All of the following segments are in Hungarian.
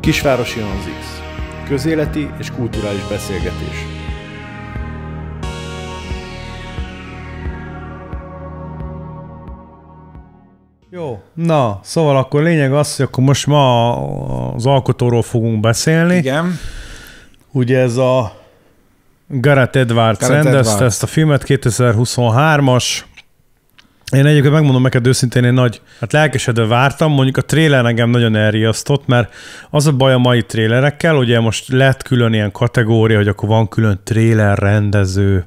Kisvárosi on Közéleti és kulturális beszélgetés. Jó, na, szóval akkor lényeg az, hogy akkor most ma az alkotóról fogunk beszélni. Igen. Ugye ez a Gareth Edwards rendezte ezt a filmet, 2023-as én egyébként megmondom neked őszintén, én nagy hát lelkesedve vártam, mondjuk a tréler engem nagyon elriasztott, mert az a baj a mai trélerekkel, ugye most lett külön ilyen kategória, hogy akkor van külön tréler rendező.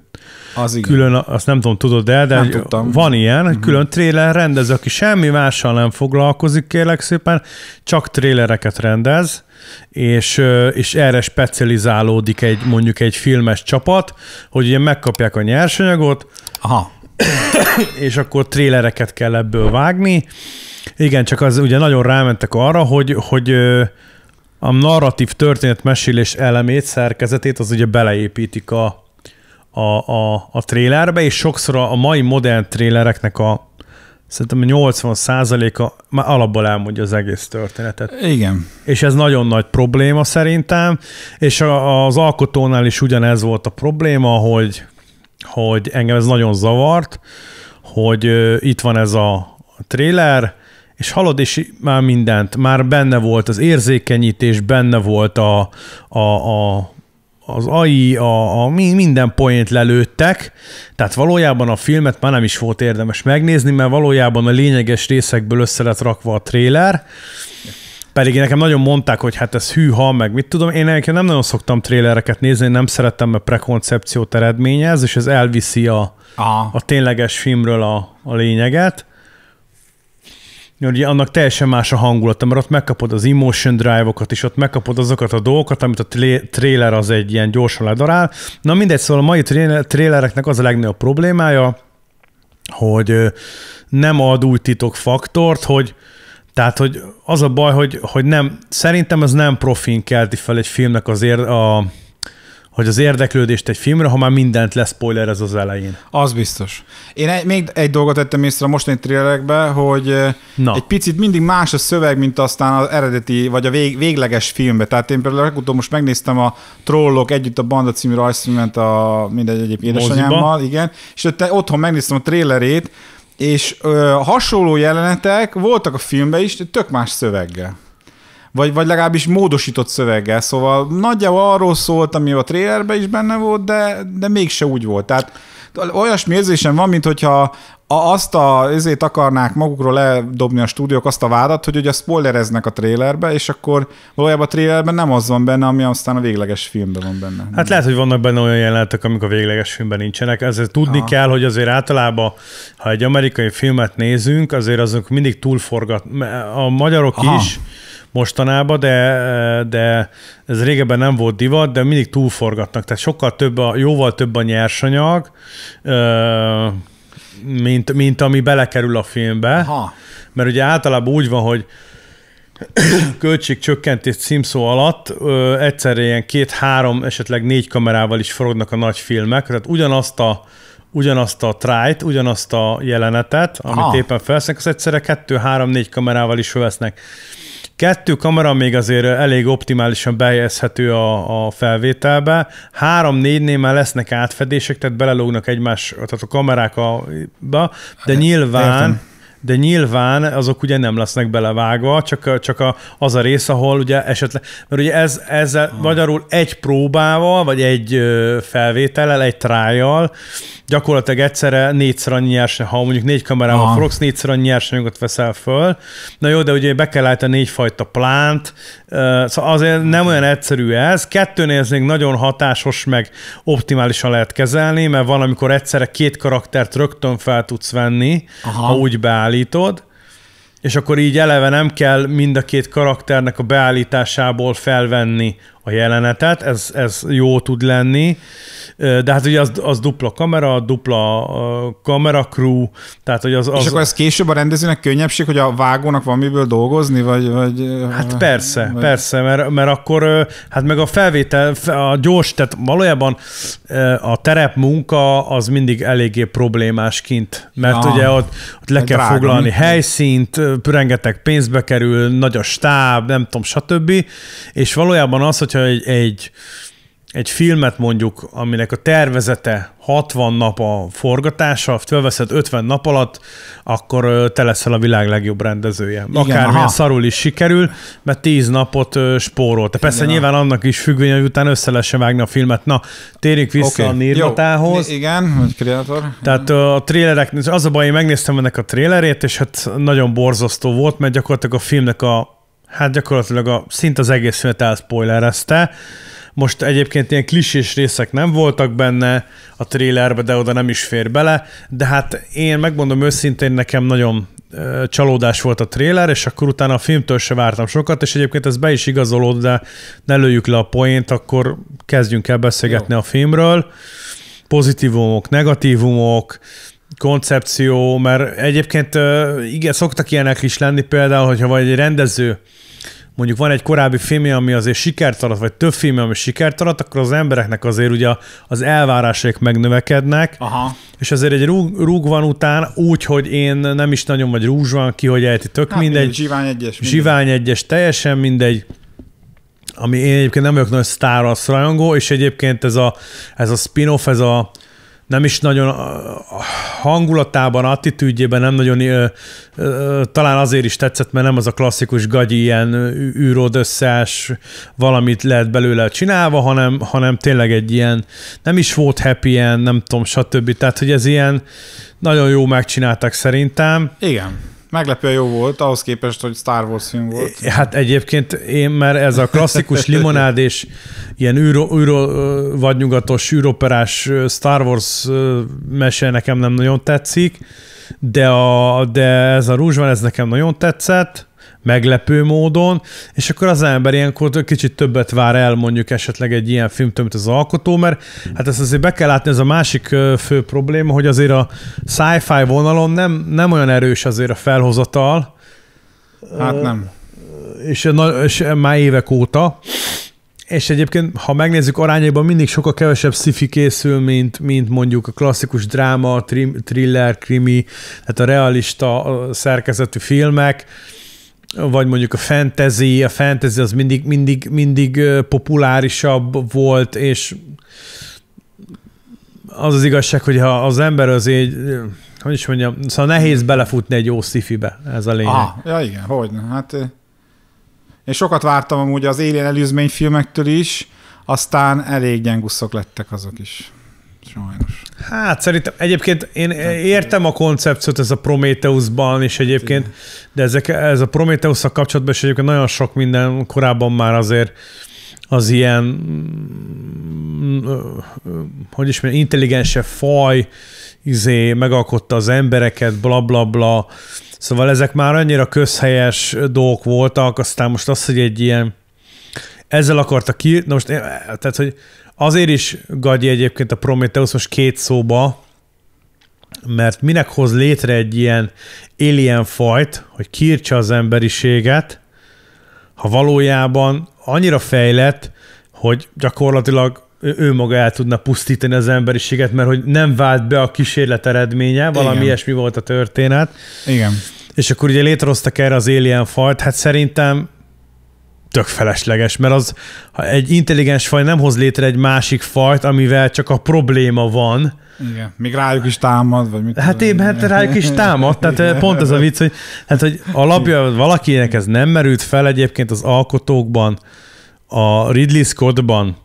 Az igen. Külön, azt nem tudom, tudod el, de van ilyen, hogy mhm. külön tréler rendező, aki semmi mással nem foglalkozik, kérlek szépen, csak trélereket rendez és, és erre specializálódik egy mondjuk egy filmes csapat, hogy ugye megkapják a nyersanyagot, Aha. és akkor trélereket kell ebből vágni. Igen, csak az ugye nagyon rámentek arra, hogy, hogy a narratív történetmesélés elemét, szerkezetét az ugye beleépítik a, a, a, a trélerbe, és sokszor a mai modern trélereknek a szerintem a 80%-a már alapból elmondja az egész történetet. Igen. És ez nagyon nagy probléma szerintem, és a, az alkotónál is ugyanez volt a probléma, hogy hogy engem ez nagyon zavart, hogy itt van ez a tréler, és halad, és már mindent, már benne volt az érzékenyítés, benne volt a, a, a az AI, a, a, minden poént lelőttek, tehát valójában a filmet már nem is volt érdemes megnézni, mert valójában a lényeges részekből össze lett rakva a tréler, pedig én nekem nagyon mondták, hogy hát ez hűha, meg mit tudom, én nekem nem nagyon szoktam trélereket nézni, én nem szerettem, mert prekoncepciót eredményez, és ez elviszi a, a tényleges filmről a, a lényeget. Ugye annak teljesen más a hangulata, mert ott megkapod az emotion drive-okat, és ott megkapod azokat a dolgokat, amit a trailer az egy ilyen gyorsan ledarál. Na mindegy, szóval a mai trélereknek az a legnagyobb problémája, hogy nem ad új faktort, hogy, tehát, hogy az a baj, hogy, hogy nem, szerintem ez nem profin kelti fel egy filmnek az ér, a, hogy az érdeklődést egy filmre, ha már mindent spoiler ez az elején. Az biztos. Én egy, még egy dolgot tettem észre a mostani trailerekbe, hogy eh, Na. egy picit mindig más a szöveg, mint aztán az eredeti, vagy a vég, végleges filmbe. Tehát én például legutóbb most megnéztem a Trollok együtt a Banda című rajzfilmet a mindegy egyéb édesanyámmal, igen, és ott otthon megnéztem a trailerét, és ö, hasonló jelenetek voltak a filmben is, tök más szöveggel. Vagy, vagy legalábbis módosított szöveggel, szóval nagyjából arról szólt, ami a trailerben is benne volt, de, de mégse úgy volt. Tehát olyasmi érzésem van, mint hogyha a, azt a, ezért akarnák magukról ledobni a stúdiók azt a vádat, hogy ugye spoilereznek a trélerbe, és akkor valójában a trélerben nem az van benne, ami aztán a végleges filmben van benne. Hát lehet, hogy vannak benne olyan jelenetek, amik a végleges filmben nincsenek. Ezért tudni ha. kell, hogy azért általában, ha egy amerikai filmet nézünk, azért azok mindig túlforgat. A magyarok ha. is, mostanában, de, de ez régebben nem volt divat, de mindig túlforgatnak. Tehát sokkal több, a, jóval több a nyersanyag, mint, mint ami belekerül a filmbe. Aha. Mert ugye általában úgy van, hogy költségcsökkentés címszó alatt ö, egyszerre ilyen két-három, esetleg négy kamerával is forognak a nagy filmek, tehát ugyanazt a ugyanazt a trájt, ugyanazt a jelenetet, amit Aha. éppen felsznek, az egyszerre kettő-három-négy kamerával is vesznek. Kettő kamera még azért elég optimálisan behelyezhető a, a felvételbe. Három-négynél már lesznek átfedések, tehát belelógnak egymás, tehát a kamerák a, de hát, nyilván... Értem de nyilván azok ugye nem lesznek belevágva, csak, csak a, az a rész, ahol ugye esetleg, mert ugye ez, ezzel hmm. Ah. magyarul egy próbával, vagy egy felvétellel, egy trájjal gyakorlatilag egyszerre négyszer annyi nyersen, ha mondjuk négy kamerával hmm. forogsz, négyszer annyi nyersanyagot veszel föl. Na jó, de ugye be kell állítani négyfajta plánt, szóval azért nem olyan egyszerű ez. Kettőnél ez még nagyon hatásos, meg optimálisan lehet kezelni, mert van, amikor egyszerre két karaktert rögtön fel tudsz venni, Aha. ha úgy beáll beállítod, és akkor így eleve nem kell mind a két karakternek a beállításából felvenni a jelenetet, ez, ez jó tud lenni, de hát ugye az, az dupla kamera, dupla kamera crew, tehát hogy az, az... És akkor ez később a rendezőnek könnyebbség, hogy a vágónak van miből dolgozni, vagy... vagy hát persze, vagy... persze, mert, mert akkor hát meg a felvétel, a gyors, tehát valójában a terep munka az mindig eléggé problémás kint, mert ja, ugye ott, ott le kell drága, foglalni mit? helyszínt, rengeteg pénzbe kerül, nagy a stáb, nem tudom, stb. És valójában az, hogy hogyha egy, egy, egy filmet mondjuk, aminek a tervezete 60 nap a forgatása, fölveszed 50 nap alatt, akkor te leszel a világ legjobb rendezője. Igen, Akármilyen aha. szarul is sikerül, mert 10 napot spórolt. Persze Igen, nyilván annak is függvény, hogy utána össze lesse vágni a filmet. Na, térjük vissza okay. a Nirvatához. Igen, hogy kreator. Tehát a trélerek, az a baj, én megnéztem ennek a trélerét, és hát nagyon borzasztó volt, mert gyakorlatilag a filmnek a Hát gyakorlatilag a, szint az egész filmet elspoilerezte. Most egyébként ilyen klisés részek nem voltak benne a trélerbe, de oda nem is fér bele, de hát én megmondom őszintén, nekem nagyon csalódás volt a tréler, és akkor utána a filmtől se vártam sokat, és egyébként ez be is igazolód, de ne lőjük le a poént, akkor kezdjünk el beszélgetni Jó. a filmről. Pozitívumok, negatívumok, koncepció, mert egyébként igen, szoktak ilyenek is lenni, például, hogyha vagy egy rendező, mondjuk van egy korábbi filmje, ami azért sikert arat, vagy több filmje, ami sikert arat, akkor az embereknek azért ugye az elvárásaik megnövekednek, Aha. és azért egy rúg, rúg van után úgy, hogy én nem is nagyon, vagy rúzs van ki, hogy ejti, tök hát, mindegy. Zsivány egyes. Mindegy. Zsivány egyes, teljesen mindegy ami én egyébként nem vagyok nagy Star Wars rajongó, és egyébként ez a, ez a spin-off, ez a nem is nagyon hangulatában, attitűdjében nem nagyon, ö, ö, talán azért is tetszett, mert nem az a klasszikus gagyi ilyen űród összes valamit lehet belőle csinálva, hanem, hanem tényleg egy ilyen, nem is volt happy end, nem tudom, stb. Tehát, hogy ez ilyen nagyon jó megcsinálták szerintem. Igen. Meglepően jó volt, ahhoz képest, hogy Star Wars film volt. Hát egyébként én már ez a klasszikus limonád és ilyen űro, űro vadnyugatos, űroperás Star Wars mese nekem nem nagyon tetszik, de, a, de ez a van ez nekem nagyon tetszett meglepő módon, és akkor az ember ilyenkor kicsit többet vár el mondjuk esetleg egy ilyen filmtől, mint az alkotó, mert hát ezt azért be kell látni, ez a másik fő probléma, hogy azért a sci-fi vonalon nem, nem olyan erős azért a felhozatal. Hát nem. És, na, és már évek óta. És egyébként, ha megnézzük arányaiban, mindig sokkal kevesebb sci készül, mint, mint mondjuk a klasszikus dráma, thriller, krimi, tehát a realista szerkezetű filmek vagy mondjuk a fantasy, a fantasy az mindig, mindig, mindig populárisabb volt, és az az igazság, hogy ha az ember az így, hogy is mondjam, szóval nehéz hmm. belefutni egy jó szifibe, ez a lényeg. Ah, ja igen, hogy hát én sokat vártam amúgy az Alien filmektől is, aztán elég gyenguszok lettek azok is sajnos. Hát szerintem egyébként én értem a koncepciót ez a Prometheusban is egyébként, de ezek, ez a prometheus kapcsolatban is egyébként nagyon sok minden korábban már azért az ilyen, mm, hogy is mondjam, intelligensebb faj, izé, megalkotta az embereket, bla bla bla. Szóval ezek már annyira közhelyes dolgok voltak, aztán most az, hogy egy ilyen ezzel akarta ki, na most, eh, tehát, hogy Azért is gagyi egyébként a Prometheus most két szóba, mert minek hoz létre egy ilyen alien fajt, hogy kírtsa az emberiséget, ha valójában annyira fejlett, hogy gyakorlatilag ő maga el tudna pusztítani az emberiséget, mert hogy nem vált be a kísérlet eredménye, valami Igen. ilyesmi volt a történet. Igen. És akkor ugye létrehoztak erre az alien fajt, hát szerintem tök felesleges, mert az ha egy intelligens faj nem hoz létre egy másik fajt, amivel csak a probléma van. Igen, még rájuk is támad, vagy mit Hát én, hát rájuk is támad, tehát Igen. Eh, pont ez a vicc, hogy, hát, hogy alapja valakinek ez nem merült fel egyébként az alkotókban, a Ridley Scottban,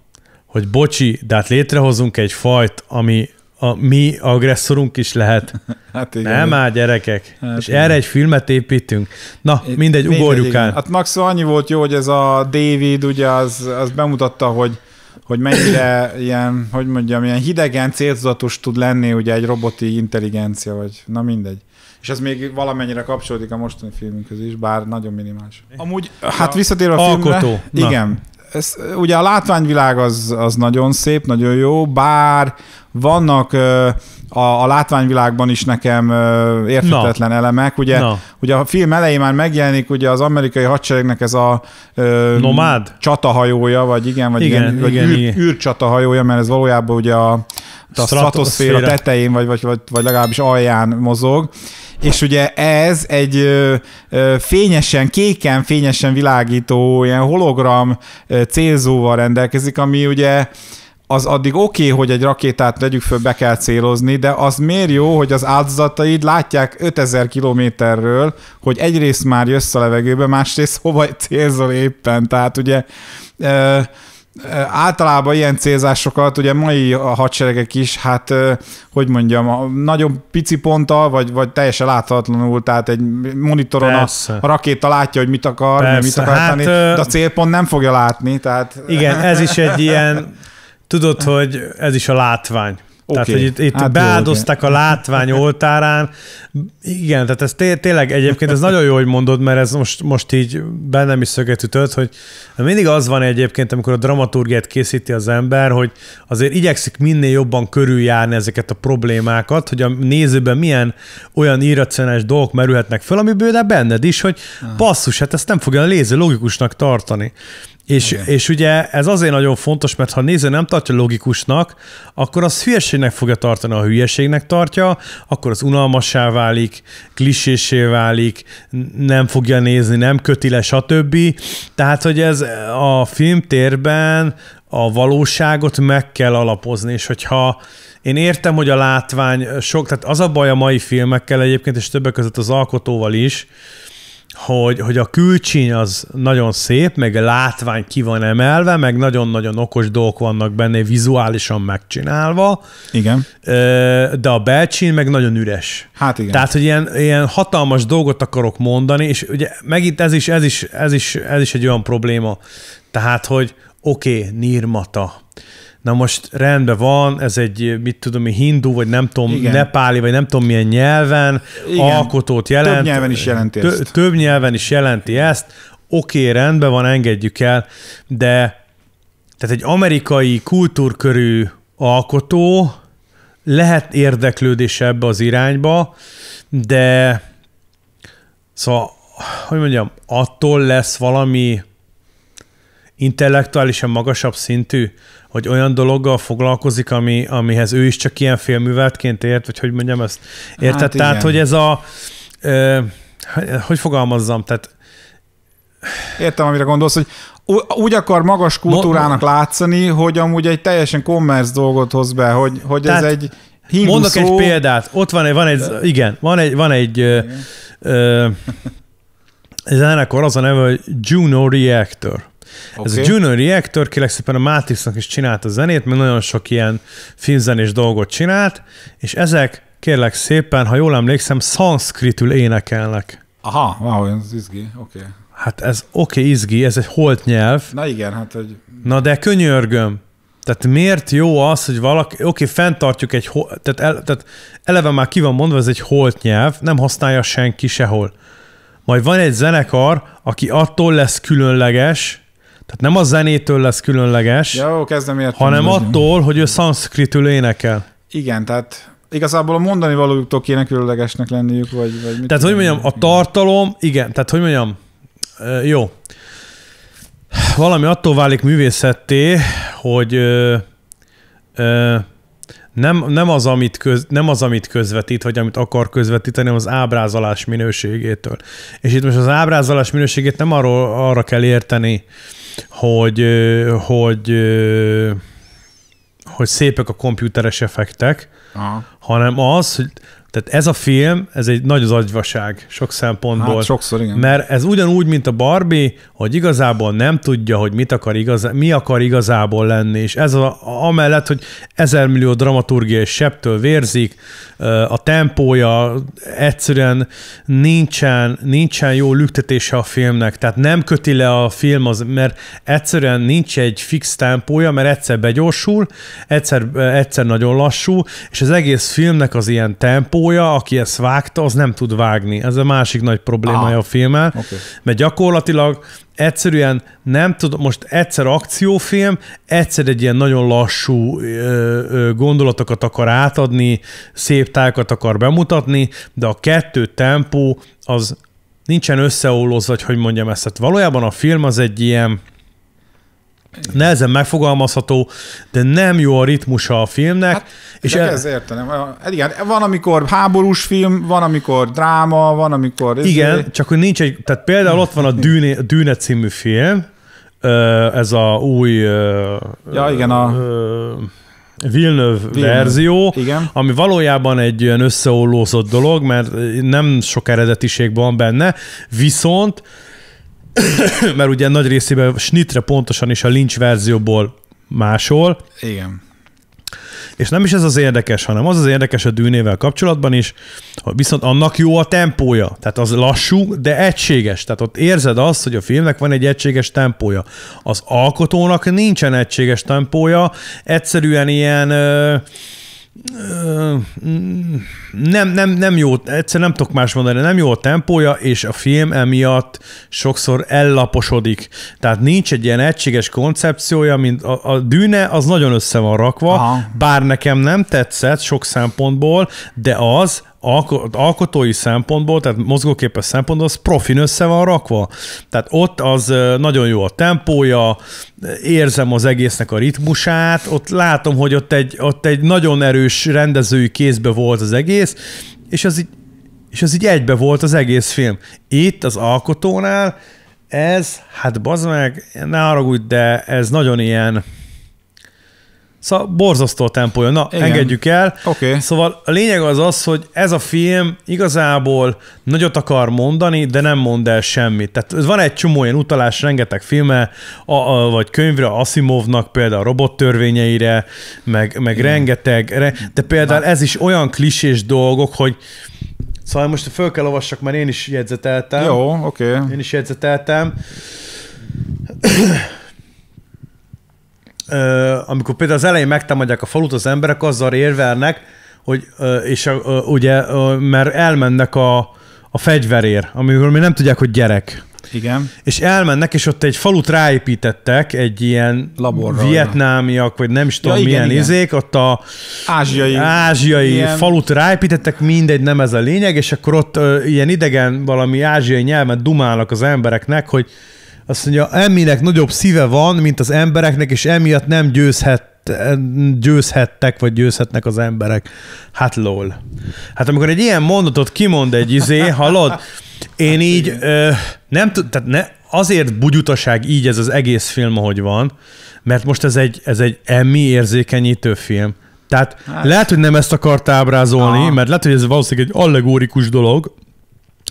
hogy bocsi, de hát létrehozunk egy fajt, ami a mi agresszorunk is lehet. Hát igen. Nem már gyerekek. Hát és igen. erre egy filmet építünk. Na, Itt, mindegy, ugorjuk el. Hát max annyi volt jó, hogy ez a David ugye az, az bemutatta, hogy hogy mennyire ilyen, hogy mondjam, ilyen hidegen célzatos tud lenni ugye egy roboti intelligencia, vagy na mindegy. És ez még valamennyire kapcsolódik a mostani filmünkhöz is, bár nagyon minimális. Amúgy, hát visszatérve a Alkotó. filmre, na. igen, ez, ugye a látványvilág az, az nagyon szép, nagyon jó, bár vannak a, a látványvilágban is nekem érthetetlen no. elemek. Ugye, no. ugye a film elején már megjelenik ugye az amerikai hadseregnek ez a ö, Nomád? csatahajója, vagy igen, vagy, igen, igen, vagy igen, űr, igen. űrcsatahajója, mert ez valójában ugye a, a stratoszféra tetején, vagy, vagy, vagy, vagy legalábbis alján mozog és ugye ez egy fényesen, kéken, fényesen világító, ilyen hologram célzóval rendelkezik, ami ugye az addig oké, okay, hogy egy rakétát legyük föl, be kell célozni, de az miért jó, hogy az áldozataid látják 5000 kilométerről, hogy egyrészt már jössz a levegőbe, másrészt hova célzol éppen. Tehát ugye ö, általában ilyen célzásokat, ugye mai a hadseregek is, hát hogy mondjam, nagyon pici ponttal, vagy, vagy teljesen láthatatlanul, tehát egy monitoron Persze. a rakéta látja, hogy mit akar, Persze. mit akar hát, tenni, de a célpont nem fogja látni. Tehát... Igen, ez is egy ilyen, tudod, hogy ez is a látvány. Okay. Tehát, hogy itt, itt hát beáldozták okay. a látvány oltárán. Igen, tehát ez té- tényleg egyébként ez nagyon jó, hogy mondod, mert ez most, most így bennem is szöget ütött, hogy mindig az van egyébként, amikor a dramaturgiát készíti az ember, hogy azért igyekszik minél jobban körüljárni ezeket a problémákat, hogy a nézőben milyen olyan irracionális dolgok merülhetnek föl, amiből de benned is, hogy passzus, hát ezt nem fogja a néző logikusnak tartani. És, és ugye ez azért nagyon fontos, mert ha a néző nem tartja logikusnak, akkor az hülyeségnek fogja tartani, ha hülyeségnek tartja, akkor az unalmassá válik, klisésé válik, nem fogja nézni, nem köti le, stb. Tehát, hogy ez a filmtérben a valóságot meg kell alapozni, és hogyha én értem, hogy a látvány sok, tehát az a baj a mai filmekkel egyébként, és többek között az alkotóval is, hogy, hogy a külcsíny az nagyon szép, meg a látvány ki van emelve, meg nagyon-nagyon okos dolgok vannak benne, vizuálisan megcsinálva. Igen. De a belcsíny meg nagyon üres. Hát igen. Tehát, hogy ilyen, ilyen hatalmas dolgot akarok mondani, és ugye megint ez is, ez is, ez is, ez is egy olyan probléma. Tehát, hogy oké, okay, Nirmata na most rendben van, ez egy, mit tudom, hindu, vagy nem tudom, Igen. nepáli, vagy nem tudom milyen nyelven, Igen. alkotót jelent. Több nyelven is jelenti ezt. több nyelven is jelenti ezt. Oké, okay, rendben van, engedjük el, de tehát egy amerikai kultúrkörű alkotó lehet érdeklődés ebbe az irányba, de szóval, hogy mondjam, attól lesz valami intellektuálisan magasabb szintű, hogy olyan dologgal foglalkozik, ami, amihez ő is csak ilyen félműveltként ért, vagy hogy mondjam ezt. Érted? Hát Tehát, hogy ez a... Ö, hogy fogalmazzam? Tehát Értem, amire gondolsz, hogy úgy akar magas kultúrának látszani, hogy amúgy egy teljesen kommersz dolgot hoz be, hogy, hogy Tehát ez egy hindu Mondok egy példát. Ott van egy, van egy igen, van egy, van egy igen. ö, ö, zenekar, az a neve, hogy Juno Reactor. Okay. Ez a Juno Reactor kérlek szépen a Matrixnak is csinált a zenét, mert nagyon sok ilyen filmzenés dolgot csinált, és ezek kérlek szépen, ha jól emlékszem, szanszkritül énekelnek. Aha, wow, ez izgi, oké. Okay. Hát ez oké, okay, izgi, ez egy holt nyelv. Na igen, hát hogy... Na de könyörgöm, tehát miért jó az, hogy valaki, oké, okay, fenntartjuk egy, tehát, el, tehát eleve már ki van mondva, ez egy holt nyelv, nem használja senki sehol. Majd van egy zenekar, aki attól lesz különleges, tehát nem a zenétől lesz különleges, ja, jó, kezdem értem hanem mondani. attól, hogy ő szanszkritül énekel. Igen, tehát igazából a mondani valójuktól kéne különlegesnek lenniük, vagy, vagy mit Tehát, hogy mondjam, a tartalom, igen, tehát, hogy mondjam, jó. Valami attól válik művészetté, hogy ö, ö, nem, nem, az, amit köz, nem az, amit közvetít, vagy amit akar közvetíteni, hanem az ábrázolás minőségétől. És itt most az ábrázolás minőségét nem arról, arra kell érteni, hogy, hogy, hogy szépek a komputeres effektek, Aha. hanem az, hogy tehát ez a film, ez egy nagy az sok szempontból. Hát sokszor, igen. Mert ez ugyanúgy, mint a Barbie, hogy igazából nem tudja, hogy mit akar igazá- mi akar igazából lenni, és ez a, amellett, hogy ezer millió dramaturgiai és septől vérzik, a tempója egyszerűen nincsen, nincsen jó lüktetése a filmnek, tehát nem köti le a film, az, mert egyszerűen nincs egy fix tempója, mert egyszer begyorsul, egyszer, egyszer nagyon lassú, és az egész filmnek az ilyen tempó, csávója, aki ezt vágta, az nem tud vágni. Ez a másik nagy problémája ah, a filmmel, okay. mert gyakorlatilag egyszerűen nem tud most egyszer akciófilm, egyszer egy ilyen nagyon lassú gondolatokat akar átadni, szép tájakat akar bemutatni, de a kettő tempó az nincsen összeolózva, hogy mondjam ezt. Hát valójában a film az egy ilyen, nehezen megfogalmazható, de nem jó a ritmusa a filmnek. Hát, és el... ez értenem. Hát igen, van, amikor háborús film, van, amikor dráma, van, amikor... Izé- igen, ez... csak hogy nincs egy... Tehát például ott van a Dűne, Dűne című film, ez a új... Ja, igen, a... Villeneuve, Villeneuve verzió, Igen. ami valójában egy ilyen összeollózott dolog, mert nem sok eredetiség van benne, viszont mert ugye nagy részében snitre pontosan is a lincs verzióból másol. Igen. És nem is ez az érdekes, hanem az az érdekes a dűnével kapcsolatban is, viszont annak jó a tempója. Tehát az lassú, de egységes. Tehát ott érzed azt, hogy a filmnek van egy egységes tempója. Az alkotónak nincsen egységes tempója, egyszerűen ilyen... Ö- nem, nem, nem jó, egyszer nem tudok más mondani, nem jó a tempója, és a film emiatt sokszor ellaposodik. Tehát nincs egy ilyen egységes koncepciója, mint a, a dűne, az nagyon össze van rakva, Aha. bár nekem nem tetszett sok szempontból, de az alkotói szempontból, tehát mozgóképes szempontból, az profin össze van rakva. Tehát ott az nagyon jó a tempója, érzem az egésznek a ritmusát, ott látom, hogy ott egy, ott egy nagyon erős rendezői kézbe volt az egész, és az így, és az így egybe volt az egész film. Itt az alkotónál ez, hát bazd meg, ne haragudj, de ez nagyon ilyen, Szóval borzasztó tempója. Na, Igen. engedjük el. Okay. Szóval a lényeg az az, hogy ez a film igazából nagyot akar mondani, de nem mond el semmit. Tehát van egy csomó ilyen utalás rengeteg filme, a, a, vagy könyvre, Asimovnak például a robot törvényeire, meg, meg rengeteg, de például ez is olyan klisés dolgok, hogy Szóval most föl kell olvassak, mert én is jegyzeteltem. Jó, oké. Okay. Én is jegyzeteltem amikor például az elején megtámadják a falut, az emberek azzal érvelnek, hogy, és ugye, mert elmennek a, a fegyverér, amiről mi nem tudják, hogy gyerek. Igen. És elmennek, és ott egy falut ráépítettek, egy ilyen Laborra, vietnámiak, vagy nem is tudom ja, igen, milyen igen. izék, ott a ázsiai, ázsiai ilyen... falut ráépítettek, mindegy, nem ez a lényeg, és akkor ott ö, ilyen idegen valami ázsiai nyelven dumálnak az embereknek, hogy azt mondja, Emminek nagyobb szíve van, mint az embereknek, és emiatt nem győzhet győzhettek, vagy győzhetnek az emberek. Hát lol. Hát amikor egy ilyen mondatot kimond egy izé, hallod? Én így ö, nem tud, tehát ne, azért bugyutaság így ez az egész film, ahogy van, mert most ez egy, ez egy emmi érzékenyítő film. Tehát hát. lehet, hogy nem ezt akart ábrázolni, Aha. mert lehet, hogy ez valószínűleg egy allegórikus dolog,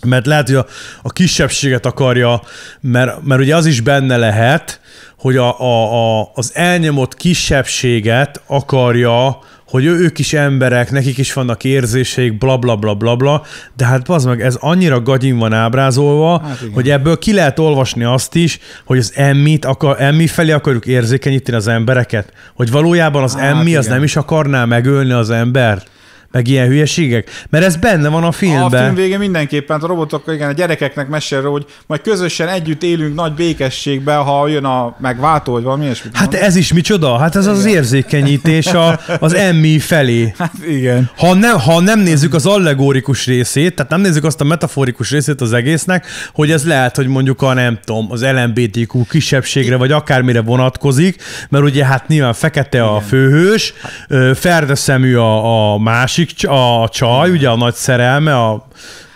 mert lehet, hogy a, a kisebbséget akarja, mert, mert ugye az is benne lehet, hogy a, a, a, az elnyomott kisebbséget akarja, hogy ő, ők is emberek, nekik is vannak érzéseik, bla bla bla bla bla, de hát az meg, ez annyira gagyin van ábrázolva, hát hogy ebből ki lehet olvasni azt is, hogy az emmi akar, felé akarjuk érzékenyíteni az embereket, hogy valójában az hát emmi hát az nem is akarná megölni az embert meg ilyen hülyeségek? Mert ez benne van a filmben. A film vége mindenképpen, hát a robotokkal, igen, a gyerekeknek mesél, hogy majd közösen együtt élünk nagy békességbe, ha jön a megváltó, vagy valami ilyesmi. Hát ez is micsoda? Hát ez igen. az érzékenyítés a, az emmi felé. Hát igen. Ha nem, ha nem nézzük az allegórikus részét, tehát nem nézzük azt a metaforikus részét az egésznek, hogy ez lehet, hogy mondjuk a nem tudom, az LMBTQ kisebbségre, vagy akármire vonatkozik, mert ugye hát nyilván fekete igen. a főhős, hát. ferdeszemű a, a más másik, a csaj, ugye a nagy szerelme, a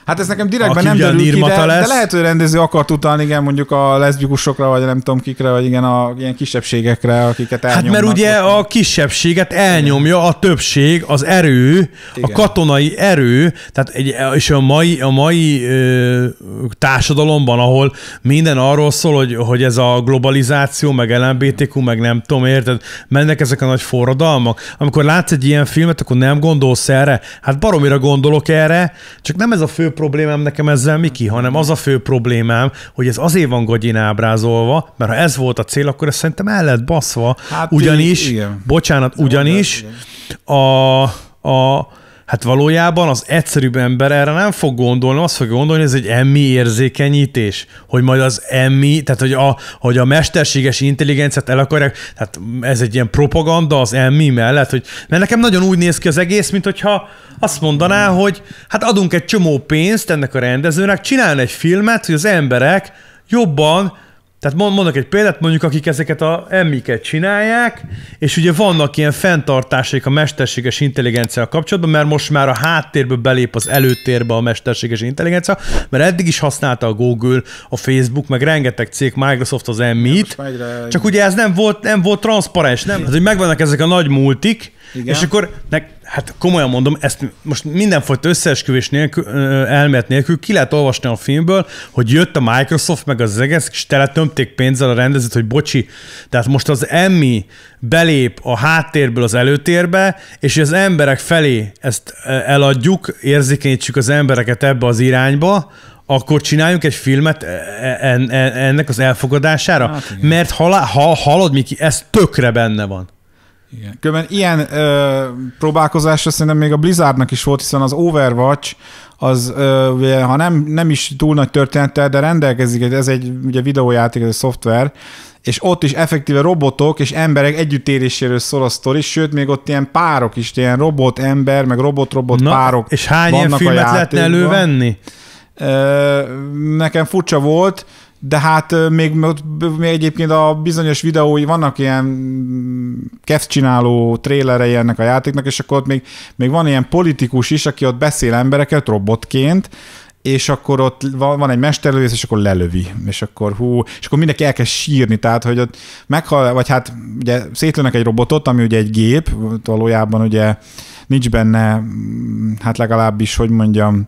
Hát ez nekem direktben nem derül ki, de, lesz. de lehet, hogy rendező akart utalni, igen, mondjuk a leszbikusokra, vagy nem tudom kikre, vagy igen, a ilyen kisebbségekre, akiket hát elnyomnak. Hát mert ugye a kisebbséget elnyomja igen. a többség, az erő, igen. a katonai erő, tehát egy, és a mai, a mai ö, társadalomban, ahol minden arról szól, hogy, hogy ez a globalizáció, meg LMBTQ, meg nem tudom, érted, mennek ezek a nagy forradalmak. Amikor látsz egy ilyen filmet, akkor nem gondolsz erre. Hát baromira gondolok erre, csak nem ez a fő problémám nekem ezzel, Miki, hanem az a fő problémám, hogy ez azért van gagyin ábrázolva, mert ha ez volt a cél, akkor ez szerintem el lett baszva. Hát ugyanis, így, igen. bocsánat, szóval, ugyanis a, a Hát valójában az egyszerűbb ember erre nem fog gondolni, azt fog gondolni, hogy ez egy emmi érzékenyítés, hogy majd az emmi, tehát hogy a, hogy a mesterséges intelligenciát el akarják, tehát ez egy ilyen propaganda az emmi mellett, hogy mert nekem nagyon úgy néz ki az egész, mint hogyha azt mondaná, hogy hát adunk egy csomó pénzt ennek a rendezőnek, csinálni egy filmet, hogy az emberek jobban tehát mondok egy példát, mondjuk akik ezeket a emmiket csinálják, és ugye vannak ilyen fenntartásaik a mesterséges intelligencia kapcsolatban, mert most már a háttérből belép az előtérbe a mesterséges intelligencia, mert eddig is használta a Google, a Facebook, meg rengeteg cég, Microsoft az emmit, csak ugye ez nem volt, nem volt transzparens, nem? Hát, hogy megvannak ezek a nagy multik, Igen. és akkor nek, hát komolyan mondom, ezt most mindenfajta összeesküvés nélkül, elmélet nélkül ki lehet olvasni a filmből, hogy jött a Microsoft meg az egész, és tömték pénzzel a rendezőt, hogy bocsi, tehát most az Emmy belép a háttérből az előtérbe, és az emberek felé ezt eladjuk, érzékenyítsük az embereket ebbe az irányba, akkor csináljunk egy filmet e, e, e, ennek az elfogadására? Hát Mert ha, ha Miki, ez tökre benne van. Igen. Különben ilyen ö, próbálkozásra szerintem még a Blizzardnak is volt, hiszen az Overwatch az, ö, ugye, ha nem, nem is túl nagy történettel, de rendelkezik, ez egy ugye, videójáték, ez egy szoftver, és ott is effektíve robotok és emberek együttéréséről szól a sztori, sőt, még ott ilyen párok is, ilyen robot-ember, meg robot-robot Na, párok És hány ilyen filmet lehetne elővenni? Ö, nekem furcsa volt, de hát még, még egyébként a bizonyos videói vannak ilyen mm, kef csináló trélerei ennek a játéknak, és akkor ott még, még van ilyen politikus is, aki ott beszél embereket robotként, és akkor ott van, van egy mesterlövész, és akkor lelövi, és akkor hú, és akkor mindenki elkezd sírni, tehát hogy ott meghal, vagy hát ugye szétlőnek egy robotot, ami ugye egy gép, valójában ugye nincs benne, mm, hát legalábbis, hogy mondjam,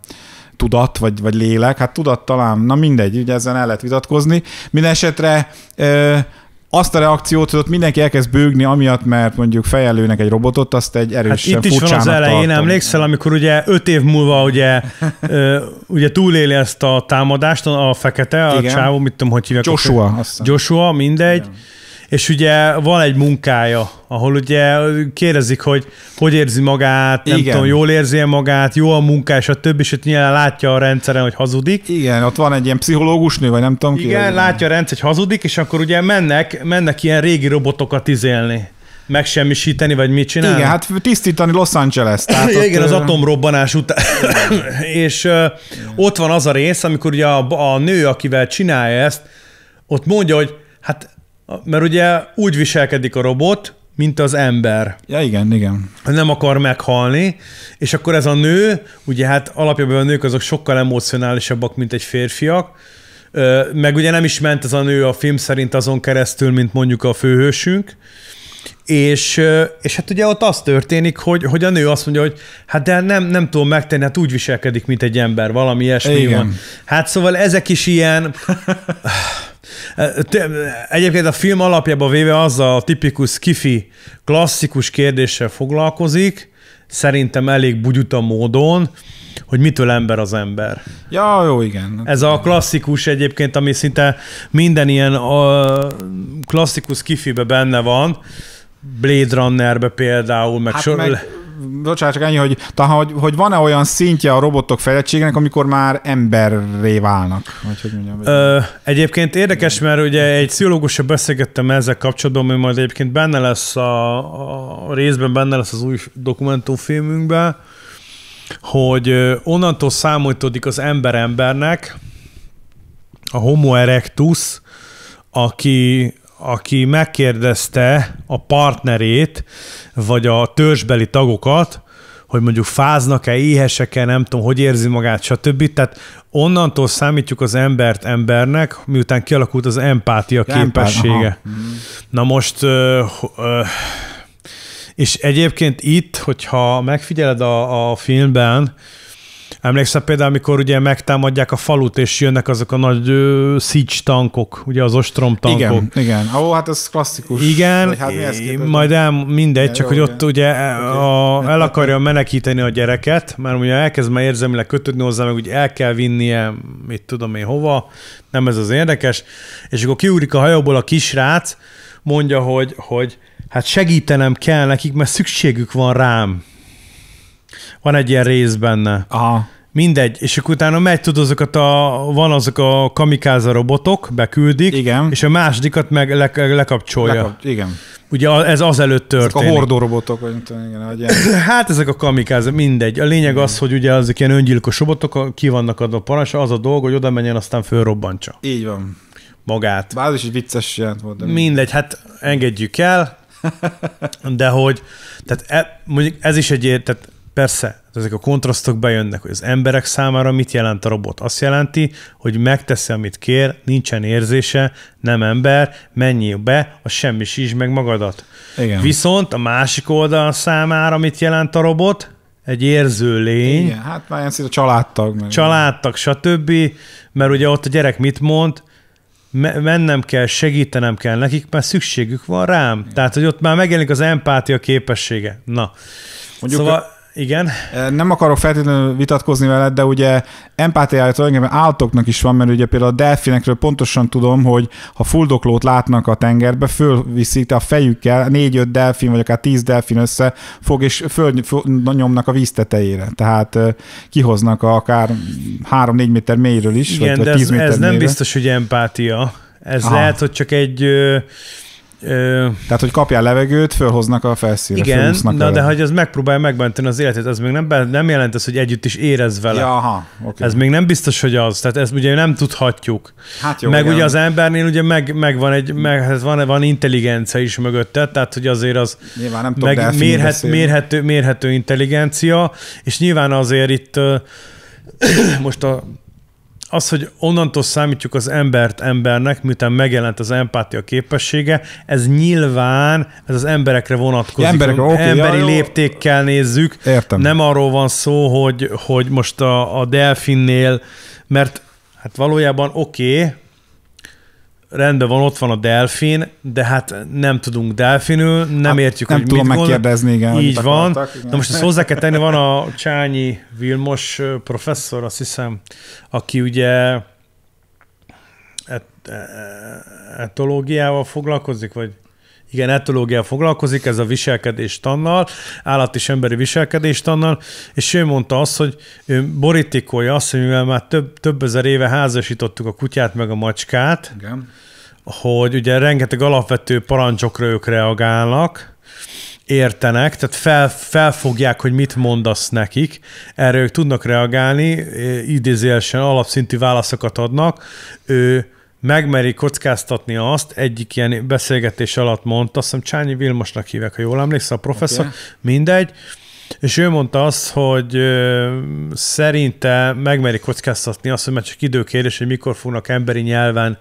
tudat, vagy, vagy lélek, hát tudat talán, na mindegy, ugye ezen el lehet vitatkozni. Minden esetre ö, azt a reakciót tudott mindenki elkezd bőgni, amiatt, mert mondjuk fejelőnek egy robotot, azt egy hát erősen hát itt is van az elején, tartom. emlékszel, amikor ugye öt év múlva ugye, ö, ugye túléli ezt a támadást, a fekete, a Igen. csávó, mit tudom, hogy hívják. Joshua. Joshua, mindegy. Igen és ugye van egy munkája, ahol ugye kérdezik, hogy hogy érzi magát, nem Igen. tudom, jól érzi -e magát, jó a munká, és a többi, és ott nyilván látja a rendszeren, hogy hazudik. Igen, ott van egy ilyen pszichológus nő, vagy nem tudom ki. Igen, látja a rendszer, hogy hazudik, és akkor ugye mennek, mennek ilyen régi robotokat izélni megsemmisíteni, vagy mit csinálni? Igen, hát tisztítani Los Angeles. t Igen, ott... az atomrobbanás után. és uh, ott van az a rész, amikor ugye a, a nő, akivel csinálja ezt, ott mondja, hogy hát mert ugye úgy viselkedik a robot, mint az ember. Ja, igen, igen. Nem akar meghalni, és akkor ez a nő, ugye hát alapjában a nők azok sokkal emocionálisabbak, mint egy férfiak, meg ugye nem is ment ez a nő a film szerint azon keresztül, mint mondjuk a főhősünk, és, és hát ugye ott az történik, hogy, hogy a nő azt mondja, hogy hát de nem, nem tudom megtenni, hát úgy viselkedik, mint egy ember, valami ilyesmi Igen. van. Hát szóval ezek is ilyen... Egyébként a film alapjában véve az a tipikus kifi klasszikus kérdéssel foglalkozik, szerintem elég bugyuta módon, hogy mitől ember az ember. Ja, jó, igen. Ez a klasszikus egyébként, ami szinte minden ilyen a klasszikus kifibe benne van, Blade Runnerbe például, meg, hát so- meg bocsánat, csak ennyi, hogy, tehát, hogy, hogy van-e olyan szintje a robotok fejlettségének, amikor már emberré válnak? Vagy hogy mondjam, Ö, egyébként érdekes, mert ugye egy pszichológussal beszélgettem ezzel kapcsolatban, hogy majd egyébként benne lesz a, a részben, benne lesz az új dokumentumfilmünkben, hogy onnantól számoltódik az ember embernek, a homo erectus, aki aki megkérdezte a partnerét, vagy a törzsbeli tagokat, hogy mondjuk fáznak-e, éhesek-e, nem tudom, hogy érzi magát, stb. Tehát onnantól számítjuk az embert embernek, miután kialakult az empátia ja, képessége. Empát, Na most, ö, ö, és egyébként itt, hogyha megfigyeled a, a filmben, Emlékszem például, amikor ugye megtámadják a falut, és jönnek azok a nagy ö, siege tankok, ugye az ostrom tankok. Igen, igen. Ó, hát ez klasszikus. Igen, hát mi majd el, mindegy, igen, csak jó, hogy ott igen. ugye e, okay. a, el akarja menekíteni a gyereket, mert ugye elkezd már érzelmileg kötődni hozzá, meg úgy el kell vinnie, mit tudom én hova, nem ez az érdekes, és akkor kiúrik a hajóból a kisrác, mondja, hogy, hogy hát segítenem kell nekik, mert szükségük van rám. Van egy ilyen rész benne. Aha. Mindegy, és akkor utána megy, tud, azokat a, van azok a kamikáza robotok, beküldik, igen. és a másodikat meg le, lekapcsolja. Lekap, igen. Ugye ez azelőtt történik. Ezek a hordó robotok, vagy tudom, igen, vagy ilyen. Hát ezek a kamikáza, mindegy. A lényeg igen. az, hogy ugye azok ilyen öngyilkos robotok, ki vannak adva parancsra, az a dolg, hogy oda menjen, aztán fölrobbantsa. Így van. Magát. Bár is egy vicces jelent volt. De mindegy, hát engedjük el, de hogy, tehát e, mondjuk ez is egy, tehát Persze, ezek a kontrasztok bejönnek, hogy az emberek számára mit jelent a robot. Azt jelenti, hogy megteszi, amit kér, nincsen érzése, nem ember, mennyi be, a semmi is meg magadat. Igen. Viszont a másik oldal számára mit jelent a robot? Egy érző lény. Igen, hát már ilyen a családtag. Meg családtag, stb. Mert ugye ott a gyerek mit mond, mennem kell, segítenem kell nekik, mert szükségük van rám. Igen. Tehát, hogy ott már megjelenik az empátia képessége. Na, Mondjuk szóval igen. Nem akarok feltétlenül vitatkozni veled, de ugye empátiája tulajdonképpen állatoknak is van, mert ugye például a delfinekről pontosan tudom, hogy ha fuldoklót látnak a tengerbe, fölviszik a fejükkel, négy-öt delfin, vagy akár tíz delfin össze fog, és fölnyomnak a víz tetejére. Tehát kihoznak a akár három-négy méter mélyről is, Igen, vagy, de tíz ez, méter ez mélyről. nem biztos, hogy empátia. Ez Aha. lehet, hogy csak egy Ö... Tehát, hogy kapjál levegőt, fölhoznak a felszínre, Igen, na, vele. de hogy az megpróbál megmenteni az életét, az még nem, nem jelent az, hogy együtt is érez vele. Ja, aha, okay. Ez még nem biztos, hogy az. Tehát ezt ugye nem tudhatjuk. Hát jó, meg igen. ugye az embernél ugye meg, meg van egy, meg hát van, van intelligencia is mögötte, tehát hogy azért az nyilván nem tudok, meg mérhet, mérhető, mérhető intelligencia, és nyilván azért itt most a az, hogy onnantól számítjuk az embert embernek, miután megjelent az empátia képessége, ez nyilván ez az emberekre vonatkozik. emberekre, okay, emberi jaj, léptékkel nézzük. Értem. Nem arról van szó, hogy, hogy most a, a delfinnél, mert hát valójában oké, okay, rendben van, ott van a delfin, de hát nem tudunk delfinül, nem hát értjük, nem hogy tudom mit megkérdezni, igen. Így van. Akartak, igen. Na most ezt hozzá kell tenni, van a Csányi Vilmos professzor, azt hiszem, aki ugye et, e- e- etológiával foglalkozik, vagy igen, etológia foglalkozik, ez a viselkedés tannal, állat és emberi viselkedés tannal, és ő mondta azt, hogy ő borítikolja azt, hogy mivel már több, több ezer éve házasítottuk a kutyát meg a macskát, igen. hogy ugye rengeteg alapvető parancsokra ők reagálnak, értenek, tehát fel, felfogják, hogy mit mondasz nekik, erre ők tudnak reagálni, idézélesen alapszintű válaszokat adnak, ő megmeri kockáztatni azt, egyik ilyen beszélgetés alatt mondta, azt hiszem Csányi Vilmosnak hívek, ha jól emlékszel, a professzor, okay. mindegy, és ő mondta azt, hogy szerinte megmeri kockáztatni azt, hogy már csak időkérdés, hogy mikor fognak emberi nyelven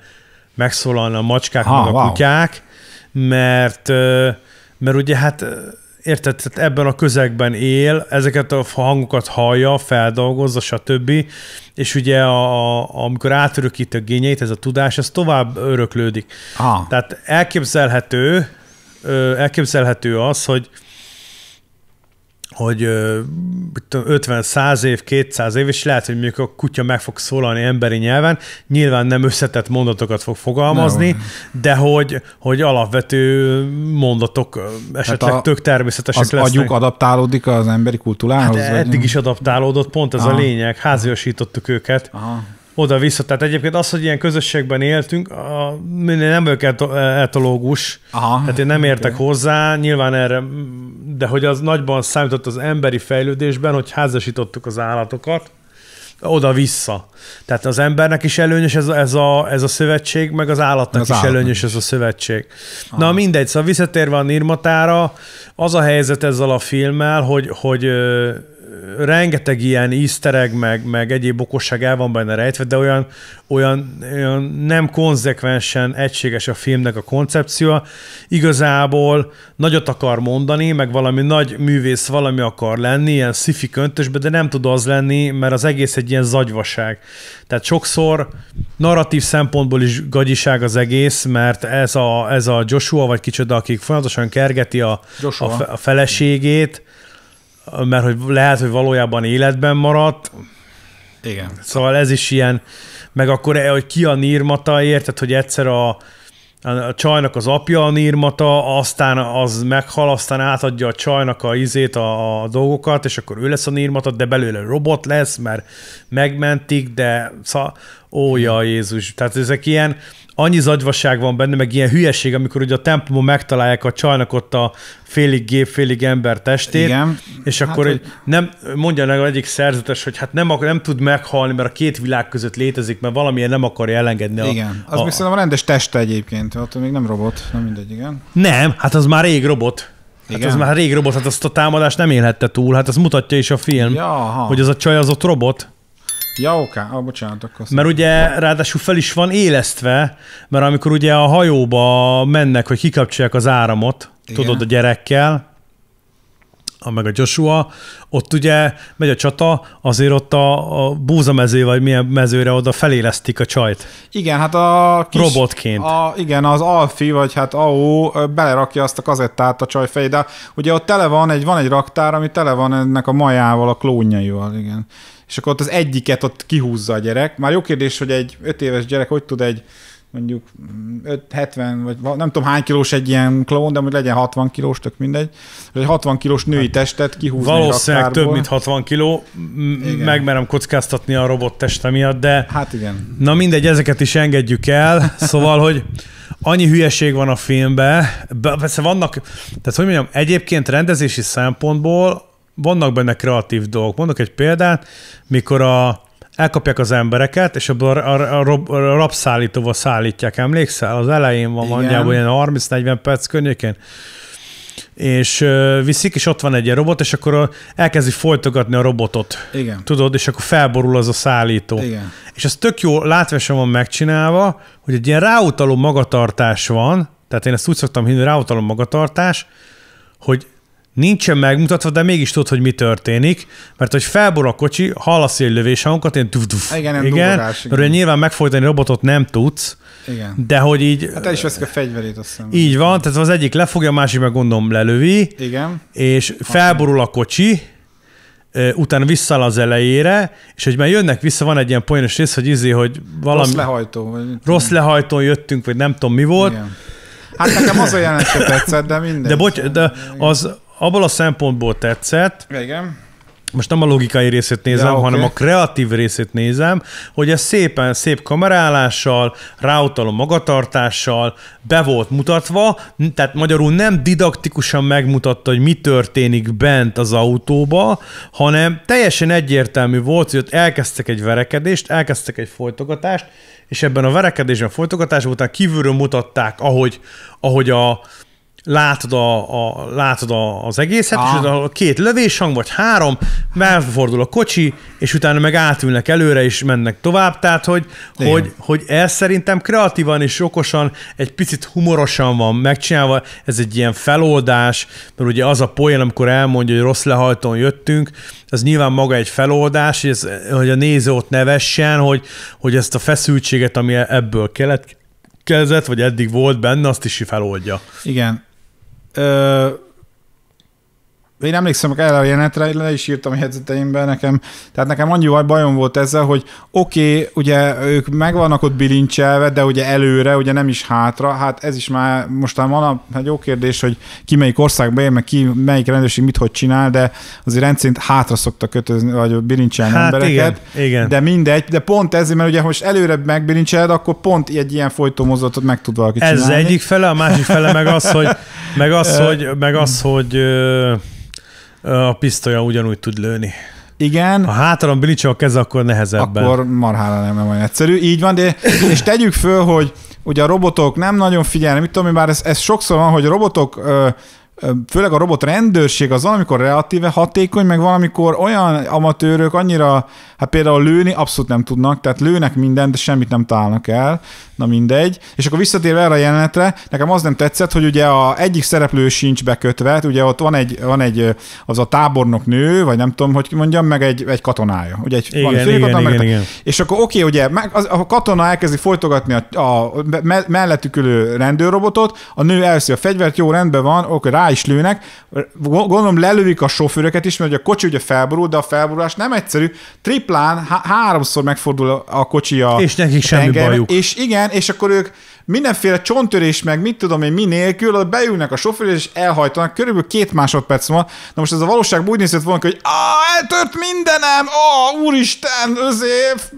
megszólalni a macskák, ha, meg a wow. kutyák, mert, mert ugye hát érted, tehát ebben a közegben él, ezeket a hangokat hallja, feldolgozza, stb. És ugye a, a, amikor átörökít a gényeit, ez a tudás, ez tovább öröklődik. Ah. Tehát elképzelhető, elképzelhető az, hogy hogy 50-100 év, 200 év, és lehet, hogy mondjuk a kutya meg fog szólalni emberi nyelven, nyilván nem összetett mondatokat fog fogalmazni, nem. de hogy, hogy alapvető mondatok esetleg hát a, tök természetesek az lesznek. Az agyuk adaptálódik az emberi kultúrához? Hát eddig is adaptálódott, pont ez Aha. a lényeg, háziasítottuk őket. Aha oda-vissza. Tehát egyébként az, hogy ilyen közösségben éltünk, a, nem vagyok etológus, Aha, tehát én nem értek okay. hozzá, nyilván erre, de hogy az nagyban számított az emberi fejlődésben, hogy házasítottuk az állatokat, oda-vissza. Tehát az embernek is előnyös ez a, ez a, ez a szövetség, meg az állatnak az is állat előnyös is. ez a szövetség. Aha. Na mindegy, szóval visszatérve a Nirmatára, az a helyzet ezzel a filmmel, hogy, hogy rengeteg ilyen íztereg, meg, meg egyéb okosság el van benne rejtve, de olyan, olyan, olyan nem konzekvensen egységes a filmnek a koncepciója. Igazából nagyot akar mondani, meg valami nagy művész valami akar lenni, ilyen szifi köntösbe, de nem tud az lenni, mert az egész egy ilyen zagyvaság. Tehát sokszor narratív szempontból is gagyiság az egész, mert ez a, ez a Joshua, vagy kicsoda, akik folyamatosan kergeti a, a, fe, a feleségét, mert hogy lehet, hogy valójában életben maradt. Igen. Szóval ez is ilyen, meg akkor, eh, hogy ki a nírmata, érted, hogy egyszer a, a csajnak az apja a nírmata, aztán az meghal, aztán átadja a csajnak a izét, a, a dolgokat, és akkor ő lesz a nírmata, de belőle robot lesz, mert megmentik, de szóval, ó, ja, Jézus. Tehát ezek ilyen, annyi zagyvaság van benne, meg ilyen hülyeség, amikor ugye a templomon megtalálják a csajnak ott a félig gép, félig ember testét, Igen. és hát akkor hát, hogy... nem, mondja meg egyik szerzetes, hogy hát nem, nem tud meghalni, mert a két világ között létezik, mert valamilyen nem akarja elengedni. Igen, a, az a, még szerintem a rendes teste egyébként, ott még nem robot, nem mindegy, igen. Nem, hát az már rég robot. Hát Igen. az már rég robot, hát azt a támadást nem élhette túl, hát azt mutatja is a film, ja, hogy az a csaj az ott robot. Ja, oké, ah, bocsánat, akkor Mert ugye ráadásul fel is van élesztve, mert amikor ugye a hajóba mennek, hogy kikapcsolják az áramot, Igen. tudod, a gyerekkel, a meg a Joshua, ott ugye megy a csata, azért ott a, a búzamező, vagy milyen mezőre oda felélesztik a csajt. Igen, hát a kis, Robotként. A, igen, az Alfi, vagy hát AO belerakja azt a kazettát a csaj fejébe. ugye ott tele van egy, van egy raktár, ami tele van ennek a majával, a klónjaival, igen és akkor ott az egyiket ott kihúzza a gyerek. Már jó kérdés, hogy egy öt éves gyerek hogy tud egy mondjuk 5, mm, 70, vagy nem tudom hány kilós egy ilyen klón, de hogy legyen 60 kilós, tök mindegy, hogy egy 60 kilós női hát, testet kihúzni Valószínűleg több, mint 60 kiló, megmerem kockáztatni a robot teste miatt, de hát igen. na mindegy, ezeket is engedjük el, szóval, hogy annyi hülyeség van a filmben, persze vannak, tehát hogy mondjam, egyébként rendezési szempontból vannak benne kreatív dolgok. Mondok egy példát, mikor a, elkapják az embereket, és abban a, a, a, rob, a rabszállítóval szállítják, emlékszel? Az elején van mondjából ilyen 30-40 perc környékén és viszik, és ott van egy robot, és akkor elkezdi folytogatni a robotot. Igen. Tudod, és akkor felborul az a szállító. Igen. És ez tök jó látványosan van megcsinálva, hogy egy ilyen ráutaló magatartás van, tehát én ezt úgy szoktam hinni, ráutaló magatartás, hogy nincsen megmutatva, de mégis tudod, hogy mi történik, mert hogy felbor a kocsi, hallasz egy lövés hangokat, ilyen duf, duf, Igen, nem igen, igen. Mert nyilván megfojtani robotot nem tudsz, igen. de hogy így... Hát el is veszik a fegyverét, azt hiszem. Így van, tehát az egyik lefogja, a másik meg gondolom lelövi, igen. és felborul a kocsi, utána vissza az elejére, és hogy már jönnek vissza, van egy ilyen poénos rész, hogy izzi, hogy valami... Rossz lehajtó. Vagy... Rossz lehajtón jöttünk, vagy nem tudom mi volt. Igen. Hát nekem az a jelenet tetszett, de minden. De bocs, de az, abból a szempontból tetszett, Igen. most nem a logikai részét nézem, ja, okay. hanem a kreatív részét nézem, hogy ez szépen, szép kamerálással, ráutaló magatartással be volt mutatva, tehát magyarul nem didaktikusan megmutatta, hogy mi történik bent az autóba, hanem teljesen egyértelmű volt, hogy ott elkezdtek egy verekedést, elkezdtek egy folytogatást, és ebben a verekedésben, a folytogatásban után kívülről mutatták, ahogy, ahogy a, látod, a, a, látod a, az egészet, ah. és a két lövéshang, vagy három, megfordul a kocsi, és utána meg átülnek előre, és mennek tovább. Tehát, hogy, hogy, hogy ez szerintem kreatívan és okosan, egy picit humorosan van megcsinálva, ez egy ilyen feloldás, mert ugye az a poén, amikor elmondja, hogy rossz lehajtón jöttünk, ez nyilván maga egy feloldás, hogy, ez, hogy a néző ott nevessen, hogy, hogy ezt a feszültséget, ami e-, ebből keletkezett, vagy eddig volt benne, azt is feloldja. Igen, Uh, én emlékszem el a jelenetre, le is írtam a jegyzeteimben nekem, tehát nekem annyi bajom volt ezzel, hogy oké, okay, ugye ők megvannak ott bilincselve, de ugye előre, ugye nem is hátra, hát ez is már mostán van egy jó kérdés, hogy ki melyik országba él, meg ki melyik rendőrség mit hogy csinál, de azért rendszerint hátra szoktak kötözni, vagy bilincselni hát embereket. Igen, igen. De mindegy, de pont ezért, mert ugye most előre megbilincseled, akkor pont egy ilyen folytómozzatot meg tud valaki ez csinálni. Ez egyik fele, a másik fele meg az, hogy, meg az, hogy, meg az, hogy, meg az, hogy a pisztolya ugyanúgy tud lőni. Igen. Ha hátra bilicsa a keze, akkor nehezebben. Akkor marhára nem, nem olyan egyszerű. Így van, de és tegyük föl, hogy ugye a robotok nem nagyon figyelnek, mit tudom én, bár ez, ez sokszor van, hogy a robotok ö, főleg a robot rendőrség az valamikor relatíve hatékony, meg valamikor olyan amatőrök annyira, hát például lőni abszolút nem tudnak, tehát lőnek mindent, de semmit nem találnak el, na mindegy. És akkor visszatérve erre a jelenetre, nekem az nem tetszett, hogy ugye a egyik szereplő sincs bekötve, hát ugye ott van egy, van egy az a tábornok nő, vagy nem tudom, hogy mondjam, meg egy, egy katonája. Ugye egy igen, van egy igen, katona, igen, meg, igen, És akkor oké, ugye az, a katona elkezdi folytogatni a, a, a mellettük ülő rendőrrobotot, a nő elszi a fegyvert, jó rendben van, oké, rá rá is lőnek. Gondolom lelövik a sofőröket is, mert a kocsi ugye felborul, de a felborulás nem egyszerű. Triplán há- háromszor megfordul a kocsi a És nekik semmi bajuk. És igen, és akkor ők mindenféle csontörés, meg mit tudom én, mi nélkül, beülnek a sofőr és elhajtanak, körülbelül két másodperc van. Na most ez a valóság úgy nézett volna, hogy ah, eltört mindenem, oh, úristen, azért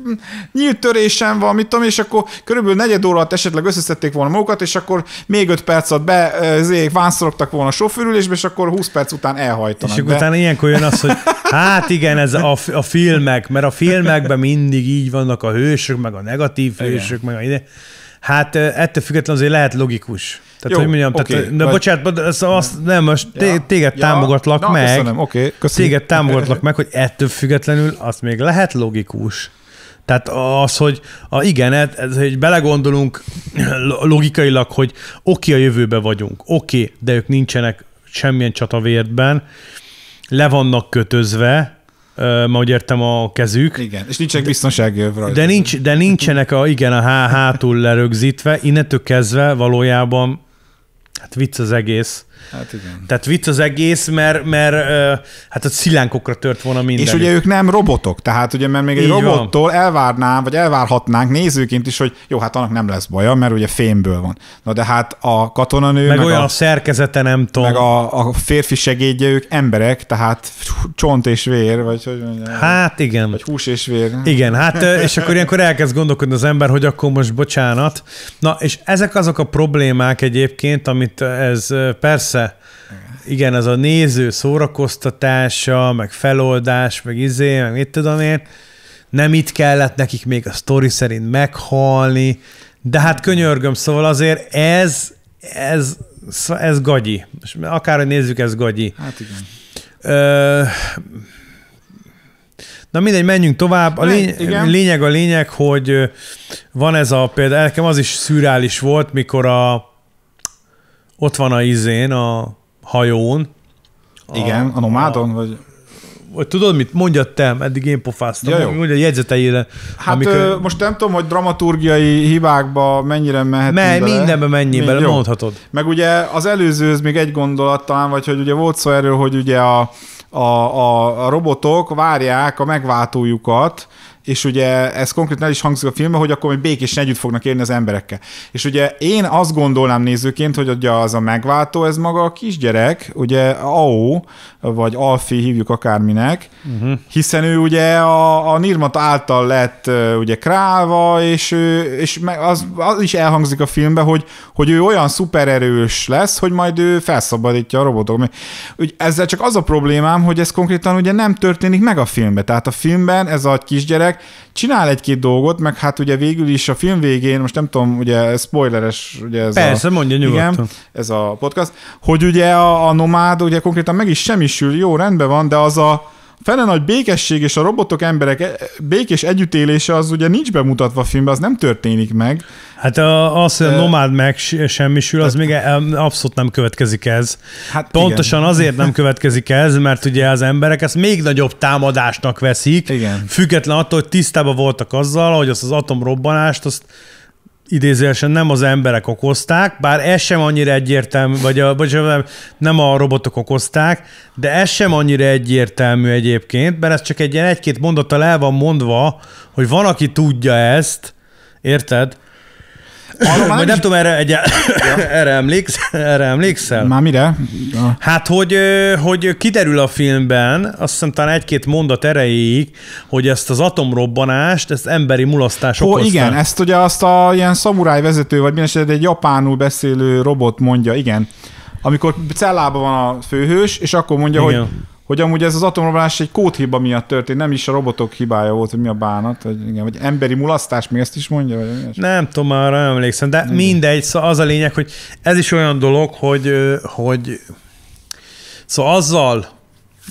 nyílt törésem van, mit tudom, és akkor körülbelül negyed óra alatt esetleg összeszedték volna magukat, és akkor még öt percet be, azért vánszorogtak volna a sofőrülésbe, és akkor 20 perc után elhajtanak. És de... utána ilyenkor jön az, hogy hát igen, ez a, a filmek, mert a filmekben mindig így vannak a hősök, meg a negatív hősök, igen. meg a ide. Hát ettől függetlenül azért lehet logikus. Tehát, Jó, hogy mondjam, okay, tehát, de vagy... bocsánat, azt, azt nem, most ja, téged ja, támogatlak na, meg. Köszönöm, okay, köszönöm. Téged támogatlak meg, hogy ettől függetlenül az még lehet logikus. Tehát az, hogy a, igen, ez, hogy belegondolunk logikailag, hogy oké, okay, a jövőbe vagyunk, oké, okay, de ők nincsenek semmilyen csatavértben, le vannak kötözve, ma úgy értem a kezük. Igen, és nincsenek biztonsági öv rajta. De, nincs, de nincsenek a, igen, a há, hátul lerögzítve, innentől kezdve valójában, hát vicc az egész, Hát igen. Tehát vicc az egész, mert, mert hát a szilánkokra tört volna minden. És ugye ők nem robotok, tehát ugye mert még egy Így robottól van. elvárnám, vagy elvárhatnánk nézőként is, hogy jó, hát annak nem lesz baja, mert ugye fémből van. Na de hát a katonanő... Meg, meg olyan a, a szerkezete, nem tudom. Meg a, a férfi segédje, ők emberek, tehát csont és vér, vagy hogy mondjam, Hát igen. Vagy hús és vér. Igen, hát és akkor ilyenkor elkezd gondolkodni az ember, hogy akkor most bocsánat. Na, és ezek azok a problémák egyébként, amit ez persze persze. Igen, az a néző szórakoztatása, meg feloldás, meg izé, meg mit tudom én. Nem itt kellett nekik még a sztori szerint meghalni, de hát könyörgöm, szóval azért ez, ez, ez gagyi. És akárhogy nézzük, ez gagyi. Hát igen. Ö, Na mindegy, menjünk tovább. A lény- Igen. lényeg a lényeg, hogy van ez a példa, nekem az is szürális volt, mikor a ott van a izén, a hajón. Igen, a nomádon, a, vagy vagy tudod mit, mondja te, eddig én pofáztam, ja, jó. mondja a jegyzeteire. Hát amikor... ö, most nem tudom, hogy dramaturgiai hibákba mennyire mehetünk Me, bele. Mindenbe mennyi Mind, bele, jó. mondhatod. Meg ugye az ez még egy gondolat talán, vagy hogy ugye volt szó erről, hogy ugye a, a, a, a robotok várják a megváltójukat, és ugye ez konkrétan el is hangzik a filmben, hogy akkor még békésen együtt fognak élni az emberekkel. És ugye én azt gondolnám nézőként, hogy ugye az a megváltó, ez maga a kisgyerek, ugye AO, vagy Alfi hívjuk akárminek, uh-huh. hiszen ő ugye a, a Nirmat által lett ugye králva, és, ő, és az, az is elhangzik a filmben, hogy, hogy ő olyan szupererős lesz, hogy majd ő felszabadítja a robotokat. Ugye ezzel csak az a problémám, hogy ez konkrétan ugye nem történik meg a filmben. Tehát a filmben ez a kisgyerek meg csinál egy-két dolgot, meg hát ugye végül is a film végén, most nem tudom, ugye spoileres, ugye ez Persze, a, mondja nyugodtan. Igen, ez a podcast, hogy ugye a, a nomád ugye konkrétan meg is semmisül, jó, rendben van, de az a fene nagy békesség és a robotok emberek e, békés együttélése az ugye nincs bemutatva a filmben, az nem történik meg. Hát a, az, hogy a nomád meg semmisül, az még abszolút nem következik ez. Hát Pontosan igen. azért nem következik ez, mert ugye az emberek ezt még nagyobb támadásnak veszik, igen. független attól, hogy tisztában voltak azzal, hogy azt az atomrobbanást, azt idézőesen nem az emberek okozták, bár ez sem annyira egyértelmű, vagy, a, vagy nem a robotok okozták, de ez sem annyira egyértelmű egyébként, mert ez csak egy ilyen egy-két mondattal el van mondva, hogy van, aki tudja ezt, érted? Arra már nem, tudom, erre, egy, ja. erre, emléksz, erre emlékszel? Már mire? Ja. Hát, hogy, hogy kiderül a filmben, azt hiszem talán egy-két mondat erejéig, hogy ezt az atomrobbanást, ezt emberi mulasztás Ó, okozta. igen, ezt ugye azt a ilyen szamuráj vezető, vagy minden egy japánul beszélő robot mondja, igen. Amikor cellában van a főhős, és akkor mondja, igen. hogy hogy amúgy ez az atomrobbanás egy kódhiba miatt történt, nem is a robotok hibája volt, hogy mi a bánat, vagy, igen, vagy emberi mulasztás, még ezt is mondja? Vagy nem tudom, már emlékszem, de igen. mindegy, szóval az a lényeg, hogy ez is olyan dolog, hogy, hogy szóval azzal,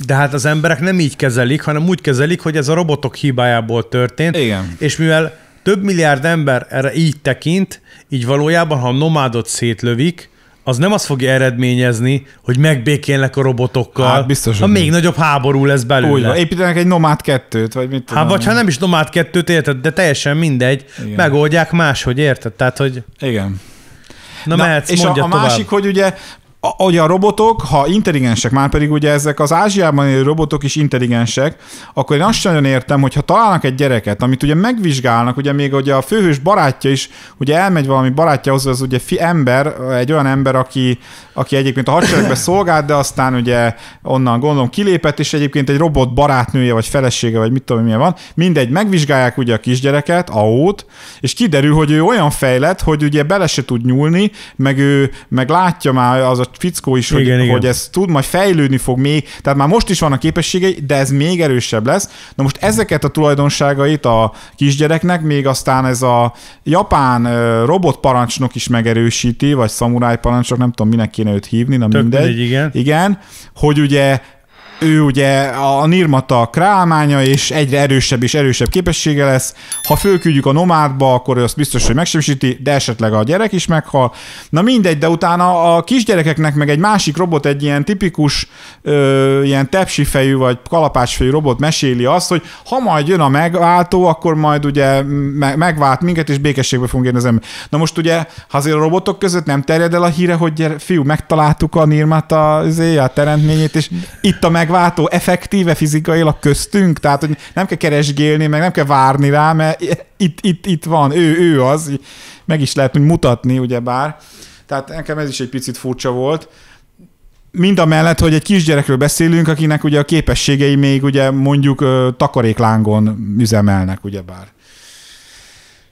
de hát az emberek nem így kezelik, hanem úgy kezelik, hogy ez a robotok hibájából történt, igen. és mivel több milliárd ember erre így tekint, így valójában, ha a nomádot szétlövik, az nem azt fogja eredményezni, hogy megbékélnek a robotokkal, hát biztos, ha még nagyobb háború lesz belőle. Úgy van, építenek egy Nomád kettőt, vagy mit tudom. Hát vagy ha nem is Nomád kettőt érted, de teljesen mindegy, Igen. megoldják máshogy, érted? Tehát, hogy... Igen. Na, Na mehetsz, és a, a másik, hogy ugye ahogy a robotok, ha intelligensek, már pedig ugye ezek az Ázsiában élő robotok is intelligensek, akkor én azt nagyon értem, hogy ha találnak egy gyereket, amit ugye megvizsgálnak, ugye még ugye a főhős barátja is, ugye elmegy valami barátjához, az ugye fi ember, egy olyan ember, aki, aki egyébként a hadseregbe szolgált, de aztán ugye onnan gondolom kilépett, és egyébként egy robot barátnője, vagy felesége, vagy mit tudom, milyen van. Mindegy, megvizsgálják ugye a kisgyereket, ahót, és kiderül, hogy ő olyan fejlett, hogy ugye bele se tud nyúlni, meg ő meg látja már az a fickó is, igen, hogy, igen. ez tud, majd fejlődni fog még, tehát már most is vannak képességei, de ez még erősebb lesz. Na most ezeket a tulajdonságait a kisgyereknek még aztán ez a japán robotparancsnok is megerősíti, vagy szamuráj parancsnok, nem tudom, minek kéne őt hívni, na Tök mindegy. mindegy igen. igen, hogy ugye ő ugye a Nirmata králmánya, és egyre erősebb és erősebb képessége lesz. Ha fölküldjük a nomádba, akkor ő azt biztos, hogy megsebesíti, de esetleg a gyerek is meghal. Na mindegy, de utána a kisgyerekeknek meg egy másik robot, egy ilyen tipikus ö, ilyen tepsifejű vagy kalapácsfejű robot meséli azt, hogy ha majd jön a megváltó, akkor majd ugye me- megvált minket, és békességbe fogunk érni az ember. Na most ugye, ha azért a robotok között nem terjed el a híre, hogy gyere, fiú, megtaláltuk a Nirmata, izé, a teremtményét, és itt a meg megváltó effektíve fizikailag köztünk, tehát hogy nem kell keresgélni, meg nem kell várni rá, mert itt, itt, itt van, ő, ő az, meg is lehet úgy mutatni, ugyebár. Tehát nekem ez is egy picit furcsa volt mind a mellett, hogy egy kisgyerekről beszélünk, akinek ugye a képességei még ugye mondjuk takaréklángon üzemelnek, ugyebár.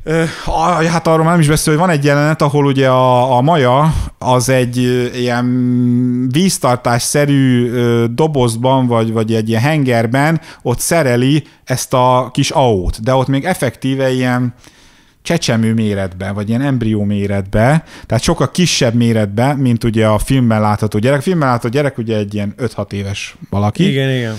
Uh, hát arról már nem is beszél, hogy van egy jelenet, ahol ugye a, a maja az egy ilyen víztartásszerű dobozban, vagy, vagy egy ilyen hengerben ott szereli ezt a kis aót, de ott még effektíve ilyen csecsemő méretben vagy ilyen embrió méretben, tehát sokkal kisebb méretben, mint ugye a filmben látható gyerek. A filmben látható gyerek ugye egy ilyen 5-6 éves valaki. Igen, igen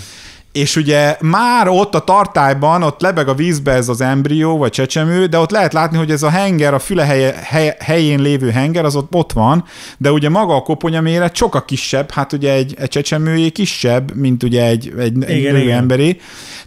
és ugye már ott a tartályban, ott lebeg a vízbe ez az embrió, vagy csecsemő, de ott lehet látni, hogy ez a henger, a füle helye, hely, helyén lévő henger, az ott, ott van, de ugye maga a koponya méret sokkal kisebb, hát ugye egy, egy csecsemőjé kisebb, mint ugye egy, egy, igen, egy igen. emberi,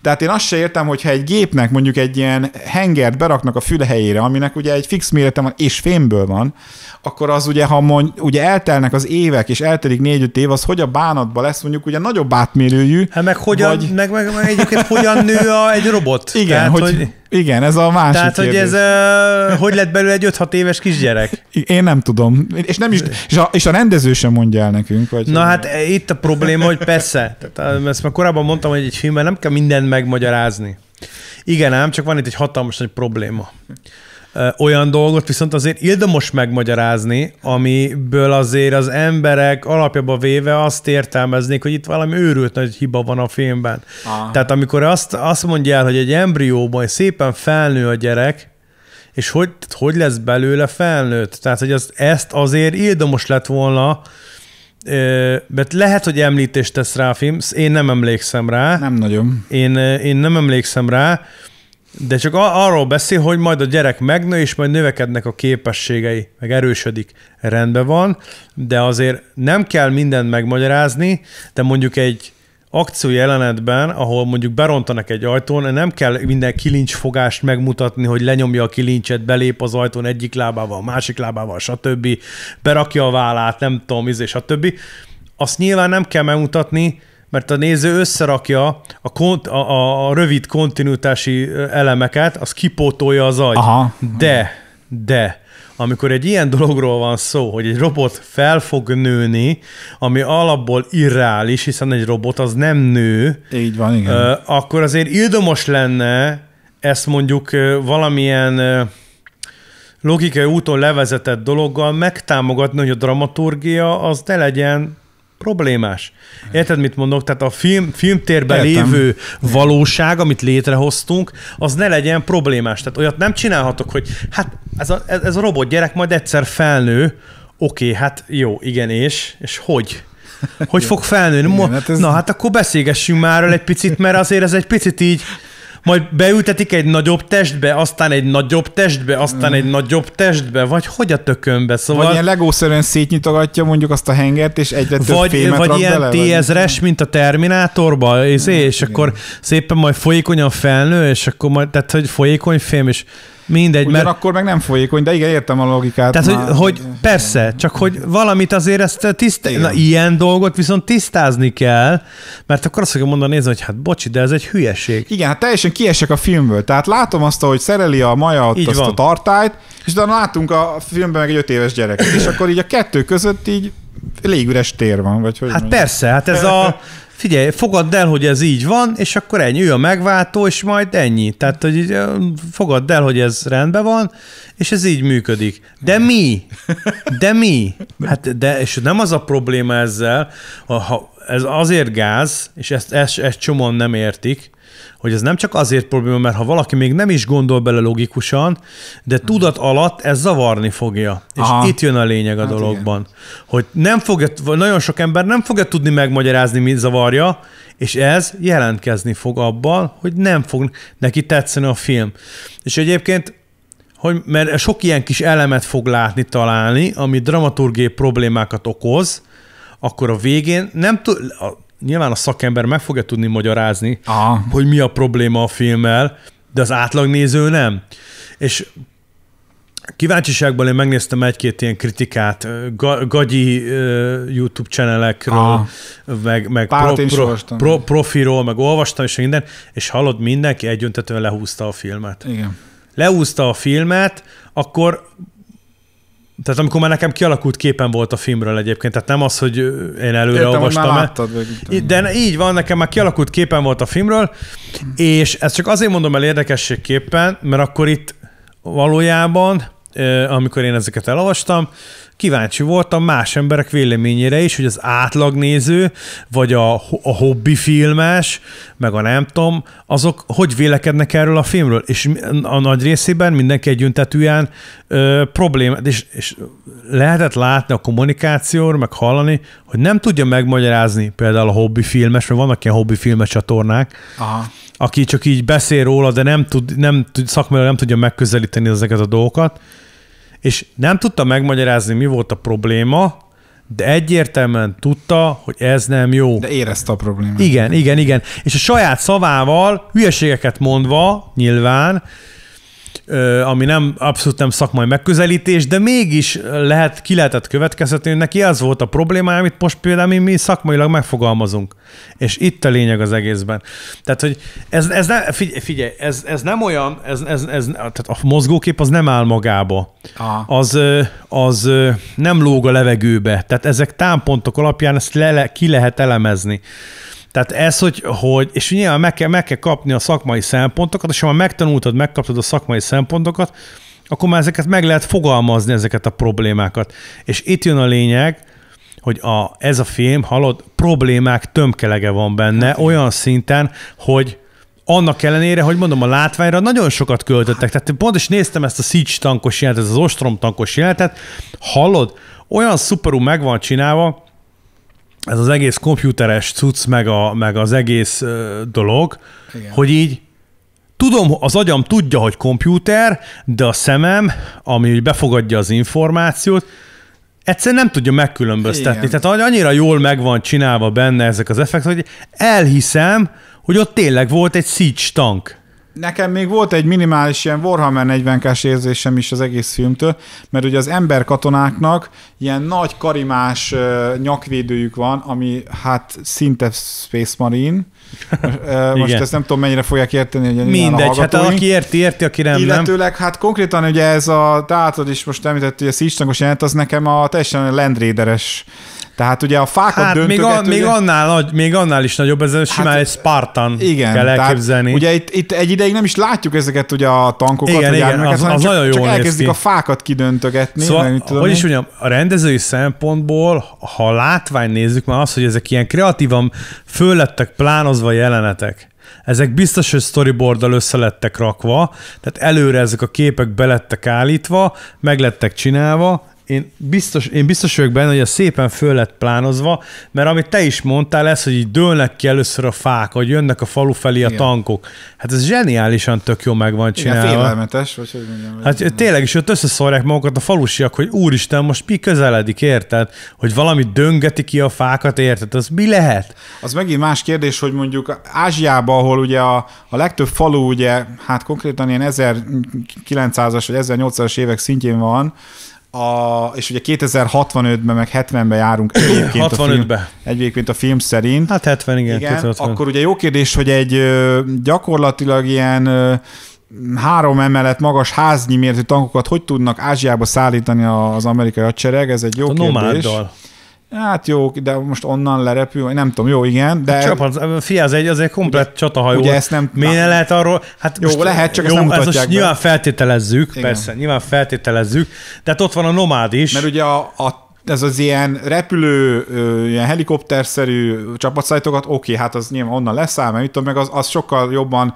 tehát én azt se értem, hogyha egy gépnek mondjuk egy ilyen hengert beraknak a helyére, aminek ugye egy fix mérete van és fémből van, akkor az ugye, ha mond, ugye eltelnek az évek, és eltelik négy-öt év, az hogy a bánatba lesz mondjuk ugye nagyobb átmérőjű. Hát meg hogyan, vagy... meg, meg, meg egyébként hogyan nő a, egy robot? Igen, Tehát, hogy... hogy igen, ez a másik Tehát, kérdés. hogy ez uh, hogy lett belőle egy 5-6 éves kisgyerek? Én nem tudom. És, nem is, és, a, és a rendező sem mondja el nekünk. Vagy Na hát nem. itt a probléma, hogy persze. Tehát, ezt már korábban mondtam, hogy egy filmben nem kell mindent megmagyarázni. Igen ám, csak van itt egy hatalmas nagy probléma olyan dolgot viszont azért ildomos megmagyarázni, amiből azért az emberek alapjába véve azt értelmeznék, hogy itt valami őrült nagy hiba van a filmben. Ah. Tehát amikor azt, azt mondja el, hogy egy embrióban szépen felnő a gyerek, és hogy, hogy lesz belőle felnőtt? Tehát, hogy az, ezt azért ildomos lett volna, mert lehet, hogy említést tesz rá a film, én nem emlékszem rá. Nem nagyon. Én, én nem emlékszem rá, de csak arról beszél, hogy majd a gyerek megnő, és majd növekednek a képességei, meg erősödik. Rendben van, de azért nem kell mindent megmagyarázni, de mondjuk egy akció jelenetben, ahol mondjuk berontanak egy ajtón, nem kell minden kilincsfogást megmutatni, hogy lenyomja a kilincset, belép az ajtón egyik lábával, másik lábával, stb. Berakja a vállát, nem tudom, és izé, stb. Azt nyilván nem kell megmutatni, mert a néző összerakja a, kont, a, a, a rövid kontinuitási elemeket, az kipótolja az agy. Aha. De, de, amikor egy ilyen dologról van szó, hogy egy robot fel fog nőni, ami alapból irreális, hiszen egy robot az nem nő. Így van, igen. Akkor azért ildomos lenne ezt mondjuk valamilyen logikai úton levezetett dologgal megtámogatni, hogy a dramaturgia az ne legyen problémás. Érted, mit mondok? Tehát a film, filmtérben Értem. lévő valóság, amit létrehoztunk, az ne legyen problémás. Tehát olyat nem csinálhatok, hogy hát ez a, ez a robot gyerek majd egyszer felnő, oké, hát jó, igen, és, és hogy? Hogy fog felnőni? Igen, hát ez... Na hát akkor beszélgessünk már el egy picit, mert azért ez egy picit így majd beültetik egy nagyobb testbe, aztán egy nagyobb testbe, aztán egy mm. nagyobb testbe, vagy hogy a tökönbe, szóval... Vagy ilyen legószerűen szétnyitogatja mondjuk azt a hengert, és egyre több vagy, fémet Vagy ilyen T-ezres, mm. mint a Terminátorban, és, mm, és akkor szépen majd folyékonyan felnő, és akkor majd, tehát hogy folyékony fém, és Mindegy, mert... akkor meg nem folyékony, de igen, értem a logikát. Tehát, hogy, hogy persze, csak hogy valamit azért ezt tisztázni, na ilyen dolgot viszont tisztázni kell, mert akkor azt fogja mondani, nézni, hogy hát bocsi, de ez egy hülyeség. Igen, hát teljesen kiesek a filmből. Tehát látom azt, hogy szereli a maja ott így azt van. a tartályt, és utána látunk a filmben meg egy öt éves gyereket, és akkor így a kettő között így légüres tér van, vagy hogy Hát mondjam. persze, hát ez a figyelj, fogadd el, hogy ez így van, és akkor ennyi, ő a megváltó, és majd ennyi. Tehát, hogy fogadd el, hogy ez rendben van, és ez így működik. De mi? De mi? Hát, de, és nem az a probléma ezzel, ha ez azért gáz, és ezt, ezt, ezt csomóan nem értik, hogy ez nem csak azért probléma, mert ha valaki még nem is gondol bele logikusan, de tudat alatt ez zavarni fogja. És Aha. itt jön a lényeg a hát dologban. Igen. Hogy nem fogja, nagyon sok ember nem fogja tudni megmagyarázni, mi zavarja, és ez jelentkezni fog abban, hogy nem fog neki tetszeni a film. És egyébként hogy mert sok ilyen kis elemet fog látni, találni, ami dramaturgiai problémákat okoz, akkor a végén nem tud, nyilván a szakember meg fogja tudni magyarázni, ah. hogy mi a probléma a filmmel, de az átlagnéző nem. És kíváncsiságból én megnéztem egy-két ilyen kritikát, ga- gagyi uh, YouTube csenelekről, ah. meg, meg pro- pro- pro- profiról, meg olvastam, és minden, és hallod, mindenki egyöntetően lehúzta a filmet. Igen. Lehúzta a filmet, akkor tehát amikor már nekem kialakult képen volt a filmről egyébként, tehát nem az, hogy én előre Értem, olvastam már láttad, De így van, nekem már kialakult képen volt a filmről, és ezt csak azért mondom el érdekességképpen, mert akkor itt valójában, amikor én ezeket elolvastam, kíváncsi voltam más emberek véleményére is, hogy az átlagnéző, vagy a, a hobbi filmes, meg a nem tudom, azok hogy vélekednek erről a filmről, és a nagy részében mindenki együttetűen problémát, és, és lehetett látni a kommunikációr, meg hallani, hogy nem tudja megmagyarázni például a hobbi filmes, mert vannak ilyen hobbi filmes csatornák, Aha. aki csak így beszél róla, de nem tud, nem tud szakmára nem tudja megközelíteni ezeket a dolgokat, és nem tudta megmagyarázni, mi volt a probléma, de egyértelműen tudta, hogy ez nem jó. De érezte a problémát. Igen, igen, igen. És a saját szavával, hülyeségeket mondva, nyilván, ami nem abszolút nem szakmai megközelítés, de mégis lehet, ki lehetett következtetni, hogy neki ez volt a problémája, amit most például mi, mi szakmailag megfogalmazunk. És itt a lényeg az egészben. Tehát, hogy ez, ez nem, figyelj, figyelj ez, ez, nem olyan, ez, ez, ez, tehát a mozgókép az nem áll magába. Az, az nem lóg a levegőbe. Tehát ezek támpontok alapján ezt le, ki lehet elemezni. Tehát ez, hogy, hogy és nyilván meg kell, meg kell kapni a szakmai szempontokat, és ha már megtanultad, megkaptad a szakmai szempontokat, akkor már ezeket meg lehet fogalmazni, ezeket a problémákat. És itt jön a lényeg, hogy a, ez a film, hallod, problémák tömkelege van benne, hát, olyan szinten, hogy annak ellenére, hogy mondom, a látványra nagyon sokat költöttek. Tehát is néztem ezt a Siege tankos jelentet, ez az ostrom tankos jelentet, hallod, olyan szuperú meg van csinálva, ez az egész komputeres cucc, meg, a, meg az egész ö, dolog, Igen. hogy így tudom, az agyam tudja, hogy komputer, de a szemem, ami befogadja az információt, egyszerűen nem tudja megkülönböztetni. Igen. Tehát annyira jól meg van csinálva benne ezek az effektek, hogy elhiszem, hogy ott tényleg volt egy siege tank nekem még volt egy minimális ilyen Warhammer 40 es érzésem is az egész filmtől, mert ugye az emberkatonáknak ilyen nagy karimás nyakvédőjük van, ami hát szinte Space Marine. Most Igen. ezt nem tudom, mennyire fogják érteni, hogy Mindegy, a hát aki érti, érti, aki nem. Illetőleg, nem. hát konkrétan ugye ez a, tehát is most említett, hogy a szícsnagos jelent, az nekem a teljesen Land tehát ugye a fákat hát még, a, még, ugye... annál nagy, még annál is nagyobb, ez hát, simán egy Spartan igen, kell elképzelni. Ugye itt, itt, egy ideig nem is látjuk ezeket ugye a tankokat, igen, vagy igen, az, az csak, nagyon csak elkezdik ki. a fákat kidöntögetni. Szóval, nem, tudom hogy is mondjam, a rendezői szempontból, ha a látvány nézzük már az, hogy ezek ilyen kreatívan föllettek plánozva jelenetek. Ezek biztos, hogy storyboarddal össze lettek rakva, tehát előre ezek a képek belettek állítva, meglettek csinálva, én biztos, én biztos vagyok benne, hogy ez szépen föl lett plánozva, mert amit te is mondtál, ez, hogy így dőlnek ki először a fák, hogy jönnek a falu felé a Igen. tankok. Hát ez zseniálisan tök jó meg van csinálva. Igen, félelmetes, vagy hogy mondjam. Hát mondjam. tényleg is ott összeszórják magukat a falusiak, hogy úristen, most mi közeledik, érted? Hogy valami döngeti ki a fákat, érted? Az mi lehet? Az megint más kérdés, hogy mondjuk Ázsiában, ahol ugye a, a legtöbb falu ugye, hát konkrétan ilyen 1900-as vagy 1800-as évek szintjén van, a, és ugye 2065-ben, meg 70-ben járunk egyébként. 65 film, Egyébként a film szerint. Hát 70, igen. igen 2060. Akkor ugye jó kérdés, hogy egy gyakorlatilag ilyen három emelet magas háznyi méretű tankokat hogy tudnak Ázsiába szállítani az amerikai hadsereg? Ez egy jó hát a kérdés. Nomáddal. Hát jó, de most onnan lerepül, nem tudom, jó, igen, de... Csapat, fia, az egy, az egy komplet ugye, csatahajó. Ugye ezt nem... Miért nem lehet arról? Hát jó, most, lehet, csak jó, ezt nem hát mutatják ezt most be. nyilván feltételezzük, igen. persze, nyilván feltételezzük, de hát ott van a nomád is. Mert ugye a, a ez az ilyen repülő, ilyen helikopterszerű csapatszállítókat, oké, hát az nyilván onnan leszáll, mert tudom, meg az, az sokkal jobban,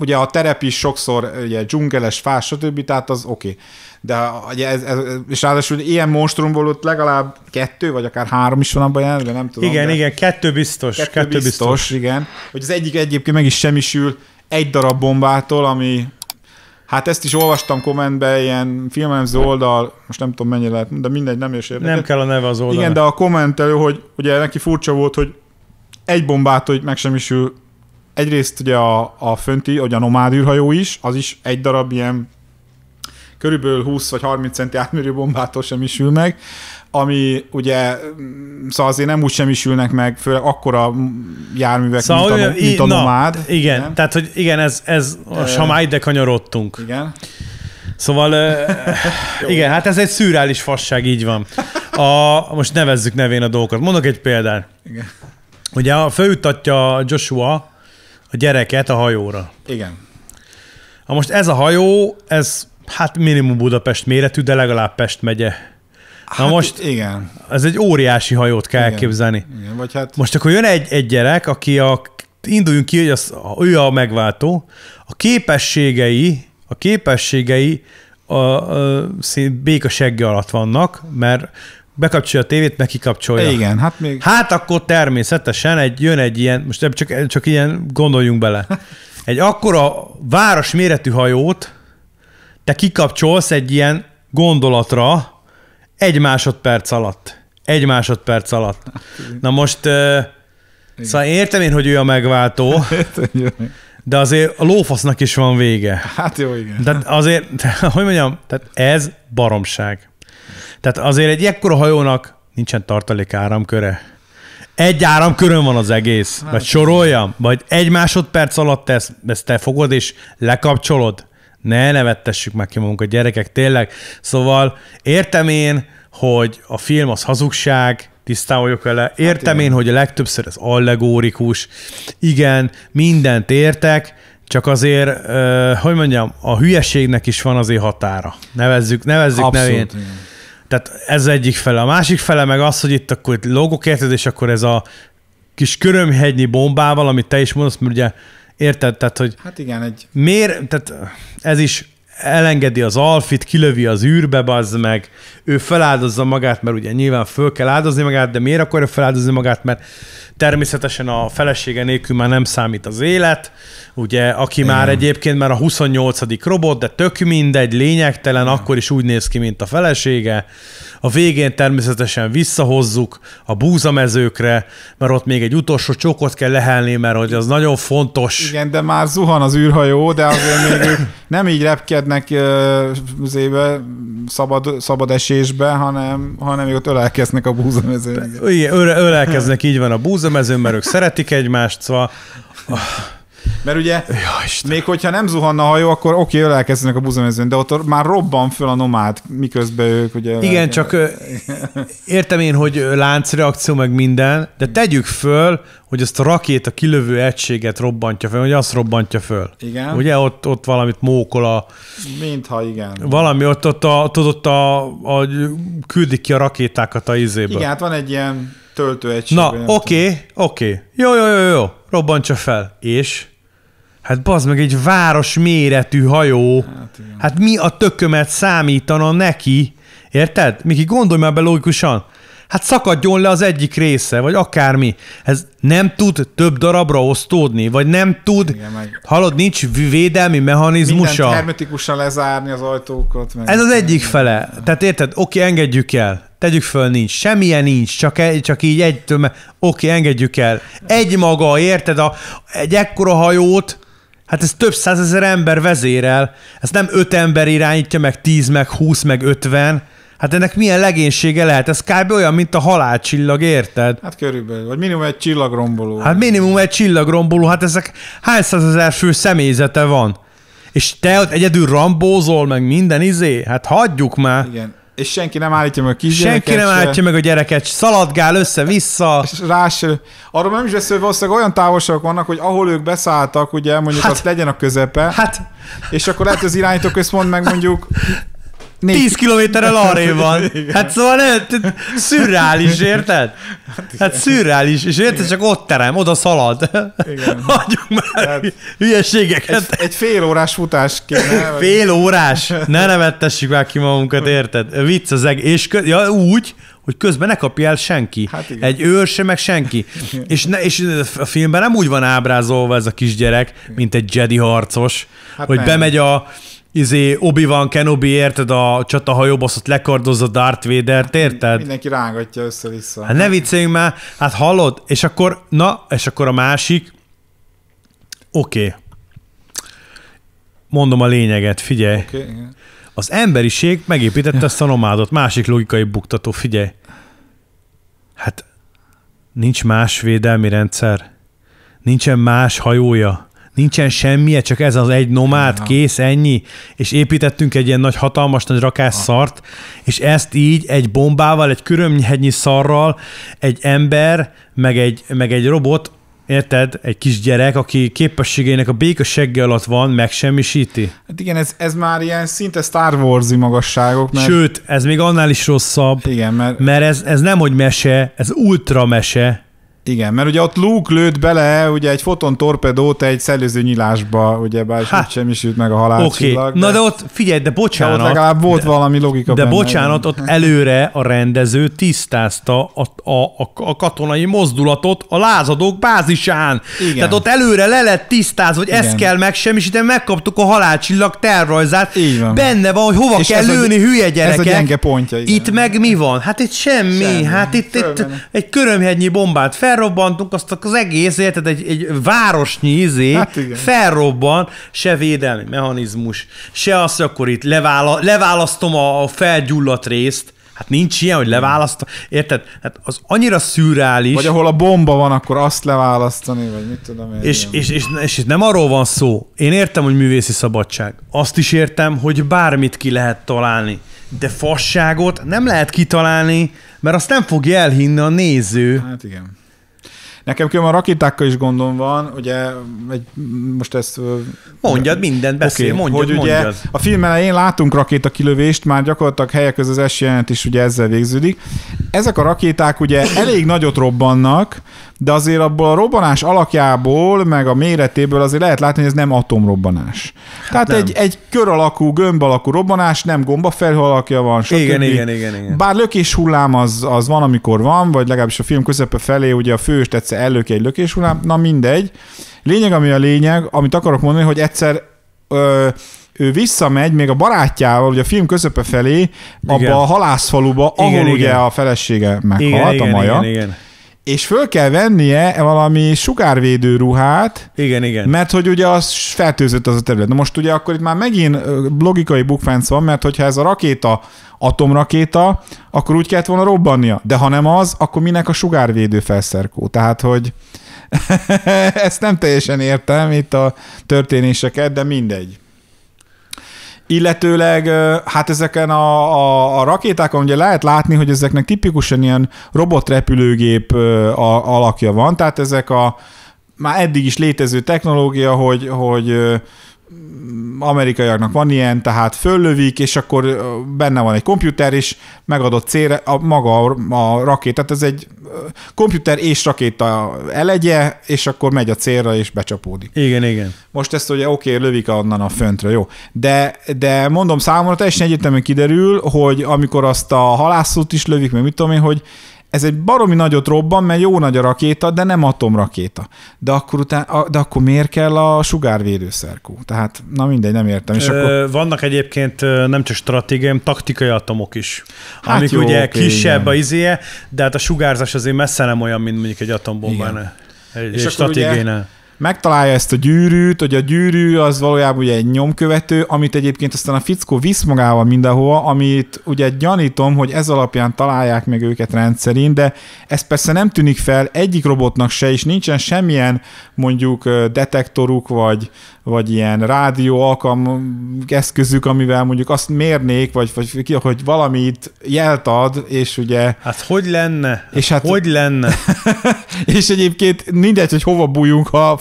ugye a terep is sokszor ugye dzsungeles, fás, stb., tehát az oké de ugye ez, ez, és ráadásul ilyen monstrumból ott legalább kettő, vagy akár három is van abban de nem tudom. Igen, de igen, kettő biztos. Kettő, kettő biztos, biztos, igen. Hogy az egyik egyébként meg is semmisül egy darab bombától, ami Hát ezt is olvastam kommentben ilyen filmemző oldal, most nem tudom mennyi lehet, de mindegy, nem is Nem kell a neve az oldal. Igen, de a kommentelő, hogy ugye neki furcsa volt, hogy egy bombát, hogy megsemmisül. Egyrészt ugye a, a fönti, ugye a nomád űrhajó is, az is egy darab ilyen körülbelül 20 vagy 30 centi átmérő bombától sem ül meg, ami ugye, mm, szóval azért nem úgy sem ülnek meg, főleg akkora járművek, szóval mint, a, mint a nomád. igen, nem? tehát hogy igen, ez, ez ha már ide kanyarodtunk. Igen. Szóval, igen, hát ez egy szürális fasság, így van. A, most nevezzük nevén a dolgokat. Mondok egy példát. Igen. Ugye főüttatja Joshua a gyereket a hajóra. Igen. Ha most ez a hajó, ez hát minimum Budapest méretű, de legalább Pest megye. Na hát most igen. ez egy óriási hajót kell igen. elképzelni. Igen, vagy hát... Most akkor jön egy, egy gyerek, aki a, induljunk ki, hogy az, ő a megváltó, a képességei, a képességei a, a, a béka segge alatt vannak, mert bekapcsolja a tévét, meg kikapcsolja. Igen, hát még... Hát akkor természetesen egy, jön egy ilyen, most csak, csak ilyen gondoljunk bele, egy akkora város méretű hajót, te kikapcsolsz egy ilyen gondolatra egy másodperc alatt. Egy másodperc alatt. Na most, uh, szóval értem én, hogy ő a megváltó, de azért a lófasznak is van vége. Hát jó, igen. De azért, hogy mondjam, tehát ez baromság. Tehát azért egy ekkora hajónak nincsen tartalék áramköre. Egy áramkörön van az egész. Hát, vagy soroljam, vagy egy másodperc alatt ezt, ezt te fogod és lekapcsolod. Ne nevettessük meg, ki magunkat, gyerekek, tényleg. Szóval értem én, hogy a film az hazugság, tisztán vagyok vele. Hát értem hát én, hogy a legtöbbször ez allegórikus. Igen, mindent értek, csak azért, hogy mondjam, a hülyeségnek is van azért határa. Nevezzük, nevezzük Abszolút, nevén. Igen. Tehát ez egyik fele. A másik fele meg az, hogy itt akkor itt logok érted, és akkor ez a kis körömhegynyi bombával, amit te is mondasz, mert ugye Érted? Tehát, hogy hát igen, egy... miért, tehát ez is elengedi az alfit, kilövi az űrbe, bazd meg, ő feláldozza magát, mert ugye nyilván föl kell áldozni magát, de miért akarja feláldozni magát, mert természetesen a felesége nélkül már nem számít az élet, ugye, aki Igen. már egyébként már a 28. robot, de tök mindegy, lényegtelen, Igen. akkor is úgy néz ki, mint a felesége, a végén természetesen visszahozzuk a búzamezőkre, mert ott még egy utolsó csokot kell lehelni, mert hogy az nagyon fontos. Igen, de már zuhan az űrhajó, de azért még ők nem így repkednek éve szabad, szabad esésbe, hanem, hanem még ott ölelkeznek a búzamezőn. Igen, ölelkeznek, így van a búzamezőn, mert ők szeretik egymást, szóval mert ugye, ja, még hogyha nem zuhanna a hajó, akkor oké, okay, elkezdenek a buzamezőn, de ott már robban föl a nomád, miközben ők ugye... Igen, elkezdenek. csak értem én, hogy láncreakció meg minden, de tegyük föl, hogy ezt a rakéta kilövő egységet robbantja föl, hogy azt robbantja föl. Igen. Ugye ott, ott valamit mókol a... Mintha igen. Valami ott, ott, a, ott, ott a, a, küldik ki a rakétákat a izéből. Igen, hát van egy ilyen töltőegység. Na, oké, oké. Okay, okay. Jó, jó, jó, jó. Robbantsa fel. És? Hát bazd meg, egy város méretű hajó. Hát, hát mi a tökömet számítana neki? Érted? Miki, gondolj már be logikusan. Hát szakadjon le az egyik része, vagy akármi. Ez nem tud több darabra osztódni, vagy nem tud, Igen, meg... hallod, nincs védelmi mechanizmusa. Mindent hermetikusan lezárni az ajtókat. Meg Ez az egyik fele. Tehát érted, oké, engedjük el tegyük föl, nincs, semmilyen nincs, csak, egy, csak így egy, oké, engedjük el. Egy maga, érted, a, egy ekkora hajót, Hát ez több százezer ember vezérel, ez nem öt ember irányítja, meg tíz, meg húsz, meg ötven. Hát ennek milyen legénysége lehet? Ez kb. olyan, mint a halálcsillag, érted? Hát körülbelül, vagy minimum egy csillagromboló. Hát minimum egy csillagromboló, hát ezek hány százezer fő személyzete van? És te ott egyedül rambózol, meg minden izé? Hát hagyjuk már. Igen, és senki nem állítja meg a kisgyereket. Senki nem állítja meg a gyereket, szaladgál össze-vissza. És rás, arról nem is hogy valószínűleg olyan távolságok vannak, hogy ahol ők beszálltak, ugye mondjuk hát, az legyen a közepe. Hát. És akkor lehet az irányító központ meg mondjuk Négy... 10 kilométerrel arré van. Igen. Hát szóval ne, eh, szürreális, érted? Hát, hát szürreális, és érted, csak ott terem, oda szalad. Hagyjuk már Tehát hülyeségeket. Egy, egy fél órás futás kéne. Fél órás? Ne nevettessük már ki magunkat, érted? Vicc az eg... És kö... ja, úgy, hogy közben ne kapja el senki. Hát igen. Egy őr sem, meg senki. és, ne, és a filmben nem úgy van ábrázolva ez a kisgyerek, mint egy Jedi harcos, hát hogy nem. bemegy a izé Obi-Wan Kenobi, érted, a csatahajóbaszot lekardozza Darth Vader-t, érted? Mindenki rángatja össze-vissza. Hát ne vicceljünk már, hát hallod? És akkor, na, és akkor a másik, oké, okay. mondom a lényeget, figyelj. Okay, igen. az emberiség megépítette ezt a nomádot, másik logikai buktató, figyelj. Hát nincs más védelmi rendszer, nincsen más hajója, nincsen semmi, csak ez az egy nomád, Aha. kész, ennyi, és építettünk egy ilyen nagy hatalmas nagy rakás Aha. szart, és ezt így egy bombával, egy körömnyhegynyi szarral, egy ember, meg egy, meg egy robot, érted, egy kis gyerek, aki képességeinek a béka segge alatt van, megsemmisíti. Hát igen, ez, ez már ilyen szinte Star Wars-i magasságok. Mert... Sőt, ez még annál is rosszabb, igen, mert... mert ez, ez nem hogy mese, ez ultra mese, igen, mert ugye ott Luke lőtt bele ugye egy foton torpedót egy szellőző nyilásba, ugye bár hát, sem is jut meg a halálcsillag. Okay. De... Na de ott figyelj, de bocsánat. De ott legalább volt de, valami logika De benne, bocsánat, igen. ott előre a rendező tisztázta a, a, a, a katonai mozdulatot a lázadók bázisán. Igen. Tehát ott előre le lett tisztázva, hogy igen. ezt kell megsemmisíteni, megkaptuk a halálcsillag tervrajzát. van. Benne van, hogy hova És kell lőni, a, hülye gyerekek. Ez a gyenge pontja. Igen. Itt meg mi van? Hát itt semmi. semmi. Hát itt, itt egy körömhegynyi bombát fel felrobbantunk, azt az egész, érted, egy, egy városnyi izé, hát felrobban, se védelmi mechanizmus, se az, hogy akkor itt levála, leválasztom a, a felgyulladt részt, Hát nincs ilyen, hogy leválasztom. Érted? Hát az annyira szürreális. Vagy ahol a bomba van, akkor azt leválasztani, vagy mit tudom én. És, és, és, és nem arról van szó. Én értem, hogy művészi szabadság. Azt is értem, hogy bármit ki lehet találni. De fasságot nem lehet kitalálni, mert azt nem fogja elhinni a néző. Hát igen. Nekem különben a rakétákkal is gondom van, ugye egy, most ezt... Mondjad mindent, beszél, okay, mondjad, hogy mondjad. a film elején látunk rakéta kilövést, már gyakorlatilag helyek között az esélyenet is ugye ezzel végződik. Ezek a rakéták ugye elég nagyot robbannak, de azért abból a robbanás alakjából, meg a méretéből azért lehet látni, hogy ez nem atomrobbanás. Hát Tehát nem. Egy, egy kör alakú, gömb alakú robbanás, nem gomba felhő alakja van, stb. Igen, igen, igen, igen. Bár lökés hullám az, az van, amikor van, vagy legalábbis a film közepe felé ugye a fős egyszer ellöki egy lökés hullám, na mindegy. Lényeg, ami a lényeg, amit akarok mondani, hogy egyszer ö, ő visszamegy még a barátjával, ugye a film közepe felé, igen. abba a halászfaluba, ahol igen, ugye igen. a felesége meghalt, igen, a maja. Igen, igen, igen és föl kell vennie valami sugárvédő ruhát. Igen, igen. Mert hogy ugye az fertőzött az a terület. Na most ugye akkor itt már megint logikai bukfenc van, mert hogyha ez a rakéta atomrakéta, akkor úgy kellett volna robbannia. De ha nem az, akkor minek a sugárvédő felszerkó? Tehát, hogy ezt nem teljesen értem itt a történéseket, de mindegy. Illetőleg hát ezeken a, a, a rakétákon ugye lehet látni, hogy ezeknek tipikusan ilyen robotrepülőgép alakja van, tehát ezek a már eddig is létező technológia, hogy, hogy amerikaiaknak van ilyen, tehát föllövik, és akkor benne van egy komputer, és megadott célra a, maga a, rakét, tehát ez egy komputer és rakéta elegye, és akkor megy a célra, és becsapódik. Igen, igen. Most ezt ugye oké, okay, lövik onnan a föntről, jó. De, de mondom számomra teljesen egyértelműen kiderül, hogy amikor azt a halászót is lövik, meg mit tudom én, hogy ez egy baromi nagyot robban, mert jó nagy a rakéta, de nem atomrakéta. De akkor, után, de akkor miért kell a sugárvédőszerkó? Tehát, na mindegy, nem értem. És Ö, akkor... Vannak egyébként nem csak stratégiai, hanem taktikai atomok is, hát amik jó, ugye okay, kisebb igen. a izéje, de hát a sugárzás azért messze nem olyan, mint mondjuk egy atombombán. Egy és, és Ugye megtalálja ezt a gyűrűt, hogy a gyűrű az valójában ugye egy nyomkövető, amit egyébként aztán a fickó visz magával mindenhova, amit ugye gyanítom, hogy ez alapján találják meg őket rendszerint, de ez persze nem tűnik fel egyik robotnak se, és nincsen semmilyen mondjuk detektoruk, vagy, vagy ilyen rádió alkalm eszközük, amivel mondjuk azt mérnék, vagy, vagy hogy valamit jelt ad, és ugye... Hát hogy lenne? És hát, hogy lenne? és egyébként mindegy, hogy hova bújunk, ha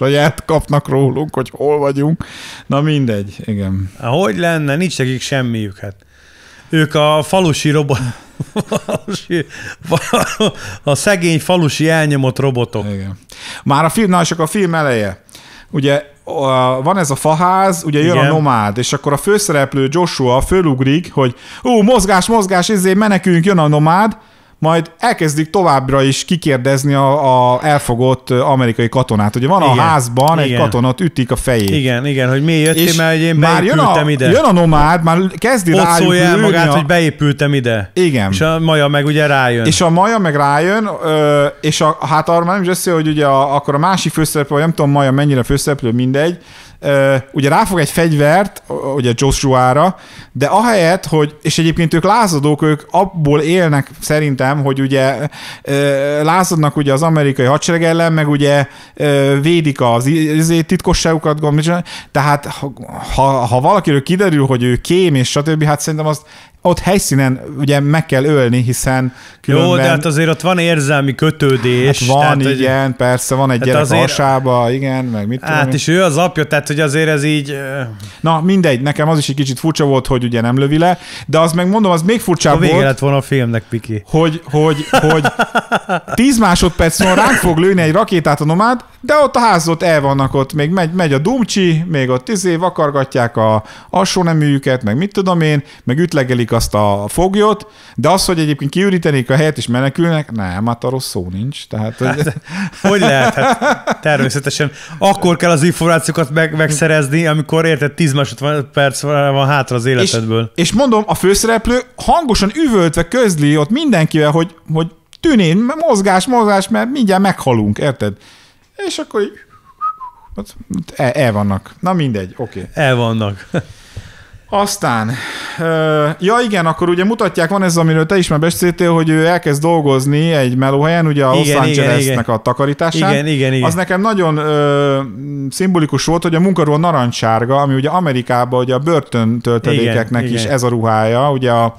ját kapnak rólunk, hogy hol vagyunk. Na mindegy, igen. Hogy lenne, nincs nekik semmiük, hát. Ők a falusi robot, falusi, a szegény falusi elnyomott robotok. Igen. Már a filmnál csak a film eleje. Ugye van ez a faház, ugye jön Igen. a nomád, és akkor a főszereplő Joshua fölugrik, hogy ú, mozgás, mozgás, ezért meneküljünk, jön a nomád, majd elkezdik továbbra is kikérdezni a, a elfogott amerikai katonát. Ugye van igen, a házban igen. egy katonat, ütik a fejét. Igen, igen, hogy mi jöttél, és mert én már jön a, ide. Jön a nomád, már kezdi Ott rájuk szólja el magát, a... hogy beépültem ide. Igen. És a maja meg ugye rájön. És a maja meg rájön, és a, hát arra már nem is össze, hogy ugye a, akkor a másik főszereplő, vagy nem tudom maja mennyire főszereplő, mindegy, ugye ráfog egy fegyvert, ugye Joshua-ra, de ahelyett, hogy, és egyébként ők lázadók, ők abból élnek szerintem, hogy ugye lázadnak ugye az amerikai hadsereg ellen, meg ugye védik az izé, titkosságukat, tehát ha, ha valakiről kiderül, hogy ő kém és stb., hát szerintem azt ott helyszínen ugye meg kell ölni, hiszen különben... Jó, de hát azért ott van érzelmi kötődés. Hát van, tehát, igen, hogy... persze, van egy hát gyerek azért... hasába, igen, meg mit tudom Hát én. és ő az apja, tehát hogy azért ez így... Na, mindegy, nekem az is egy kicsit furcsa volt, hogy ugye nem lövi le, de az meg mondom, az még furcsább a vége volt... lett volna a filmnek, Piki. Hogy, hogy, hogy tíz másodperc van ránk fog lőni egy rakétát a nomád, de ott a ház ott el vannak ott, még megy, megy a dumcsi, még ott izé vakargatják a neműjüket, meg mit tudom én, meg ütlegelik azt a foglyot, de az, hogy egyébként kiürítenék a helyet és menekülnek, nem, hát arról szó nincs. Tehát, hogy... Hát, hogy lehet? Hát, természetesen. Akkor kell az információkat meg, megszerezni, amikor érted 10 másodperc van hátra az életedből. És, és mondom, a főszereplő hangosan üvöltve közli ott mindenkivel, hogy, hogy tűnén, mozgás, mozgás, mert mindjárt meghalunk, érted? És akkor hát, el, e-, el vannak. Na mindegy, oké. Okay. El vannak. Aztán, ja igen, akkor ugye mutatják, van ez, amiről te is már beszéltél, hogy ő elkezd dolgozni egy melóhelyen, ugye a igen, Los Angelesnek a takarításán. Igen, igen, igen. Az nekem nagyon ö, szimbolikus volt, hogy a munkaruha narancsárga, ami ugye Amerikában ugye a börtön töltelékeknek is igen. ez a ruhája, ugye a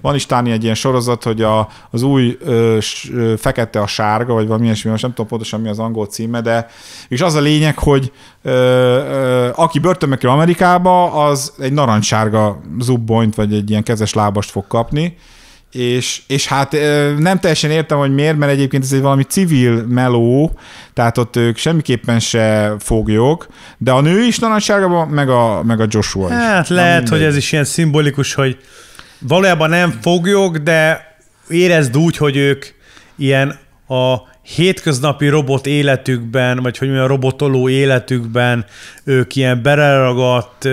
van is tárni egy ilyen sorozat, hogy a, az új ö, s, ö, fekete a sárga, vagy valami ilyesmi, most nem tudom pontosan mi az angol címe, de és az a lényeg, hogy ö, ö, aki börtönbe kerül Amerikába, az egy narancssárga zubbonyt, vagy egy ilyen kezes lábast fog kapni, és, és hát nem teljesen értem, hogy miért, mert egyébként ez egy valami civil meló, tehát ott ők semmiképpen se foglyok, de a nő is narancsárgában, meg a, meg a Joshua hát is. Hát lehet, hogy ez is ilyen szimbolikus, hogy valójában nem foglyok, de érezd úgy, hogy ők ilyen a hétköznapi robot életükben, vagy hogy mondjam, a robotoló életükben ők ilyen beleragadt,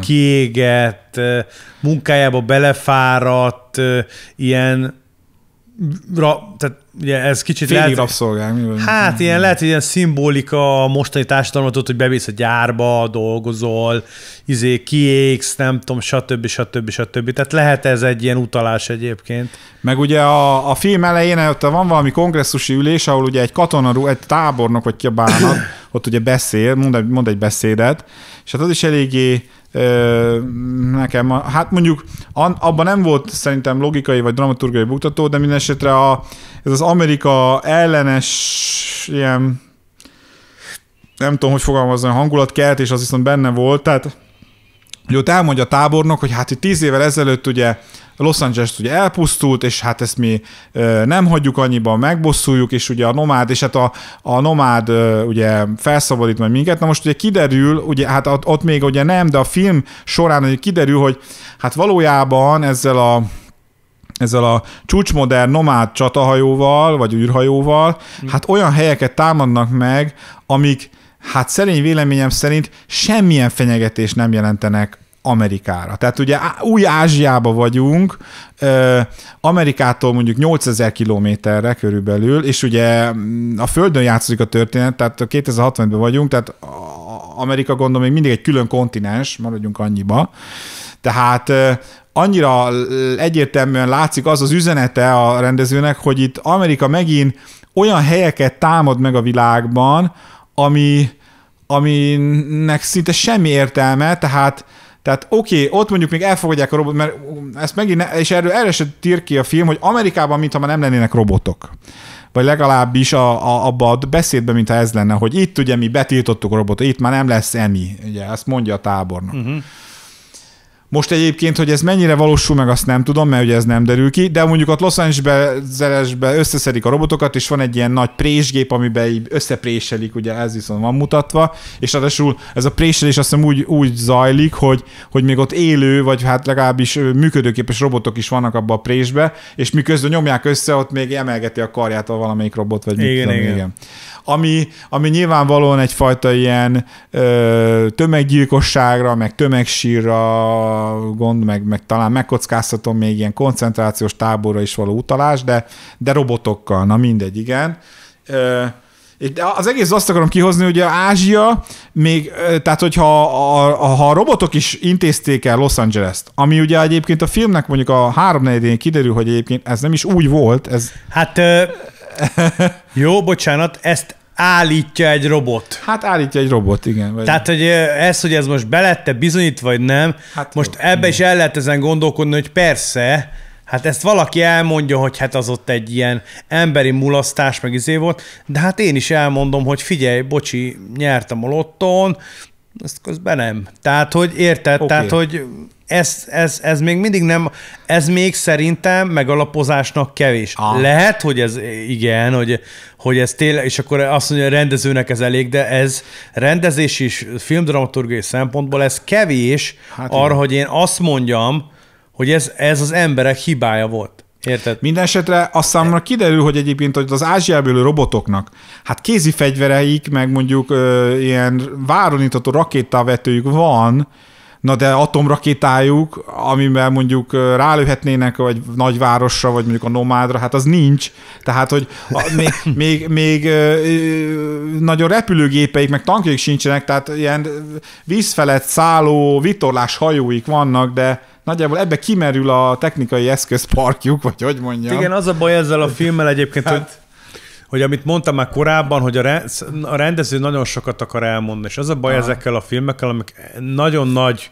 kiégett, munkájába belefáradt, ilyen ra, tehát ugye ez kicsit Félig lehet... rabszolgál, mi Hát ilyen mhm. lehet, hogy ilyen szimbolika a mostani társadalmat, hogy bevész a gyárba, dolgozol, izé, kiégsz, nem tudom, stb. stb. stb. Tehát lehet ez egy ilyen utalás egyébként. Meg ugye a, a film elején ott van valami kongresszusi ülés, ahol ugye egy katona, egy tábornok, vagy ki a ott ugye beszél, mond egy, mond egy beszédet, és hát az is eléggé nekem, hát mondjuk abban nem volt szerintem logikai vagy dramaturgiai buktató, de minden esetre a, ez az Amerika ellenes ilyen nem tudom, hogy fogalmazni, kelt, és az viszont benne volt, tehát hogy ott elmondja a tábornok, hogy hát itt tíz évvel ezelőtt ugye Los Angeles ugye elpusztult, és hát ezt mi nem hagyjuk annyiban, megbosszuljuk, és ugye a nomád, és hát a, a nomád ugye felszabadít majd minket. Na most ugye kiderül, ugye hát ott még ugye nem, de a film során ugye kiderül, hogy hát valójában ezzel a ezzel a csúcsmodern nomád csatahajóval, vagy űrhajóval, hm. hát olyan helyeket támadnak meg, amik hát szerény véleményem szerint semmilyen fenyegetés nem jelentenek Amerikára. Tehát ugye új Ázsiába vagyunk, Amerikától mondjuk 8000 kilométerre körülbelül, és ugye mm, a Földön játszik a történet, tehát 2060-ben vagyunk, tehát Amerika gondolom még mindig egy külön kontinens, maradjunk annyiba. Tehát annyira egyértelműen látszik az az üzenete a rendezőnek, hogy itt Amerika megint olyan helyeket támad meg a világban, ami, aminek szinte semmi értelme, tehát tehát oké, okay, ott mondjuk még elfogadják a robot, mert ezt megint, ne, és erről, erre se tír ki a film, hogy Amerikában mintha már nem lennének robotok. Vagy legalábbis a, a, abba a beszédben, mintha ez lenne, hogy itt ugye mi betiltottuk a robotot, itt már nem lesz emi, ugye, ezt mondja a tábornok. Uh-huh. Most egyébként, hogy ez mennyire valósul meg, azt nem tudom, mert ugye ez nem derül ki, de mondjuk ott Los Angeles-be összeszedik a robotokat, és van egy ilyen nagy présgép, amiben így összepréselik, ugye ez viszont van mutatva, és ráadásul ez a préselés azt hiszem úgy, úgy zajlik, hogy, hogy még ott élő, vagy hát legalábbis működőképes robotok is vannak abba a présbe, és miközben nyomják össze, ott még emelgeti a karját a valamelyik robot, vagy igen, mit tudom, igen. igen. Ami, ami nyilvánvalóan egyfajta ilyen ö, tömeggyilkosságra, meg tömegsírra, gond, meg, meg talán megkockáztatom még ilyen koncentrációs táborra is való utalás, de, de robotokkal, na mindegy, igen. Ö, az egész azt akarom kihozni, hogy Ázsia még, tehát hogyha a, a, ha a robotok is intézték el Los Angeles-t, ami ugye egyébként a filmnek mondjuk a háromnegyedén kiderül, hogy egyébként ez nem is úgy volt. Ez... Hát ö, jó, bocsánat, ezt állítja egy robot. Hát állítja egy robot, igen. Vagy... Tehát, hogy eh, ez, hogy ez most belette bizonyítva, vagy nem, hát most jó, ebbe igen. is el lehet ezen gondolkodni, hogy persze, Hát ezt valaki elmondja, hogy hát az ott egy ilyen emberi mulasztás, meg izé volt, de hát én is elmondom, hogy figyelj, bocsi, nyertem a lotton, ezt közben nem. Tehát, hogy érted, okay. tehát, hogy ez, ez, ez még mindig nem, ez még szerintem megalapozásnak kevés. Ah. Lehet, hogy ez igen, hogy, hogy ez tényleg, és akkor azt mondja, a rendezőnek ez elég, de ez rendezés és filmdramaturgiai szempontból ez kevés hát arra, igen. hogy én azt mondjam, hogy ez, ez az emberek hibája volt. Érted? Mindenesetre azt számomra kiderül, hogy egyébként hogy az Ázsiából ülő robotoknak, hát kézi fegyvereik, meg mondjuk ö, ilyen váronítató rakétavetőjük van, na de atomrakétájuk, amivel mondjuk rálőhetnének, vagy nagyvárosra, vagy mondjuk a nomádra, hát az nincs. Tehát, hogy a, még, még, még nagyon repülőgépeik, meg tankjaik sincsenek, tehát ilyen víz felett szálló vitorlás hajóik vannak, de nagyjából ebbe kimerül a technikai eszközparkjuk, vagy hogy mondjam. Igen, az a baj ezzel a filmmel egyébként, hát, hogy hogy amit mondtam már korábban, hogy a rendező nagyon sokat akar elmondani, és az a baj Aha. ezekkel a filmekkel, amik nagyon nagy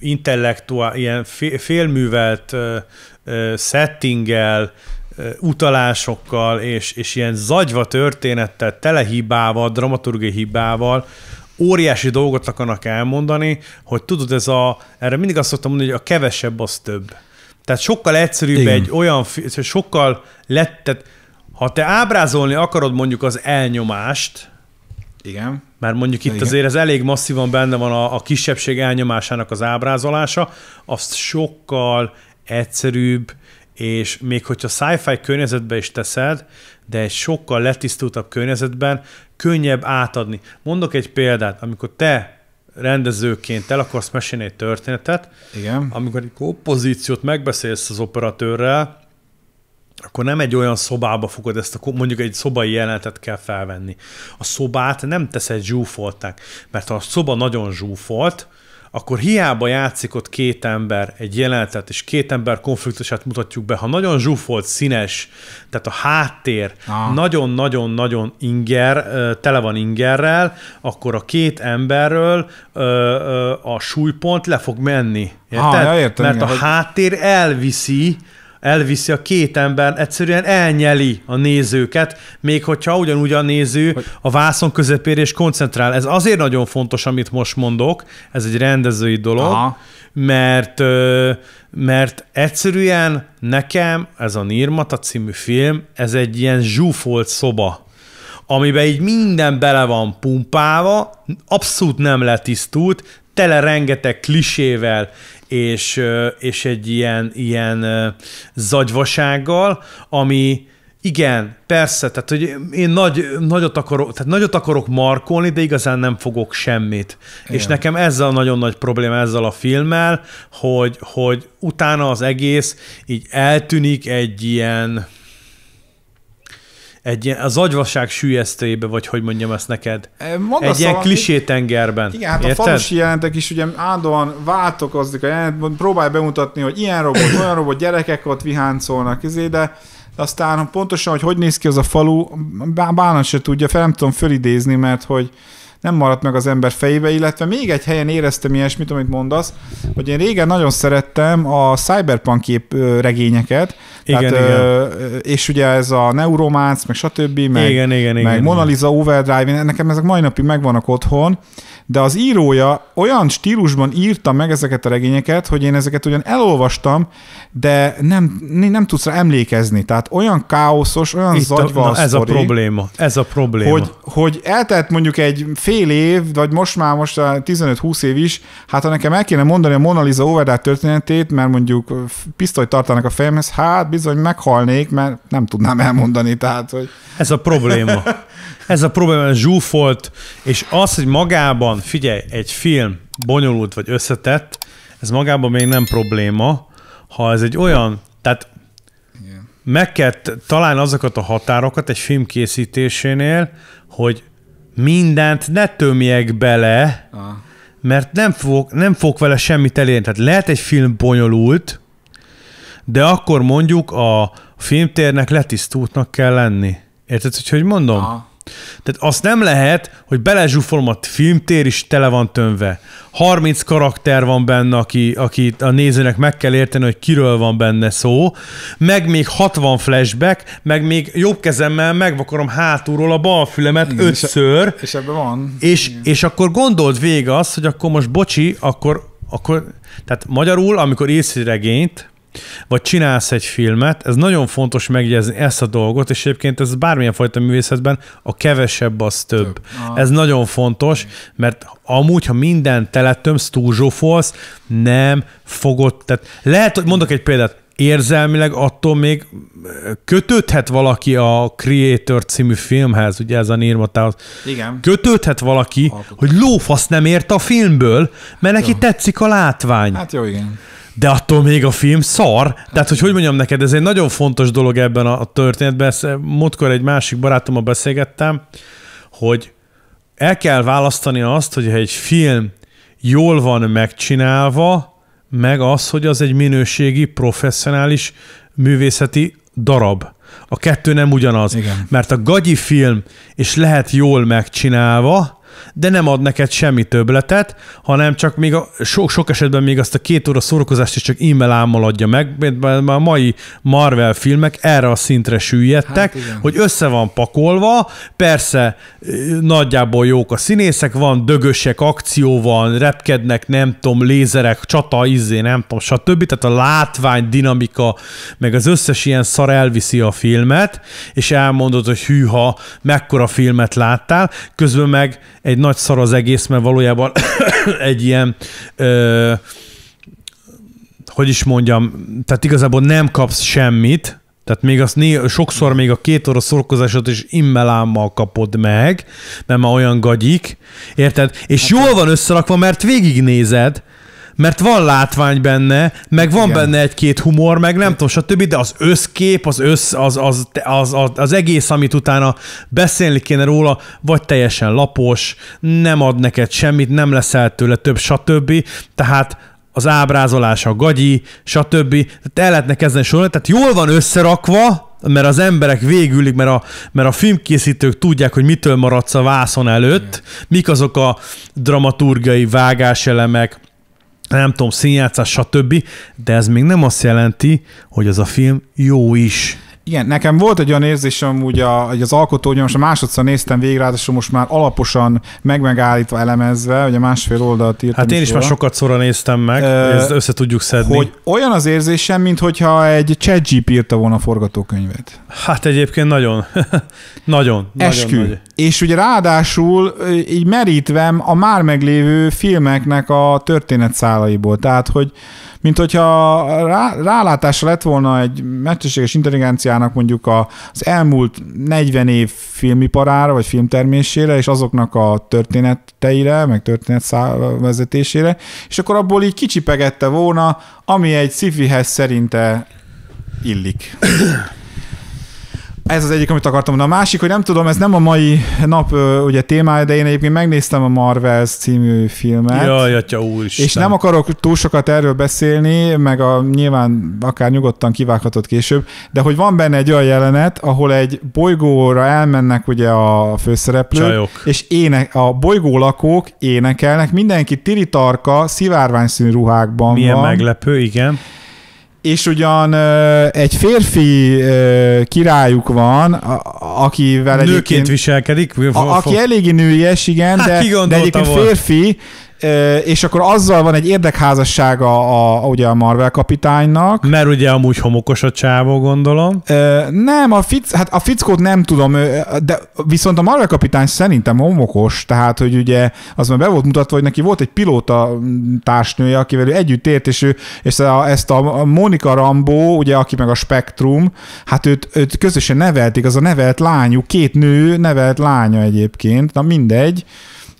intellektuál, ilyen félművelt settinggel, utalásokkal és, és ilyen zagyva történettel, telehibával, dramaturgiai hibával, óriási dolgot akarnak elmondani, hogy tudod, ez a, erre mindig azt szoktam mondani, hogy a kevesebb az több. Tehát sokkal egyszerűbb Igen. egy olyan, sokkal lett, tehát ha te ábrázolni akarod mondjuk az elnyomást, igen. Mert mondjuk itt Igen. azért ez elég masszívan benne van a, a kisebbség elnyomásának az ábrázolása, azt sokkal egyszerűbb, és még hogyha sci-fi környezetbe is teszed, de egy sokkal letisztultabb környezetben könnyebb átadni. Mondok egy példát, amikor te rendezőként el akarsz mesélni egy történetet, Igen. amikor egy kompozíciót megbeszélsz az operatőrrel, akkor nem egy olyan szobába fogod ezt a, mondjuk egy szobai jelenetet kell felvenni. A szobát nem teszed zsúfoltnak, mert ha a szoba nagyon zsúfolt, akkor hiába játszik ott két ember egy jelenetet, és két ember konfliktusát mutatjuk be, ha nagyon zsúfolt, színes, tehát a háttér nagyon-nagyon-nagyon ah. inger, tele van ingerrel, akkor a két emberről a súlypont le fog menni. Ah, Érted? Ah, ja, értem, Mert igen, a hogy... háttér elviszi elviszi a két ember, egyszerűen elnyeli a nézőket, még hogyha ugyanúgy a néző a vászon közepére és koncentrál. Ez azért nagyon fontos, amit most mondok, ez egy rendezői dolog, Aha. mert mert egyszerűen nekem ez a Nirmata című film, ez egy ilyen zsúfolt szoba amiben így minden bele van pumpálva, abszolút nem letisztult, tele rengeteg klisével, és, és egy ilyen, ilyen zagyvasággal, ami, igen, persze, tehát hogy én nagy, nagyot, akarok, tehát nagyot akarok markolni, de igazán nem fogok semmit. Igen. És nekem ezzel a nagyon nagy probléma ezzel a filmmel, hogy, hogy utána az egész így eltűnik egy ilyen, egy ilyen, az agyvaság sűjesztőjébe, vagy hogy mondjam ezt neked. Maga egy ilyen szóval- klisé tengerben. Igen, hát Érted? a falusi jelentek is ugye állandóan váltokozik a jelent, próbálj bemutatni, hogy ilyen robot, olyan robot, gyerekek ott viháncolnak, izé, de aztán pontosan, hogy hogy néz ki az a falu, bánat se tudja, fel nem tudom fölidézni, mert hogy nem maradt meg az ember fejébe, illetve még egy helyen éreztem ilyesmit, amit mondasz, hogy én régen nagyon szerettem a cyberpunk kép regényeket, igen, tehát, igen. Ö, és ugye ez a Neuromance, meg stb., meg, igen, igen, meg igen, Mona Lisa igen. Overdrive, nekem ezek mai napig megvannak otthon, de az írója olyan stílusban írta meg ezeket a regényeket, hogy én ezeket ugyan elolvastam, de nem, nem tudsz rá emlékezni. Tehát olyan káoszos, olyan Itt zagyva a, na, a Ez a probléma, ez a probléma. Hogy, hogy eltelt mondjuk egy fél fél év, vagy most már most 15-20 év is, hát ha nekem el kéne mondani a Mona Lisa Overdát történetét, mert mondjuk pisztolyt tartanak a fejemhez, hát bizony meghalnék, mert nem tudnám elmondani, tehát hogy... Ez a probléma. Ez a probléma, zsúfolt, és az, hogy magában, figyelj, egy film bonyolult vagy összetett, ez magában még nem probléma, ha ez egy olyan, tehát meg kell találni azokat a határokat egy film készítésénél, hogy mindent ne tömjek bele, Aha. mert nem fog, nem fog vele semmit elérni. Tehát lehet egy film bonyolult, de akkor mondjuk a filmtérnek letisztultnak kell lenni. Érted, hogy hogy mondom? Aha. Tehát azt nem lehet, hogy belezsúfolom a filmtér is tele van tömve. 30 karakter van benne, aki, aki a nézőnek meg kell érteni, hogy kiről van benne szó, meg még 60 flashback, meg még jobb kezemmel megvakarom hátulról a bal fülemet Igen, e- ötször. És, ebben van. És, és akkor gondold végig azt, hogy akkor most bocsi, akkor, akkor tehát magyarul, amikor írsz egy regényt, vagy csinálsz egy filmet, ez nagyon fontos megjegyezni ezt a dolgot, és egyébként ez bármilyen fajta művészetben a kevesebb az több. több. Ah. Ez nagyon fontos, mert amúgy, ha minden teletömsz, túlzsófolsz, nem fogod, tehát lehet, hogy mondok egy példát, érzelmileg attól még kötődhet valaki a Creator című filmhez, ugye ez a Nirmatához. Igen. Kötődhet valaki, Alkotás. hogy lófasz nem ért a filmből, mert neki jó. tetszik a látvány. Hát jó, igen de attól még a film szar. Tehát, hogy hogy mondjam neked, ez egy nagyon fontos dolog ebben a történetben. Ezt eh, múltkor egy másik barátommal beszélgettem, hogy el kell választani azt, hogy egy film jól van megcsinálva, meg az, hogy az egy minőségi, professzionális művészeti darab. A kettő nem ugyanaz. Igen. Mert a gagyi film, és lehet jól megcsinálva, de nem ad neked semmi többletet, hanem csak még a, so, sok esetben még azt a két óra szórakozást is csak immelámmal adja meg, mert a mai Marvel filmek erre a szintre süllyedtek, hát hogy össze van pakolva, persze nagyjából jók a színészek, van dögösek, akció van, repkednek, nem tudom, lézerek, csata, izzé, nem tudom, stb. Tehát a látvány, dinamika, meg az összes ilyen szar elviszi a filmet, és elmondod, hogy hűha, mekkora filmet láttál, közben meg egy nagy szar az egész, mert valójában egy ilyen ö, hogy is mondjam, tehát igazából nem kapsz semmit, tehát még azt né- sokszor még a két óra szorkozásot is immelámmal kapod meg, mert már olyan gagyik, érted? És hát jól van összerakva, mert végignézed, mert van látvány benne, meg van Igen. benne egy-két humor, meg nem tudom, stb., de az összkép, az, össz, az, az, az, az, az egész, amit utána beszélni kéne róla, vagy teljesen lapos, nem ad neked semmit, nem leszel tőle több, stb. Tehát az ábrázolása, a gagyi, stb. Tehát el lehetne kezdeni sorolni, tehát jól van összerakva, mert az emberek végülig, mert a, mert a filmkészítők tudják, hogy mitől maradsz a vászon előtt, Igen. mik azok a dramaturgiai vágáselemek, nem tudom, színjátszás, stb., de ez még nem azt jelenti, hogy az a film jó is. Igen, nekem volt egy olyan érzésem, hogy a az alkotó, ugye most a másodszor néztem végre, ráadásul most már alaposan megmegállítva elemezve, ugye másfél oldalt írtam. Hát én is, is már sokat szóra néztem meg, Ö, ezt össze tudjuk szedni. Hogy olyan az érzésem, mintha egy ChatGP írta volna a forgatókönyvet. Hát egyébként nagyon. nagyon. Eskü. Nagyon nagy. És ugye ráadásul így merítvem a már meglévő filmeknek a történetszálaiból. Tehát, hogy mint hogyha rá, rálátása lett volna egy mesterséges intelligenciának mondjuk az elmúlt 40 év filmiparára, vagy filmtermésére, és azoknak a történeteire, meg történet vezetésére, és akkor abból így kicsipegette volna, ami egy szifihez szerinte illik. Ez az egyik, amit akartam, de a másik, hogy nem tudom, ez nem a mai nap ugye témája, de én egyébként megnéztem a Marvels című filmet. Jaj, atya úristen. És nem akarok túl sokat erről beszélni, meg a, nyilván akár nyugodtan kivághatod később, de hogy van benne egy olyan jelenet, ahol egy bolygóra elmennek ugye a főszereplők, Csajok. és éne, a bolygó lakók énekelnek, mindenki tiritarka, szivárványszínű ruhákban Milyen van. meglepő, igen és ugyan egy férfi királyuk van, akivel Nőként viselkedik. A, aki eléggé nőies, igen, hát, de, de egyébként volt. férfi, és akkor azzal van egy érdekházassága a, a, ugye a Marvel kapitánynak. Mert ugye amúgy homokos a csávó, gondolom. Nem, a, fic, hát a fickót nem tudom, de viszont a Marvel kapitány szerintem homokos, tehát hogy ugye az már be volt mutatva, hogy neki volt egy pilóta társnője, akivel ő együtt ért, és, ő, és a, ezt a Monika Rambó, ugye aki meg a Spektrum, hát őt, őt közösen nevelték, az a nevelt lányú, két nő nevelt lánya egyébként, na mindegy.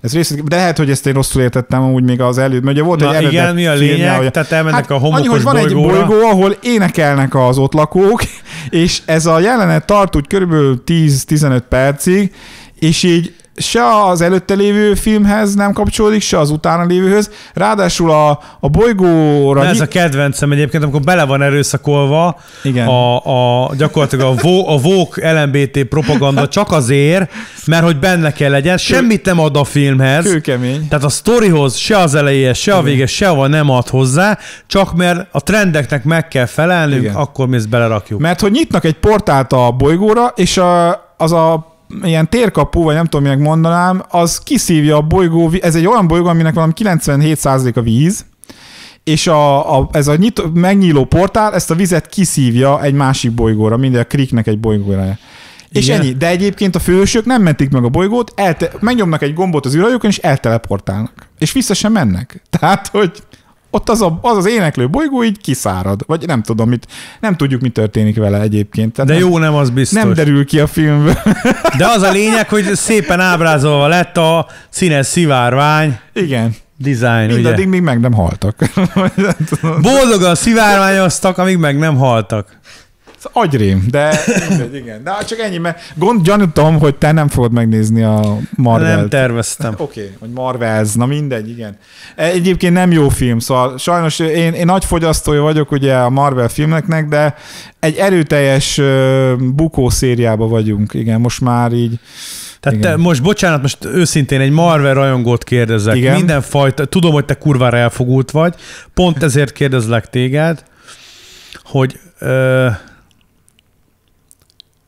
Ez részlet, de lehet, hogy ezt én rosszul értettem, amúgy még az előbb, mert ugye volt Na, egy eredet igen, mi a lényeg? Filmje, hogy... Tehát elmennek hát, a homokos annyi, hogy van bolygóra. egy bolygó, ahol énekelnek az ott lakók, és ez a jelenet tart úgy körülbelül 10-15 percig, és így se az előtte lévő filmhez nem kapcsolódik, se az utána lévőhöz. Ráadásul a, a bolygóra... De ez a kedvencem egyébként, amikor bele van erőszakolva Igen. A, a, gyakorlatilag a, vo- a vók LMBT propaganda csak azért, mert hogy benne kell legyen, semmit nem ad a filmhez. Kőkemény. Tehát a sztorihoz se az eleje, se a vége, se a nem ad hozzá, csak mert a trendeknek meg kell felelnünk, Igen. akkor mi ezt belerakjuk. Mert hogy nyitnak egy portált a bolygóra, és a, az a ilyen térkapu vagy nem tudom, minek mondanám, az kiszívja a bolygó, ez egy olyan bolygó, aminek valami 97% a víz, és a, a, ez a nyit megnyíló portál ezt a vizet kiszívja egy másik bolygóra, mindegy a Kriknek egy bolygóra. Igen. És ennyi. De egyébként a fősök nem mentik meg a bolygót, elte, megnyomnak egy gombot az űrhajókon, és elteleportálnak. És vissza sem mennek. Tehát, hogy ott az, a, az az éneklő bolygó így kiszárad, vagy nem tudom, mit, nem tudjuk, mi történik vele egyébként. Tehát De nem, jó, nem az biztos. Nem derül ki a filmből. De az a lényeg, hogy szépen ábrázolva lett a színes szivárvány. Igen. Design, Mindaddig ugye? még meg nem haltak. Boldogan szivárványoztak, amíg meg nem haltak agyrém, de igen. De csak ennyi, mert gond, gyanítom, hogy te nem fogod megnézni a Marvel-t. Nem terveztem. Oké, okay, hogy Marvel, na mindegy, igen. E, egyébként nem jó film, szóval sajnos én, én nagy fogyasztója vagyok ugye a Marvel filmeknek, de egy erőteljes bukó szériába vagyunk, igen, most már így tehát Igen. te most, bocsánat, most őszintén egy Marvel rajongót kérdezek. Igen. Mindenfajta, tudom, hogy te kurvára elfogult vagy, pont ezért kérdezlek téged, hogy ö,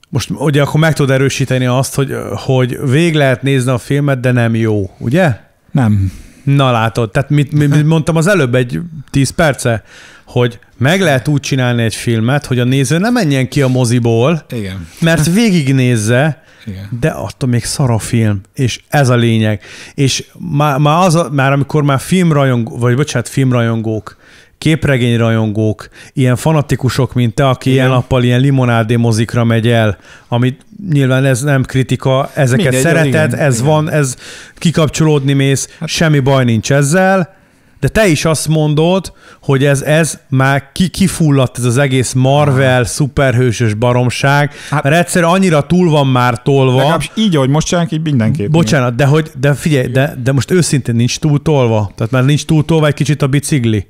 most ugye akkor meg tudod erősíteni azt, hogy, hogy vég lehet nézni a filmet, de nem jó, ugye? Nem. Na látod, tehát mit, mit, mit mondtam az előbb egy tíz perce, hogy meg lehet úgy csinálni egy filmet, hogy a néző nem menjen ki a moziból, Igen. mert végignézze, Igen. de attól még szar a film, és ez a lényeg. És már, már, az a, már amikor már filmrajongók, vagy bocsánat, filmrajongók képregényrajongók, ilyen fanatikusok, mint te, aki ilyen nappal ilyen limonádé mozikra megy el, amit nyilván ez nem kritika, ezeket Mindegy, szereted, igen, ez igen. van, ez kikapcsolódni mész, hát, semmi baj nincs ezzel, de te is azt mondod, hogy ez, ez már ki, kifulladt ez az egész Marvel szuperhősös baromság, hát, mert egyszer annyira túl van már tolva. Legalábbis így, ahogy most csinálják, így mindenképp. Bocsánat, de, hogy, de figyelj, de, de most őszintén nincs túl tolva. Tehát már nincs túl tolva egy kicsit a bicikli.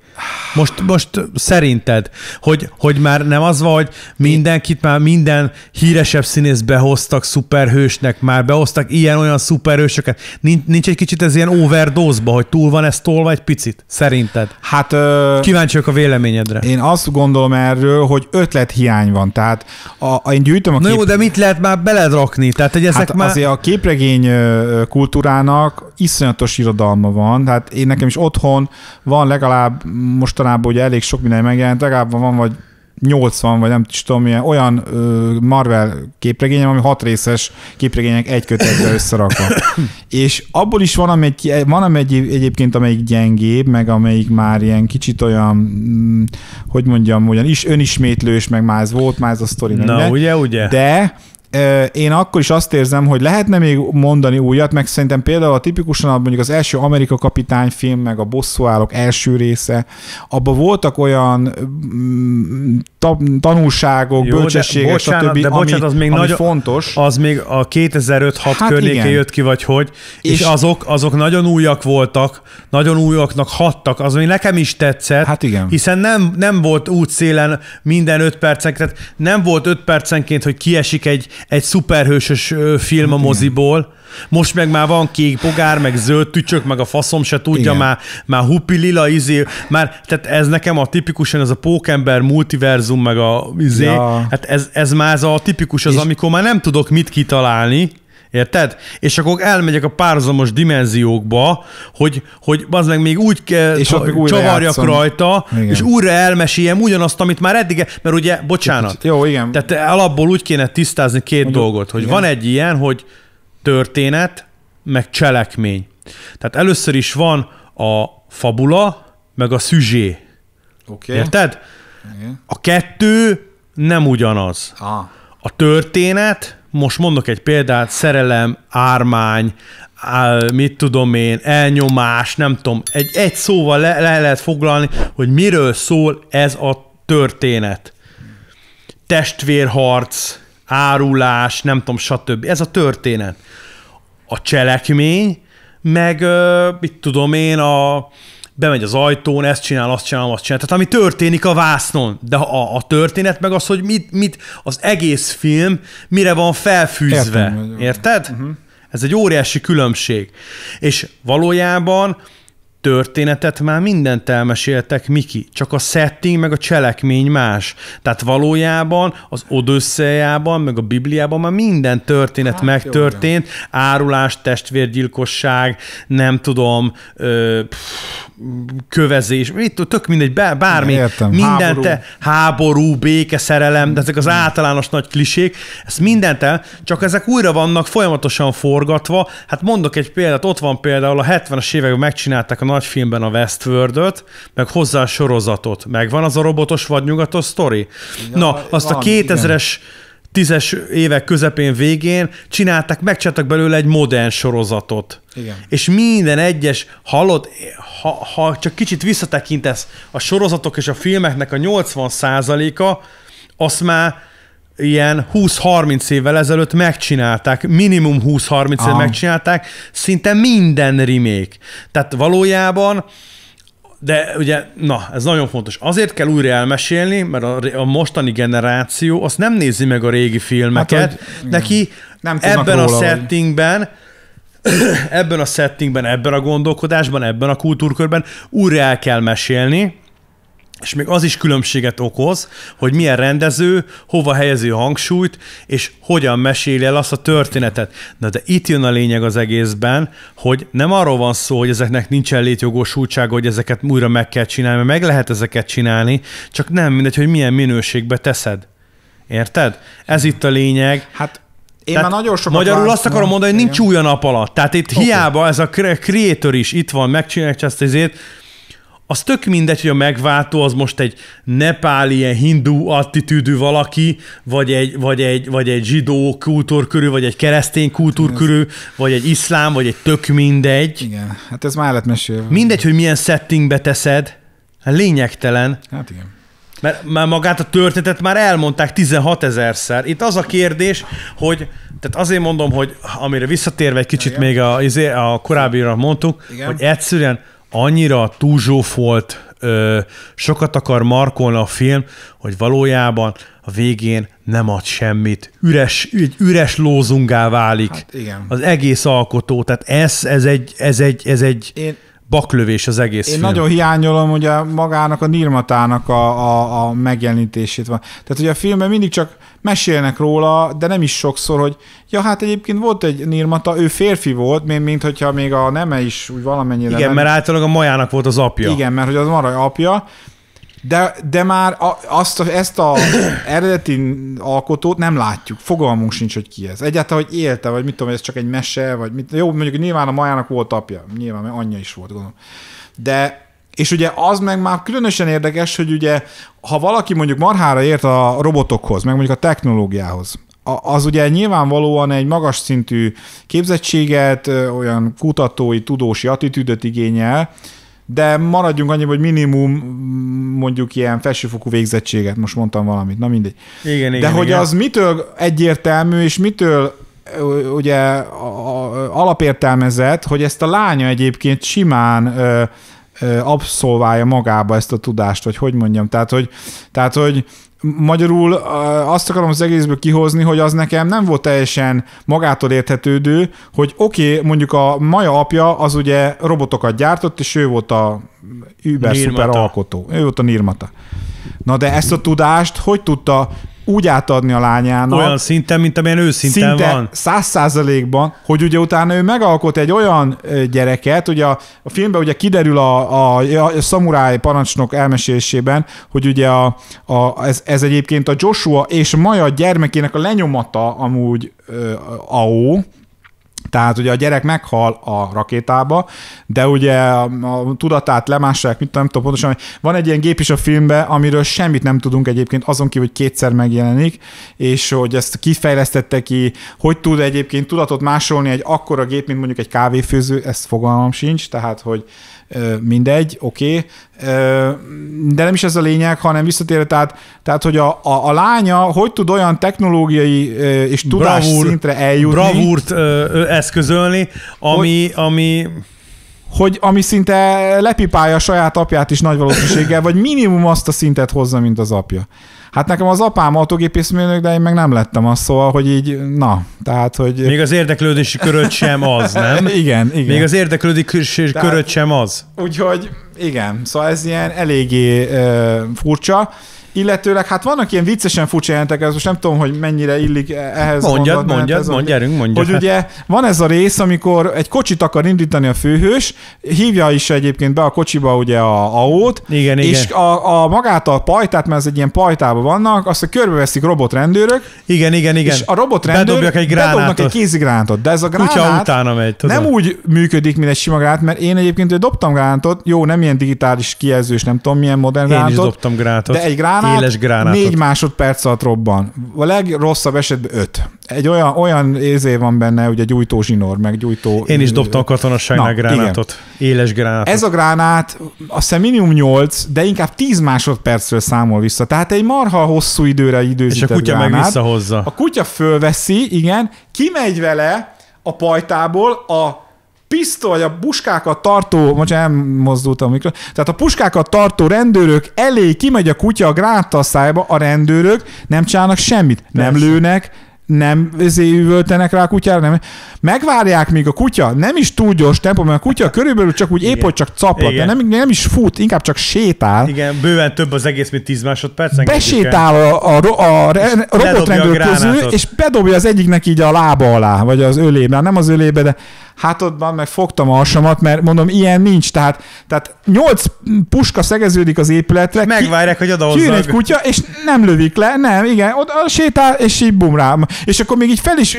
Most, most szerinted, hogy, hogy már nem az van, hogy mindenkit már minden híresebb színész behoztak szuperhősnek, már behoztak ilyen-olyan szuperhősöket. Nincs, nincs egy kicsit ez ilyen overdose hogy túl van ez tolva egy picit? kicsit. Szerinted? Hát... Ö... Kíváncsiak a véleményedre. Én azt gondolom erről, hogy ötlethiány van. Tehát a, a, én gyűjtöm a Na kép... jó, de mit lehet már beledrakni? Tehát, hogy ezek hát már... azért a képregény kultúrának iszonyatos irodalma van. Tehát én nekem is otthon van legalább mostanában hogy elég sok minden megjelent, legalább van vagy 80, vagy nem is tudom, milyen, olyan ö, Marvel képregényem, ami hat részes képregények egy kötetbe összerakva. és abból is van, amelyik, van egy, egyébként, amelyik gyengébb, meg amelyik már ilyen kicsit olyan, mm, hogy mondjam, olyan is önismétlős, meg már ez volt, már ez a sztori. Na, ugye, ugye? De én akkor is azt érzem, hogy lehetne még mondani újat, meg szerintem például a tipikusan mondjuk az első Amerika kapitány film, meg a bosszúállók első része, abban voltak olyan mm, ta- tanulságok, Jó, bölcsességek, de bocsánat, stb., de bocsánat, ami, még ami nagyon, fontos. Az még a 2005-6 hát környékén jött ki, vagy hogy, és, és azok, azok nagyon újak voltak, nagyon újaknak hattak, az ami nekem is tetszett, hát igen. hiszen nem, nem volt útszélen minden öt percenként, tehát nem volt öt percenként, hogy kiesik egy egy szuperhősös film a moziból, most meg már van kék bogár, meg zöld tücsök, meg a faszom se tudja, Igen. már, már hupi lila izé, már, tehát ez nekem a tipikusan ez a pókember multiverzum, meg a izé, ja. hát ez, ez már ez a tipikus az, és amikor már nem tudok mit kitalálni. Érted? És akkor elmegyek a párzamos dimenziókba, hogy, hogy az meg még úgy kell, és ha, csavarjak játszom. rajta, igen. és újra elmeséljem ugyanazt, amit már eddig, mert ugye, bocsánat. Jó, igen. Tehát alapból úgy kéne tisztázni két Mondjuk, dolgot, hogy igen. van egy ilyen, hogy történet, meg cselekmény. Tehát először is van a fabula, meg a szüzsé. Okay. Érted? Igen. A kettő nem ugyanaz. Ah. A történet most mondok egy példát, szerelem, ármány, áll, mit tudom én, elnyomás, nem tudom, egy, egy szóval le, le lehet foglalni, hogy miről szól ez a történet. Testvérharc, árulás, nem tudom, stb. Ez a történet. A cselekmény, meg mit tudom én, a, bemegy az ajtón, ezt csinál, azt csinál, azt csinál. Tehát ami történik a vásznon, de a, a történet meg az, hogy mit, mit az egész film mire van felfűzve. Értem, Érted? Uh-huh. Ez egy óriási különbség. És valójában történetet már mindent elmeséltek, Miki, csak a setting meg a cselekmény más. Tehát valójában az Odösszejában, meg a Bibliában már minden történet hát, megtörtént, jó, árulás, testvérgyilkosság, nem tudom, ö, pff, kövezés, itt tök mindegy, bármi, Értem, mindent, háború. El, háború, szerelem, de ezek az általános nagy klisék, ezt mindent el, csak ezek újra vannak folyamatosan forgatva. Hát mondok egy példát, ott van például a 70-es években megcsinálták a nagy filmben a westworld meg hozzá a sorozatot. Megvan az a robotos vagy nyugatos sztori? Na, azt van, a 2000-es igen tízes évek közepén, végén csinálták, megcsináltak belőle egy modern sorozatot. Igen. És minden egyes halott, ha, ha csak kicsit visszatekintesz, a sorozatok és a filmeknek a 80%-a, azt már ilyen 20-30 évvel ezelőtt megcsinálták, minimum 20-30 évvel megcsinálták, szinte minden remake. Tehát valójában de ugye, na, ez nagyon fontos. Azért kell újra elmesélni, mert a, a mostani generáció azt nem nézi meg a régi filmeket. Hát, hogy, Neki nem ebben róla, a settingben, ebben a settingben, ebben a gondolkodásban, ebben a kultúrkörben újra el kell mesélni, és még az is különbséget okoz, hogy milyen rendező, hova helyezi a hangsúlyt, és hogyan meséli el azt a történetet. Na de itt jön a lényeg az egészben, hogy nem arról van szó, hogy ezeknek nincsen létjogosultsága, hogy ezeket újra meg kell csinálni, mert meg lehet ezeket csinálni, csak nem mindegy, hogy milyen minőségbe teszed. Érted? Ez itt a lényeg. Hát én Tehát már nagyon sokat Magyarul látom. azt akarom mondani, hogy nincs új a nap alatt. Tehát itt okay. hiába ez a creator is itt van, megcsinálják ezt azért, az tök mindegy, hogy a megváltó az most egy nepáli, ilyen hindú attitűdű valaki, vagy egy, vagy egy, vagy egy zsidó kultúrkörű, vagy egy keresztény kultúrkörű, vagy egy iszlám, vagy egy tök mindegy. Igen, hát ez már lett mesélve. Mindegy, hogy milyen settingbe teszed, hát lényegtelen. Hát igen. Mert már magát a történetet már elmondták 16 ezerszer. Itt az a kérdés, hogy tehát azért mondom, hogy amire visszatérve egy kicsit Igen. még a, izé, a korábbira mondtuk, Igen. hogy egyszerűen annyira túlzsófolt, ö, sokat akar markolni a film, hogy valójában a végén nem ad semmit. Üres, egy üres lózungá válik hát igen. az egész alkotó. Tehát ez, ez egy, ez egy, ez egy Én baklövés az egész Én film. nagyon hiányolom ugye magának a Nirmatának a, a, a megjelenítését. Van. Tehát ugye a filmben mindig csak mesélnek róla, de nem is sokszor, hogy ja, hát egyébként volt egy Nirmata, ő férfi volt, mint, mint hogyha még a neme is úgy valamennyire... Igen, nem... mert általában a majának volt az apja. Igen, mert hogy az maraj apja, de, de már a, azt, a, ezt a eredeti alkotót nem látjuk. Fogalmunk sincs, hogy ki ez. Egyáltalán, hogy élte, vagy mit tudom, ez csak egy mese, vagy mit. Jó, mondjuk nyilván a majának volt apja, nyilván, mert anyja is volt, gondolom. De és ugye az meg már különösen érdekes, hogy ugye, ha valaki mondjuk marhára ért a robotokhoz, meg mondjuk a technológiához, az ugye nyilvánvalóan egy magas szintű képzettséget, olyan kutatói, tudósi attitűdöt igényel, de maradjunk annyi, hogy minimum mm, mondjuk ilyen felsőfokú végzettséget, most mondtam valamit, na mindegy. Igen, igen, de igen, hogy igen. az mitől egyértelmű, és mitől ugye alapértelmezett, hogy ezt a lánya egyébként simán ö, ö, abszolválja magába ezt a tudást, vagy hogy mondjam, tehát hogy, tehát, hogy Magyarul azt akarom az egészből kihozni, hogy az nekem nem volt teljesen magától érthetődő, hogy oké, okay, mondjuk a Maja apja az ugye robotokat gyártott, és ő volt a über alkotó. Ő volt a Nirmata. Na de ezt a tudást hogy tudta úgy átadni a lányának. Olyan szinten, mint amilyen őszinten szinten szinte van. száz százalékban, hogy ugye utána ő megalkot egy olyan gyereket, ugye a, a filmben ugye kiderül a, a, a szamuráj parancsnok elmesélésében, hogy ugye a, a, ez, ez egyébként a Joshua és Maja gyermekének a lenyomata amúgy ö, AO, tehát ugye a gyerek meghal a rakétába, de ugye a, a tudatát lemássák, mit nem tudom pontosan, van egy ilyen gép is a filmben, amiről semmit nem tudunk egyébként, azon kívül, hogy kétszer megjelenik, és hogy ezt kifejlesztette ki, hogy tud egyébként tudatot másolni egy akkora gép, mint mondjuk egy kávéfőző, ezt fogalmam sincs, tehát hogy mindegy, oké, okay. de nem is ez a lényeg, hanem visszatérve, tehát, tehát hogy a, a, a lánya hogy tud olyan technológiai és tudás bravúr, szintre eljutni. Bravúrt ö, eszközölni, ami, hogy, ami hogy ami szinte lepipálja a saját apját is nagy valószínűséggel, vagy minimum azt a szintet hozza, mint az apja. Hát nekem az apám autógépészmérnök, de én meg nem lettem az, szóval, hogy így, na, tehát, hogy... Még az érdeklődési köröd sem az, nem? igen, igen. Még az érdeklődési köröd sem az. Úgyhogy, igen, szóval ez ilyen eléggé uh, furcsa. Illetőleg, hát vannak ilyen viccesen furcsa jelentek, ez most nem tudom, hogy mennyire illik e- ehhez. Mondjad, mondat, hát mondjad, ez mondj, gyerünk, mondjad. Hogy ugye van ez a rész, amikor egy kocsit akar indítani a főhős, hívja is egyébként be a kocsiba ugye a aót, igen, és igen. A, a, magát a pajtát, mert ez egy ilyen pajtában vannak, azt a körbeveszik robotrendőrök. Igen, igen, igen. És a robotrendőrök egy gránátot. Bedobnak egy kézigrántot, de ez a gránát Kutya utána megy, tudod. nem úgy működik, mint egy sima gránát, mert én egyébként dobtam gránátot, jó, nem ilyen digitális kijelzős, nem tudom milyen modern gránátot. Én is dobtam gránátot. De egy gránát gránát, éles gránátot. négy másodperc alatt robban. A legrosszabb esetben öt. Egy olyan, olyan érzé van benne, a gyújtó zsinór, meg gyújtó... Én is dobtam katonasságnál Na, gránátot. Igen. Éles gránátot. Ez a gránát azt hiszem minimum nyolc, de inkább tíz másodpercről számol vissza. Tehát egy marha hosszú időre időzített És a kutya gránát. meg visszahozza. A kutya fölveszi, igen, kimegy vele a pajtából a pisztoly, a puskákat tartó, most nem mozdultam mikro, tehát a puskákat tartó rendőrök elé kimegy a kutya a szájba, a rendőrök nem csinálnak semmit. Persze. Nem lőnek, nem üvöltenek rá a kutyára, nem. Megvárják, míg a kutya nem is túl gyors tempó, mert a kutya körülbelül csak úgy épp, hogy csak caplat, de nem, nem is fut, inkább csak sétál. Igen, bőven több az egész, mint 10 másodperc. Besétál a, a, a, a robotrendőr közül, és bedobja az egyiknek így a lába alá, vagy az ölébe, nem az ölébe, de hátadban, meg fogtam a hasamat, mert mondom, ilyen nincs. Tehát, tehát nyolc puska szegeződik az épületre. megvárják, ki, hogy odahozzák. egy kutya, és nem lövik le, nem, igen, oda sétál, és így bum rám. És akkor még így fel is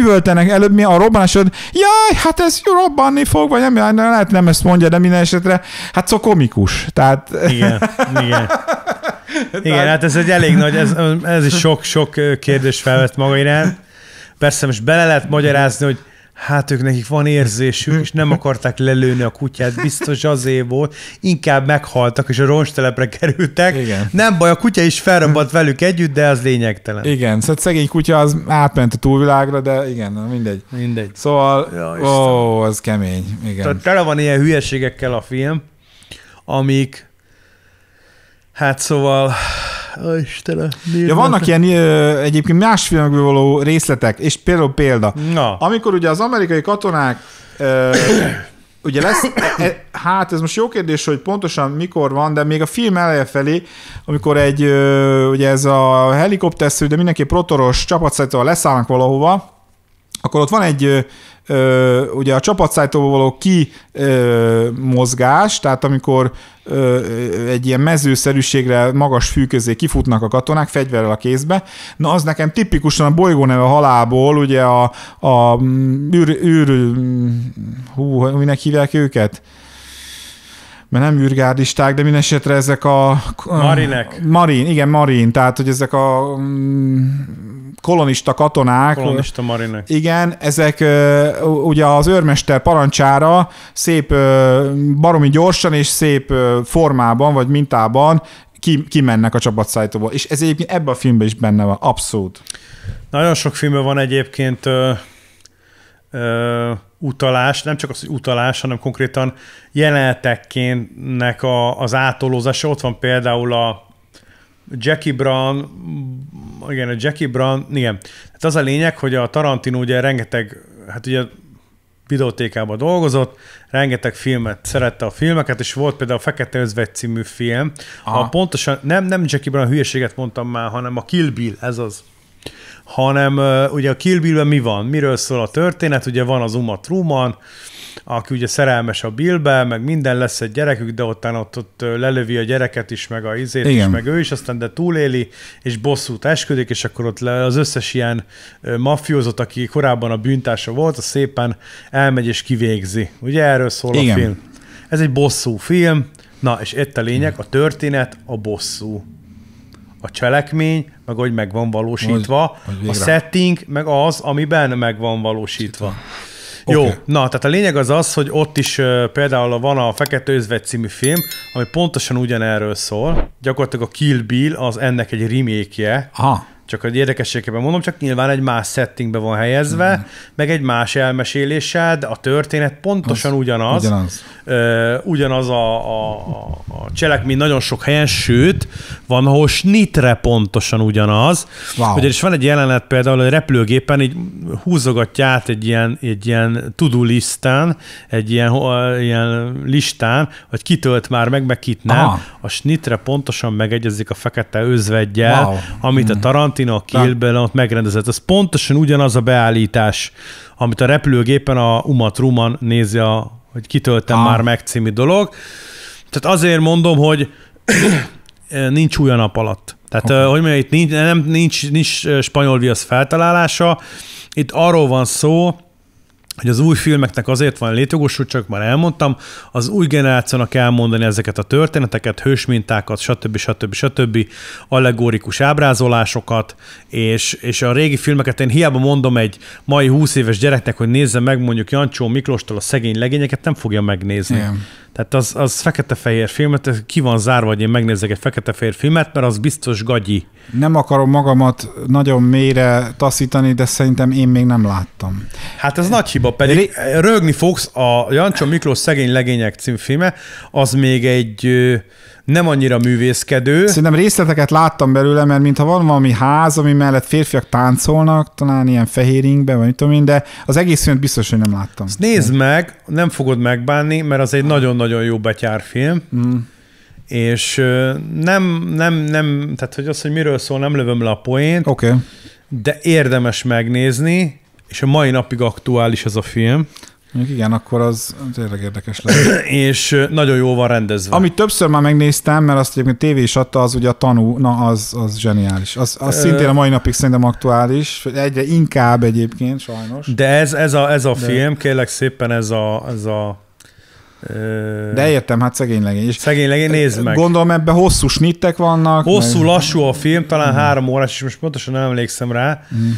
üvöltenek előbb mi a robbanásod, jaj, hát ez jó, robbanni fog, vagy nem, nem, lehet nem ezt mondja, de minden esetre, hát szó komikus. Tehát... Igen, igen. Igen, hát ez egy elég nagy, ez, ez is sok-sok kérdés felvett maga iránt. Persze most bele lehet magyarázni, hogy hát ők nekik van érzésük, és nem akarták lelőni a kutyát, biztos azért volt, inkább meghaltak, és a ronstelepre kerültek. Igen. Nem baj, a kutya is felrabbadt velük együtt, de az lényegtelen. Igen, szóval szegény kutya az átment a túlvilágra, de igen, mindegy. Mindegy. Szóval, ja, ó, az kemény, igen. Tehát tele van ilyen hülyeségekkel a film, amik, hát szóval, Ó, Istenem. Ja, vannak ilyen ö, egyébként más filmekből való részletek, és például példa. Na. Amikor ugye az amerikai katonák ö, ugye lesz, e, e, hát ez most jó kérdés, hogy pontosan mikor van, de még a film eleje felé, amikor egy, ö, ugye ez a helikopterszerű, de mindenki protoros csapatszállítóval leszállnak valahova, akkor ott van egy ö, ugye a csapatszájtóba való mozgás, tehát amikor ö, egy ilyen mezőszerűségre magas fű közé kifutnak a katonák fegyverrel a kézbe, na az nekem tipikusan a bolygó neve halából, ugye a, a űr, űr hm, hú, minek hívják őket? mert nem űrgárdisták, de minden esetre ezek a... Marinek. Marin, igen, Marin, tehát hogy ezek a mm, kolonista katonák. Kolonista marinek. Igen, ezek ugye az őrmester parancsára szép, baromi gyorsan és szép formában, vagy mintában kimennek a csapatszájtóból. És ez egyébként ebben a filmben is benne van, abszolút. Nagyon sok filmben van egyébként ö, ö, utalás, nem csak az, hogy utalás, hanem konkrétan jelenetekkének a, az átolózása. Ott van például a Jackie Brown, igen, a Jackie Brown, igen. Hát az a lényeg, hogy a Tarantino ugye rengeteg, hát ugye videótékában dolgozott, rengeteg filmet szerette a filmeket, és volt például a Fekete Özvegy című film, Aha. ahol pontosan, nem, nem Jackie Brown hülyeséget mondtam már, hanem a Kill Bill, ez az hanem ugye a Kill Bill-ben mi van? Miről szól a történet? Ugye van az Uma Truman, aki ugye szerelmes a Billbe, meg minden lesz egy gyerekük, de ottan ott, ott lelövi a gyereket is, meg a izét Igen. is, meg ő is, aztán de túléli, és bosszút esküdik, és akkor ott az összes ilyen mafiózott, aki korábban a bűntársa volt, az szépen elmegy és kivégzi. Ugye erről szól Igen. a film. Ez egy bosszú film, na és itt a lényeg, a történet a bosszú a cselekmény, meg hogy meg van valósítva, hogy, hogy a setting, meg az, amiben meg van valósítva. Okay. Jó, na, tehát a lényeg az az, hogy ott is uh, például van a Fekete Özvegy című film, ami pontosan ugyanerről szól. Gyakorlatilag a Kill Bill az ennek egy remake Aha. Csak egy érdekességében mondom, csak nyilván egy más settingbe van helyezve, mm. meg egy más elmeséléssel, a történet pontosan az, ugyanaz. Ugyanaz, ö, ugyanaz a, a, a cselekmény nagyon sok helyen, sőt, van, ahol snitre pontosan ugyanaz. Wow. Ugyanis van egy jelenet például, hogy repülőgépen így húzogatja át egy ilyen, egy ilyen to-do listán, egy ilyen, ilyen listán, hogy kitölt már meg, meg kit nem. Aha. A snitre pontosan megegyezik a fekete özvegyel, wow. amit a mhm. Tarant Tarantino a Kill Bill, ott megrendezett. Ez pontosan ugyanaz a beállítás, amit a repülőgépen a Uma Truman nézi, a, hogy kitöltem ah. már meg című dolog. Tehát azért mondom, hogy nincs új a nap alatt. Tehát, okay. hogy mondjam, itt nincs, nem, nincs, nincs spanyol viasz feltalálása. Itt arról van szó, hogy az új filmeknek azért van létjogosult, csak már elmondtam, az új generációnak elmondani ezeket a történeteket, hősmintákat, stb. stb. stb. allegórikus ábrázolásokat, és, és a régi filmeket én hiába mondom egy mai 20 éves gyereknek, hogy nézze meg mondjuk Jancsó Miklóstól a szegény legényeket, nem fogja megnézni. Igen. Tehát az, az fekete-fehér filmet, ki van zárva, hogy én megnézek egy fekete-fehér filmet, mert az biztos gagyi. Nem akarom magamat nagyon mélyre taszítani, de szerintem én még nem láttam. Hát ez nagy hiba, pedig Ré... rögni fogsz, a Jancsó Miklós Szegény Legények című filme, az még egy nem annyira művészkedő. Szerintem részleteket láttam belőle, mert mintha van valami ház, ami mellett férfiak táncolnak, talán ilyen fehéringben, vagy mit tudom én, de az egész filmet biztos, hogy nem láttam. Ezt nézd meg, nem fogod megbánni, mert az egy nagyon-nagyon jó betyárfilm. Mm és nem, nem, nem, tehát hogy az, hogy miről szól, nem lövöm le a poént, okay. de érdemes megnézni, és a mai napig aktuális ez a film. Igen, akkor az tényleg érdekes lehet. és nagyon jó van rendezve. Amit többször már megnéztem, mert azt egyébként tévé is adta, az ugye a tanú, na az, az zseniális. Az, az szintén a mai napig szerintem aktuális, egyre inkább egyébként sajnos. De ez, ez a, ez a De... film, kérlek szépen ez a, ez a de értem, hát szegény legény. És szegény legény, nézd meg. Gondolom ebben hosszú snittek vannak. Hosszú, meg... lassú a film, talán uh-huh. három órás, és most pontosan nem emlékszem rá, Uh-huh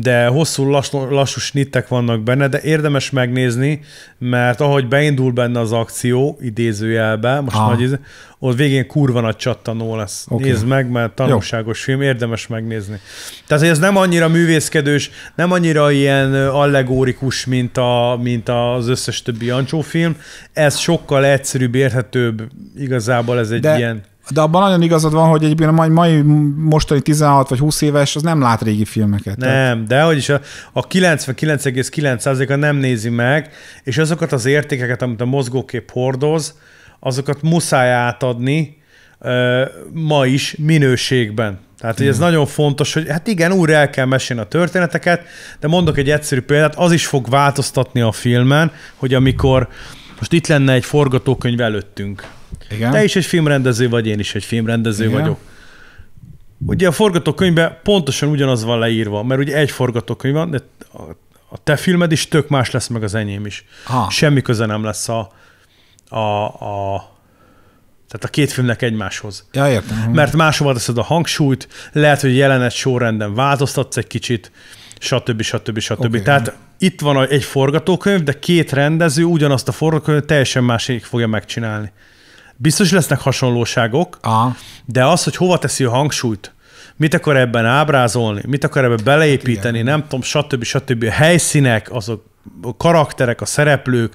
de hosszú, lassú, lassú snittek vannak benne, de érdemes megnézni, mert ahogy beindul benne az akció, idézőjelbe, most ah. nagy, ott végén kurva nagy csattanó lesz. Okay. Nézd meg, mert tanulságos Jó. film, érdemes megnézni. Tehát, hogy ez nem annyira művészkedős, nem annyira ilyen allegórikus, mint, a, mint az összes többi Jancsó film, ez sokkal egyszerűbb, érthetőbb, igazából ez egy De ilyen... De abban nagyon igazad van, hogy egyébként a mai, mai mostani 16 vagy 20 éves, az nem lát régi filmeket. Nem, tehát. de hogy is a, a 99,9%-a nem nézi meg, és azokat az értékeket, amit a mozgókép hordoz, azokat muszáj átadni ö, ma is minőségben. Tehát, hogy ez nagyon fontos, hogy hát igen, újra el kell mesélni a történeteket, de mondok egy egyszerű példát, az is fog változtatni a filmen, hogy amikor most itt lenne egy forgatókönyv előttünk, igen. Te is egy filmrendező vagy, én is egy filmrendező Igen. vagyok. Ugye a forgatókönyvben pontosan ugyanaz van leírva, mert ugye egy forgatókönyv van, de a te filmed is tök más lesz, meg az enyém is. Ha. Semmi köze nem lesz a, a, a tehát a két filmnek egymáshoz. Ja, értem. Mert máshova teszed a hangsúlyt, lehet, hogy jelenet sorrenden változtatsz egy kicsit, stb. stb. stb. Okay. Tehát itt van egy forgatókönyv, de két rendező ugyanazt a forgatókönyv teljesen másik fogja megcsinálni. Biztos lesznek hasonlóságok, Aha. de az, hogy hova teszi a hangsúlyt, mit akar ebben ábrázolni, mit akar ebben beleépíteni, hát nem tudom, stb. stb. A helyszínek, azok a karakterek, a szereplők,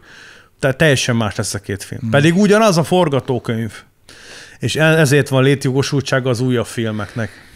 tehát teljesen más lesz a két film. Hmm. Pedig ugyanaz a forgatókönyv. És e- ezért van létjogosultsága az újabb filmeknek.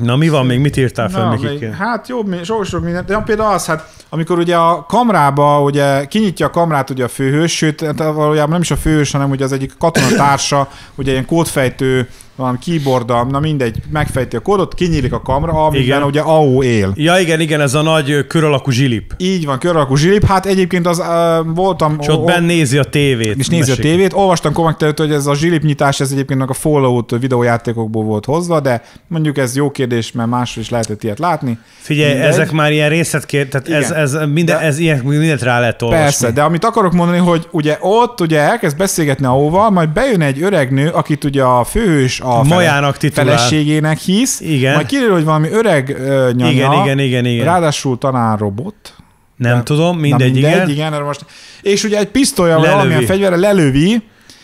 Na mi van még, mit írtál fel, Na, Hát jó, sok, sok minden. De például az, hát amikor ugye a kamrába, ugye kinyitja a kamrát ugye a főhős, sőt, hát, valójában nem is a főhős, hanem ugye az egyik katonatársa, ugye ilyen kódfejtő valami keyboarddal, na mindegy, megfejti a kódot, kinyílik a kamera, amiben igen. ugye AO él. Ja igen, igen, ez a nagy kör alakú zsilip. Így van, kör alakú zsilip, hát egyébként az uh, voltam... És ott benn nézi a tévét. És nézi mesik. a tévét, olvastam kommentelőt, hogy ez a zsilip nyitás, ez egyébként a Fallout videójátékokból volt hozva, de mondjuk ez jó kérdés, mert máshol is lehetett ilyet látni. Figyelj, mindegy. ezek már ilyen részletkér, tehát igen. ez, ez, minden, de, ez ilyen, mindent rá lehet olvasni. Persze, de amit akarok mondani, hogy ugye ott ugye elkezd beszélgetni a val majd bejön egy öreg nő, akit ugye a főhős a Majának titulál. feleségének hisz. Igen. Majd kiderül, hogy valami öreg ö, nyanya, igen, igen, igen, igen. ráadásul talán robot. Nem de, tudom, mindegy, mindegy igen. igen most, és ugye egy pisztolya vagy valamilyen fegyvere lelövi,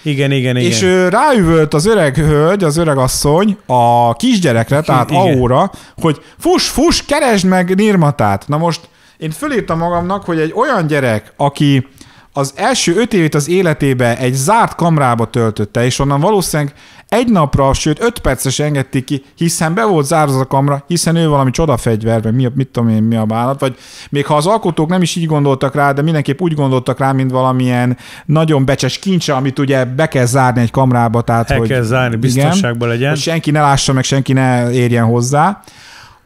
igen, igen, igen. És ő ráüvölt az öreg hölgy, az öreg asszony a kisgyerekre, tehát igen. Aóra, hogy fuss, fuss, keresd meg Nirmatát. Na most én fölírtam magamnak, hogy egy olyan gyerek, aki az első öt évét az életébe egy zárt kamrába töltötte, és onnan valószínűleg egy napra, sőt öt perces engedték ki, hiszen be volt zárva a kamra, hiszen ő valami csodafegyver, vagy mi, mit tudom én, mi a bánat, vagy még ha az alkotók nem is így gondoltak rá, de mindenképp úgy gondoltak rá, mint valamilyen nagyon becses kincse, amit ugye be kell zárni egy kamrába, tehát El hogy kell zárni, biztonságban igen, legyen. Hogy senki ne lássa, meg senki ne érjen hozzá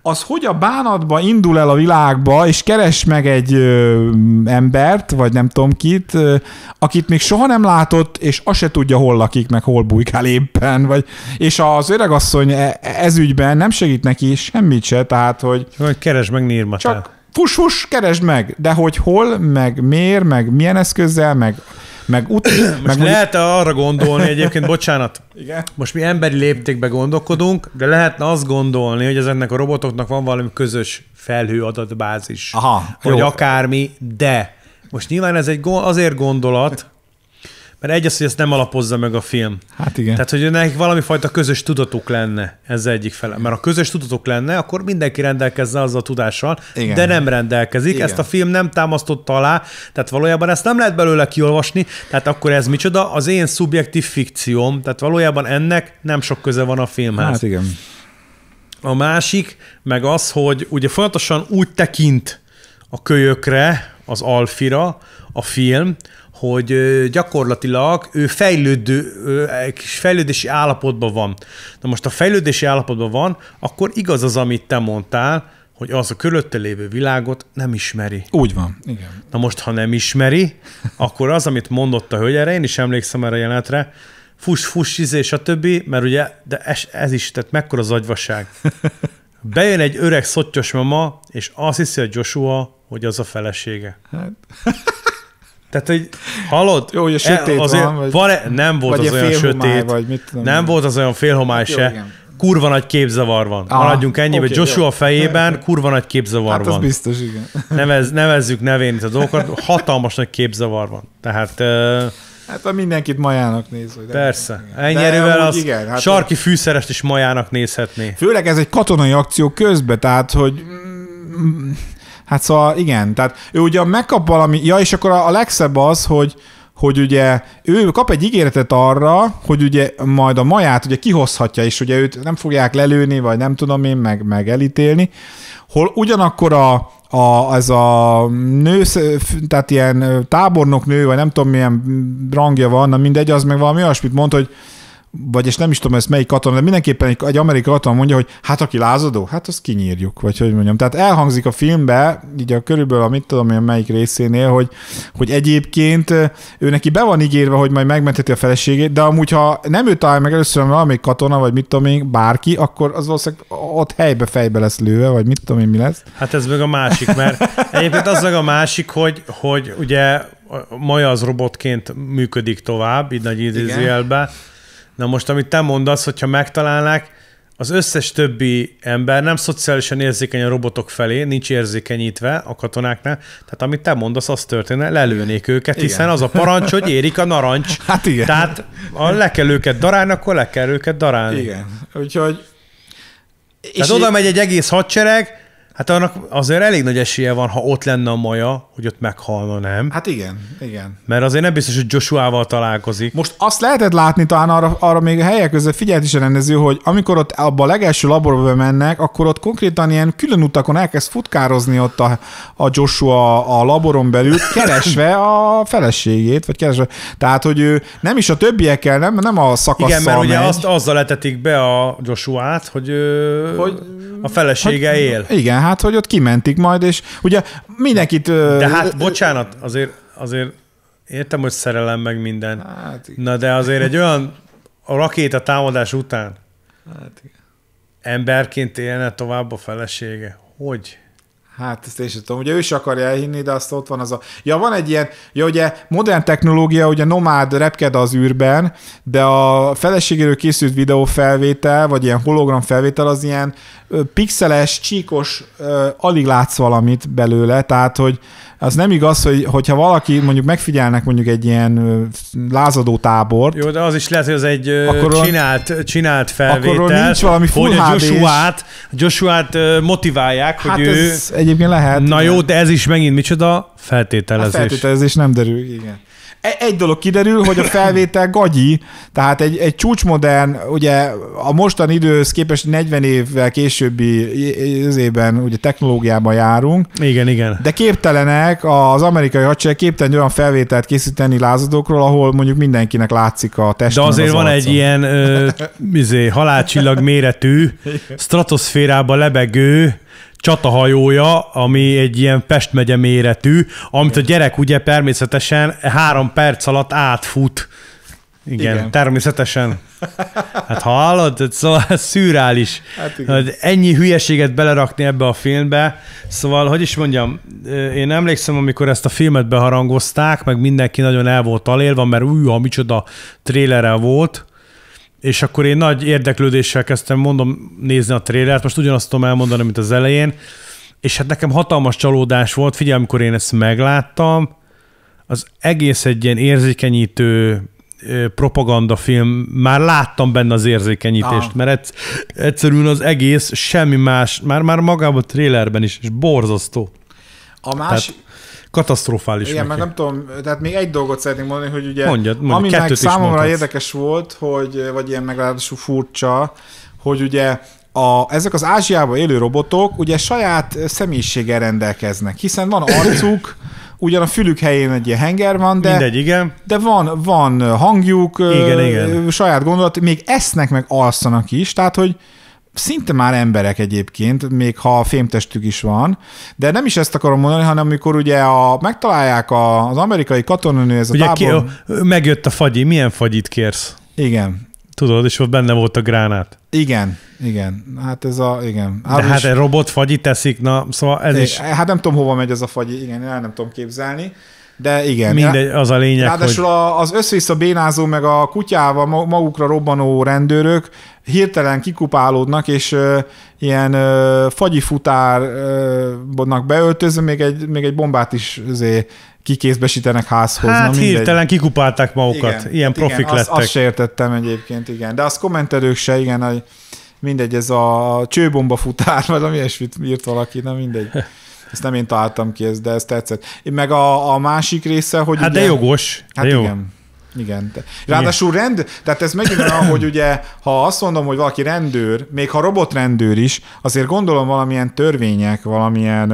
az, hogy a bánatba indul el a világba, és keres meg egy ö, embert, vagy nem tudom kit, ö, akit még soha nem látott, és azt se tudja, hol lakik, meg hol bujkál éppen, vagy, és az öregasszony e-, ezügyben nem segít neki semmit se, tehát, hogy... Vagy keresd meg Nirmatát. Csak fuss, fuss, keresd meg, de hogy hol, meg miért, meg milyen eszközzel, meg meg ut- Most meg lehet -e arra gondolni egyébként, bocsánat, Igen? most mi emberi léptékbe gondolkodunk, de lehetne azt gondolni, hogy ezeknek a robotoknak van valami közös adatbázis, Aha, vagy jó. akármi, de most nyilván ez egy azért gondolat, mert egy az, hogy ezt nem alapozza meg a film. Hát igen. Tehát, hogy nekik valami fajta közös tudatuk lenne, ez egyik fele. Mert ha közös tudatuk lenne, akkor mindenki rendelkezne azzal a tudással, igen. de nem rendelkezik. Igen. Ezt a film nem támasztotta alá, tehát valójában ezt nem lehet belőle kiolvasni, tehát akkor ez micsoda? Az én szubjektív fikcióm, tehát valójában ennek nem sok köze van a filmhez. Hát igen. A másik meg az, hogy ugye folyamatosan úgy tekint a kölyökre, az Alfira a film, hogy gyakorlatilag ő fejlődő, egy kis fejlődési állapotban van. Na most a fejlődési állapotban van, akkor igaz az, amit te mondtál, hogy az a körülötte lévő világot nem ismeri. Úgy van, igen. Na most, ha nem ismeri, akkor az, amit mondott a hölgy, erre én is emlékszem erre a jelenetre, fuss, fuss, izé, többi, mert ugye, de ez, ez is, tehát mekkora az agyvaság. Bejön egy öreg szottyos mama, és azt hiszi, hogy Joshua hogy az a felesége. Hát. Tehát, hogy hallod? Jó, hogy a e, sötét azért van, vagy, van nem volt vagy az olyan sötét, vagy mit tudom nem én. volt az olyan félhomály hát, se. Jó, igen. Kurva nagy képzavar van. Ah, Maradjunk ennyibe. Okay, Joshua jó. fejében kurva nagy képzavar hát van. Hát biztos, igen. Nevez, nevezzük nevén itt a dolgokat. Hatalmas nagy képzavar van. Tehát... Uh, Hát a mindenkit majának néz. Hogy Persze. Ennyi erővel az igen, hát sarki a... fűszerest is majának nézhetné. Főleg ez egy katonai akció közbe, tehát hogy Hát szóval igen, tehát ő ugye megkap valami, ja és akkor a legszebb az, hogy, hogy ugye ő kap egy ígéretet arra, hogy ugye majd a maját ugye kihozhatja, és ugye őt nem fogják lelőni, vagy nem tudom én, meg, meg elítélni, hol ugyanakkor a, a, ez a nő, tehát ilyen tábornok nő, vagy nem tudom milyen rangja van, na mindegy, az meg valami olyasmit mond, hogy vagyis nem is tudom ezt melyik katona, de mindenképpen egy, egy amerikai katona mondja, hogy hát aki lázadó, hát azt kinyírjuk, vagy hogy mondjam. Tehát elhangzik a filmbe, így a körülbelül a mit tudom én melyik részénél, hogy, hogy egyébként ő neki be van ígérve, hogy majd megmenteti a feleségét, de amúgy ha nem ő talál meg először valami katona, vagy mit tudom én, bárki, akkor az valószínűleg ott helybe fejbe lesz lőve, vagy mit tudom én mi lesz. Hát ez meg a másik, mert egyébként az meg a másik, hogy, hogy ugye Maja az robotként működik tovább, így nagy idézőjelben, Na most, amit te mondasz, hogyha megtalálnák, az összes többi ember nem szociálisan érzékeny a robotok felé, nincs érzékenyítve a katonáknál, tehát amit te mondasz, az történne, lelőnék őket, igen. hiszen az a parancs, hogy érik a narancs. Hát igen. Tehát ha le kell őket darálni, akkor le kell őket darálni. Igen. Úgyhogy... Tehát és oda megy egy egész hadsereg, Hát annak azért elég nagy esélye van, ha ott lenne a maja, hogy ott meghalna, nem? Hát igen, igen. Mert azért nem biztos, hogy Joshua-val találkozik. Most azt lehetett látni talán arra, arra még a helyek között figyelt is a rendező, hogy amikor ott abba a legelső laborba mennek, akkor ott konkrétan ilyen külön utakon elkezd futkározni ott a, a Joshua a laboron belül, keresve a feleségét, vagy keresve. Tehát, hogy ő nem is a többiekkel, nem, nem a szakasszal Igen, mert megy. ugye azt azzal letetik be a Joshua-t, hogy, hogy a felesége hát, él. Igen, hát hogy ott kimentik majd, és ugye mindenkit... De hát bocsánat, azért, azért értem, hogy szerelem meg minden. Hát, igen. Na de azért egy olyan a rakéta támadás után hát, igen. emberként élne tovább a felesége. Hogy? Hát ezt én sem tudom, ugye ő is akarja elhinni, de azt ott van az a... Ja, van egy ilyen, ja, ugye modern technológia, ugye nomád repked az űrben, de a feleségéről készült videófelvétel, vagy ilyen hologram felvétel az ilyen pixeles, csíkos, alig látsz valamit belőle, tehát hogy az nem igaz, hogy, hogyha valaki mondjuk megfigyelnek mondjuk egy ilyen lázadó tábort. Jó, de az is lehet, hogy az egy akkor csinált, csinált felvétel. Akkor nincs valami full hogy a Joshua-t, Joshua-t motiválják, hát hogy ez ő... Hát egyébként lehet. Na igen. jó, de ez is megint micsoda feltételezés. A hát feltételezés nem derül, igen. E, egy dolog kiderül, hogy a felvétel gagyi, tehát egy, egy csúcsmodern, ugye a mostani időhöz képest 40 évvel későbbi évben ugye technológiában járunk. Igen, igen. De képtelenek az amerikai hadsereg képtelen olyan felvételt készíteni lázadókról, ahol mondjuk mindenkinek látszik a test. De azért az van arcon. egy ilyen ö, izé, halálcsillag méretű, stratoszférába lebegő, csatahajója, ami egy ilyen Pest megye méretű, amit a gyerek ugye természetesen három perc alatt átfut. Igen, igen. természetesen. Hát hallod? Hát szóval ez szürális. Hát igen. Ennyi hülyeséget belerakni ebbe a filmbe. Szóval, hogy is mondjam, én emlékszem, amikor ezt a filmet beharangozták, meg mindenki nagyon el volt alélva, mert új, ha micsoda trélere volt, és akkor én nagy érdeklődéssel kezdtem, mondom, nézni a trélert, most ugyanazt tudom elmondani, mint az elején, és hát nekem hatalmas csalódás volt, figyelj, amikor én ezt megláttam, az egész egy ilyen érzékenyítő propagandafilm, már láttam benne az érzékenyítést, ah. mert egyszerűen az egész semmi más, már, már magában a trélerben is, és borzasztó. A, más, Tehát katasztrofális. Igen, mert nem tudom, tehát még egy dolgot szeretnék mondani, hogy ugye, mondjad, mondjad, ami meg számomra mondhatsz. érdekes volt, hogy, vagy ilyen meglehetősen furcsa, hogy ugye a, ezek az Ázsiában élő robotok ugye saját személyiséggel rendelkeznek, hiszen van arcuk, ugyan a fülük helyén egy ilyen henger van, de, Mindegy, igen. de van, van hangjuk, igen, ö, igen. saját gondolat, még esznek meg alszanak is, tehát hogy szinte már emberek egyébként, még ha a fémtestük is van, de nem is ezt akarom mondani, hanem amikor ugye a, megtalálják a, az amerikai katonanő, ez a tábor... Ki, megjött a fagyi, milyen fagyit kérsz? Igen. Tudod, és ott benne volt a gránát. Igen, igen. Hát ez a, igen. Hát, de hát egy robot fagyit teszik, na, szóval ez é, is... Hát nem tudom, hova megy ez a fagyi, igen, el nem tudom képzelni. De igen. Mindegy, az a lényeg, Ráadásul hogy... az összvissza bénázó, meg a kutyával magukra robbanó rendőrök hirtelen kikupálódnak, és ö, ilyen ö, fagyifutárnak beöltözve még egy, még egy bombát is azért kikézbesítenek házhoz. Hát na, hirtelen kikupálták magukat, igen, ilyen profik igen, lettek. Azt, azt se értettem egyébként, igen. De azt kommentelők se, igen, hogy mindegy, ez a csőbomba futár, vagy ami ilyesmit írt valaki, na mindegy. Ezt nem én találtam ki, de ez tetszett. Meg a, a másik része, hogy Hát ugye, de jogos. Hát de jó. igen. Igen. De. Ráadásul rend, tehát ez megint olyan, hogy ugye, ha azt mondom, hogy valaki rendőr, még ha robotrendőr is, azért gondolom valamilyen törvények, valamilyen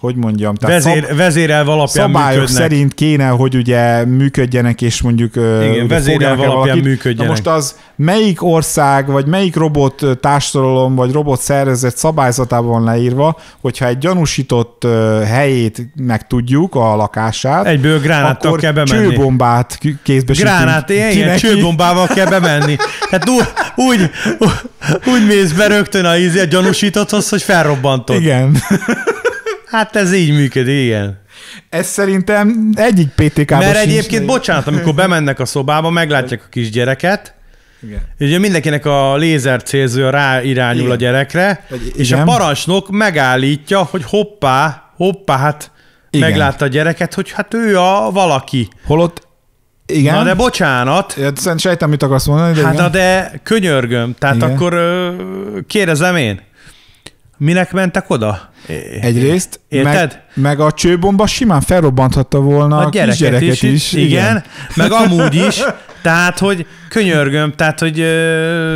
hogy mondjam, tehát Vezér, szab, vezérelv alapján szabályok működnek. szerint kéne, hogy ugye működjenek, és mondjuk Igen, vezérelv alapján valakit. működjenek. Na most az melyik ország, vagy melyik robot társadalom, vagy robot szervezet szabályzatában van leírva, hogyha egy gyanúsított helyét megtudjuk, a lakását, egyből gránáttal akkor kell bemenni. csőbombát kézbe Gránát, ilyen, ilyen csőbombával kell bemenni. Tehát úgy, úgy, úgy mész be rögtön a, ízi, a gyanúsítotthoz, hogy felrobbantod. Igen. Hát ez így működik, igen. Ez szerintem egyik PTK-ban Mert egyébként, sincs bocsánat, amikor bemennek a szobába, meglátják a kisgyereket, igen. Ugye mindenkinek a lézer rá ráirányul Igen. a gyerekre, Egy, és igen. a parancsnok megállítja, hogy hoppá, hoppá, hát igen. meglátta a gyereket, hogy hát ő a valaki. Holott igen. Na de bocsánat. Ja, sejtem, mit akarsz mondani. De hát igen. de könyörgöm, tehát igen. akkor kérdezem én. Minek mentek oda? Egyrészt, Érted? Meg, meg a csőbomba simán felrobbanthatta volna a gyereket, gyereket is, is. Igen, igen, meg amúgy is. Tehát, hogy könyörgöm, tehát, hogy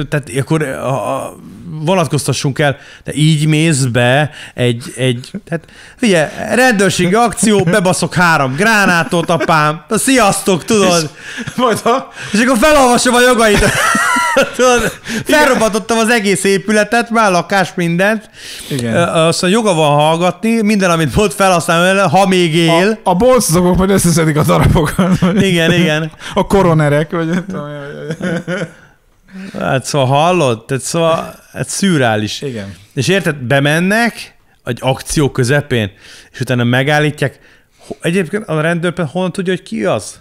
tehát akkor a, a, vonatkoztassunk el, de így mész be egy, egy hát, figyelj, rendőrségi akció, bebaszok három gránátot, apám, sziasztok, tudod. És, majd ha... és akkor felolvasom a jogait. felrobbantottam az egész épületet, már lakás, mindent. Igen. Aztán szóval joga van hallgatni, minden, amit volt, felhasználni, ha még él. A, a bolcozók majd összeszedik a darabokat. Igen, igen. A koronerek, vagy Hát szóval hallod? Tehát szóval, hát szürális. Igen. És érted, bemennek egy akció közepén, és utána megállítják. Egyébként a rendőrben honnan tudja, hogy ki az?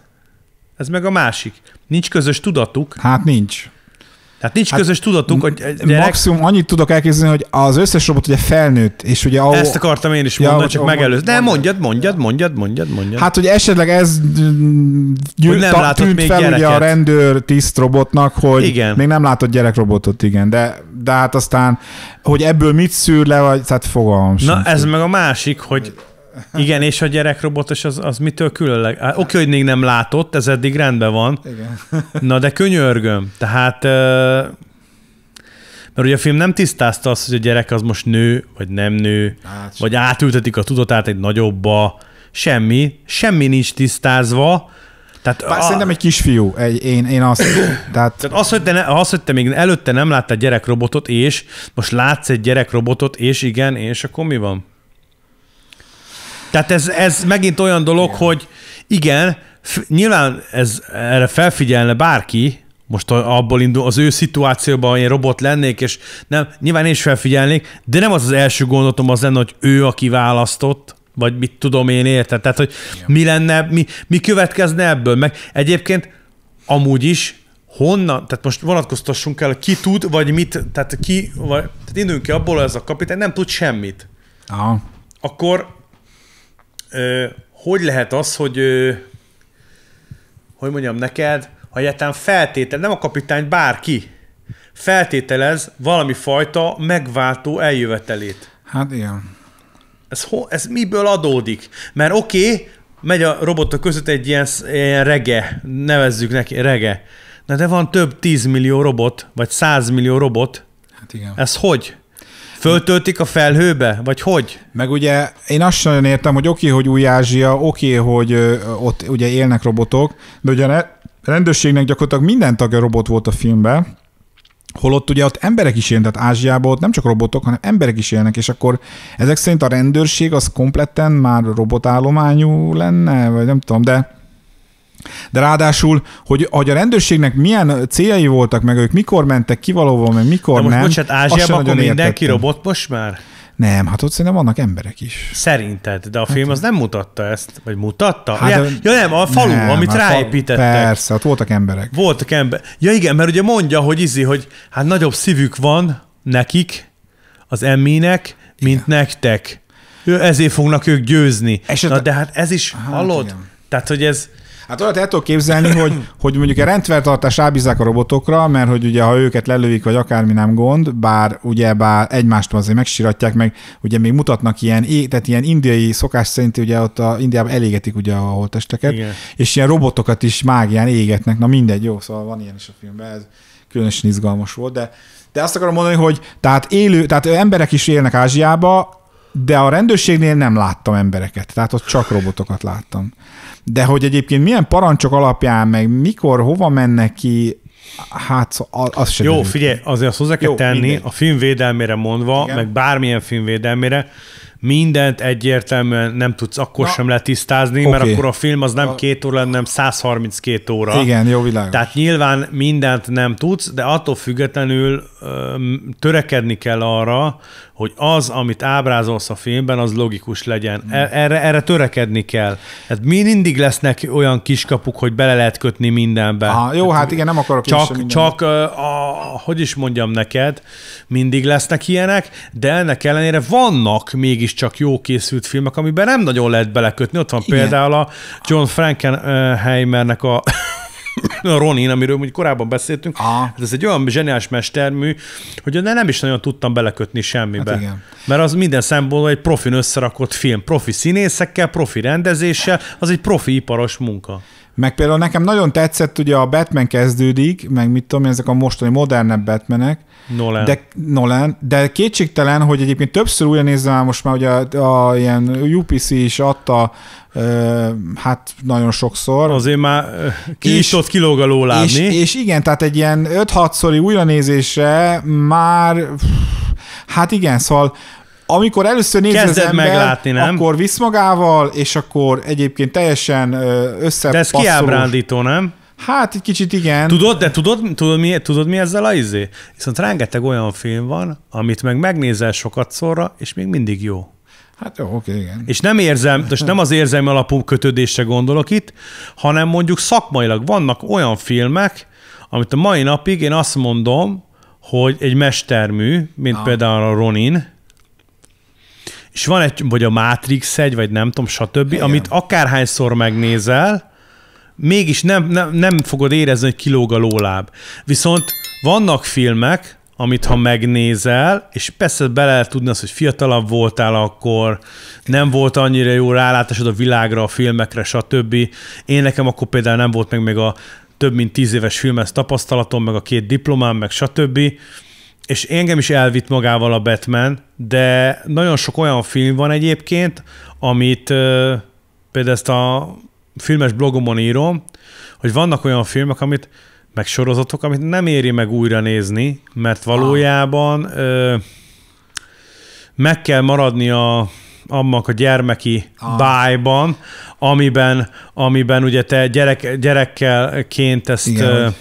Ez meg a másik. Nincs közös tudatuk. Hát nincs. Tehát nincs hát közös tudatunk, hogy gyerek... Maximum annyit tudok elképzelni, hogy az összes robot ugye felnőtt, és ugye... Ahol... Ezt akartam én is mondani, ja, csak megelőz. De mondjad, mondjad, mondjad, mondjad, mondjad. Hát, hogy esetleg ez gyűl, mm, hogy nem ta, tűnt még fel ugye a rendőr tiszt robotnak, hogy igen. még nem látott gyerekrobotot, igen, de, de hát aztán, hogy ebből mit szűr le, vagy, tehát fogalmam Na, ez meg a másik, hogy igen, és a gyerekrobotos az, az mitől különleg? Oké, okay, hogy még nem látott, ez eddig rendben van. Igen. Na de könyörgöm. Tehát, mert ugye a film nem tisztázta azt, hogy a gyerek az most nő, vagy nem nő, hát, vagy sem. átültetik a tudatát egy nagyobbba, Semmi, semmi nincs tisztázva. Tehát Bár a... szerintem egy kisfiú, egy, én, én azt. Tehát... tehát az, hogy te ne, az, hogy te még előtte nem láttál gyerekrobotot, és most látsz egy gyerekrobotot, és igen, és akkor mi van? Tehát ez, ez megint olyan dolog, igen. hogy igen, nyilván ez, erre felfigyelne bárki, most abból indul, az ő szituációban én robot lennék, és nem, nyilván én is felfigyelnék, de nem az az első gondotom az lenne, hogy ő, aki választott, vagy mit tudom én érted, tehát hogy Igen. mi lenne, mi, mi következne ebből, meg egyébként amúgy is honnan, tehát most vonatkoztassunk el, ki tud, vagy mit, tehát ki, vagy, tehát induljunk ki abból, hogy ez a kapitány nem tud semmit. Aha. Akkor hogy lehet az, hogy hogy mondjam neked, ha egyáltalán feltétel, nem a kapitány, bárki feltételez valami fajta megváltó eljövetelét. Hát igen. Ez, ho, ez miből adódik? Mert oké, okay, megy a robotok között egy ilyen, ilyen rege, nevezzük neki rege. Na de van több 10 millió robot, vagy 100 millió robot. Hát igen. Ez hogy? Föltöltik a felhőbe? Vagy hogy? Meg ugye én azt sem értem, hogy oké, hogy Új-Ázsia, oké, hogy ott ugye élnek robotok, de ugye a rendőrségnek gyakorlatilag minden tagja robot volt a filmben, Holott ugye ott emberek is élnek, tehát Ázsiában ott nem csak robotok, hanem emberek is élnek, és akkor ezek szerint a rendőrség az kompletten már robotállományú lenne, vagy nem tudom, de de ráadásul, hogy, hogy a rendőrségnek milyen céljai voltak, meg ők mikor mentek ki valóban, meg mikor De most nem. Most bocsánat, Ázsiában akkor mindenki értettem. robot most már? Nem, hát ott szerintem vannak emberek is. Szerinted, de a hát- film az nem mutatta ezt, vagy mutatta? Hát, ja, de, ja nem, a falu, nem, amit ráépítettek. Fal, persze, ott voltak emberek. Voltak emberek. Ja igen, mert ugye mondja, hogy izzi, hogy hát nagyobb szívük van nekik, az emmének, mint igen. nektek. Ő, ezért fognak ők győzni. Eset... Na de hát ez is, hát, hallod? Igen. Tehát, hogy ez, Hát olyat el tudok képzelni, hogy, hogy mondjuk a rendfertartást rábízzák a robotokra, mert hogy ugye ha őket lelőik, vagy akármi nem gond, bár ugye bár egymást azért megsiratják, meg ugye még mutatnak ilyen, tehát ilyen indiai szokás szerint ugye ott a Indiában elégetik ugye a holtesteket, Igen. és ilyen robotokat is mágián égetnek, na mindegy, jó, szóval van ilyen is a filmben, ez különösen izgalmas volt, de de azt akarom mondani, hogy tehát élő, tehát emberek is élnek Ázsiába, de a rendőrségnél nem láttam embereket, tehát ott csak robotokat láttam de hogy egyébként milyen parancsok alapján, meg mikor, hova mennek ki, hát az sem. Jó, derül. figyelj, azért azt hozzá kell Jó, tenni, mindegy. a film védelmére mondva, Igen. meg bármilyen film védelmére, mindent egyértelműen nem tudsz akkor Na, sem letisztázni, okay. mert akkor a film az nem a... két óra, hanem 132 óra. Igen, jó világ. Tehát nyilván mindent nem tudsz, de attól függetlenül törekedni kell arra, hogy az, amit ábrázolsz a filmben, az logikus legyen. E- erre, erre törekedni kell. Hát mi mindig lesznek olyan kiskapuk, hogy bele lehet kötni mindenbe. Aha, jó, hát igen, nem akarok Csak, csak a, hogy is mondjam neked, mindig lesznek ilyenek, de ennek ellenére vannak mégis mégiscsak jó készült filmek, amiben nem nagyon lehet belekötni. Ott van Igen. például a John Frankenheimernek a a Ronin, amiről úgy korábban beszéltünk, Aha. Hát ez egy olyan zseniás mestermű, hogy nem is nagyon tudtam belekötni semmibe. Hát igen. Mert az minden szempontból egy profin összerakott film, profi színészekkel, profi rendezéssel, az egy profi iparos munka. Meg például nekem nagyon tetszett, ugye a Batman kezdődik, meg mit tudom, ezek a mostani modernebb Batmanek. Nolan. De, Nolan, de kétségtelen, hogy egyébként többször újra nézem most már, ugye a, a ilyen UPC is adta hát nagyon sokszor. Azért már ki is ott kilóg a lólábni. És, és igen, tehát egy ilyen 5-6-szori újranézésre már, hát igen, szóval amikor először nézi az ember, meglátni, nem? akkor visz magával, és akkor egyébként teljesen össze. De ez kiábrándító, nem? Hát egy kicsit igen. Tudod, de tudod, tudod, mi, tudod mi ezzel a izé? Viszont rengeteg olyan film van, amit meg megnézel sokat szorra, és még mindig jó. Hát jó, oké, igen. És nem érzem, és nem az érzelmi alapú kötődésre gondolok itt, hanem mondjuk szakmailag vannak olyan filmek, amit a mai napig én azt mondom, hogy egy mestermű, mint ah. például a Ronin, és van egy, vagy a Matrix egy, vagy nem tudom, stb., Igen. amit akárhányszor megnézel, mégis nem, nem, nem fogod érezni, hogy kilóg a lóláb. Viszont vannak filmek, amit ha megnézel, és persze bele tudni azt, hogy fiatalabb voltál akkor, nem volt annyira jó rálátásod a világra, a filmekre, stb. Én nekem akkor például nem volt meg még a több mint tíz éves filmes tapasztalatom, meg a két diplomám, meg stb és engem is elvitt magával a Batman, de nagyon sok olyan film van egyébként, amit például ezt a filmes blogomon írom, hogy vannak olyan filmek, amit meg sorozatok, amit nem éri meg újra nézni, mert ah. valójában ö, meg kell maradni a annak a gyermeki ah. bájban, amiben, amiben ugye te gyerek, gyerekkelként ezt Igen,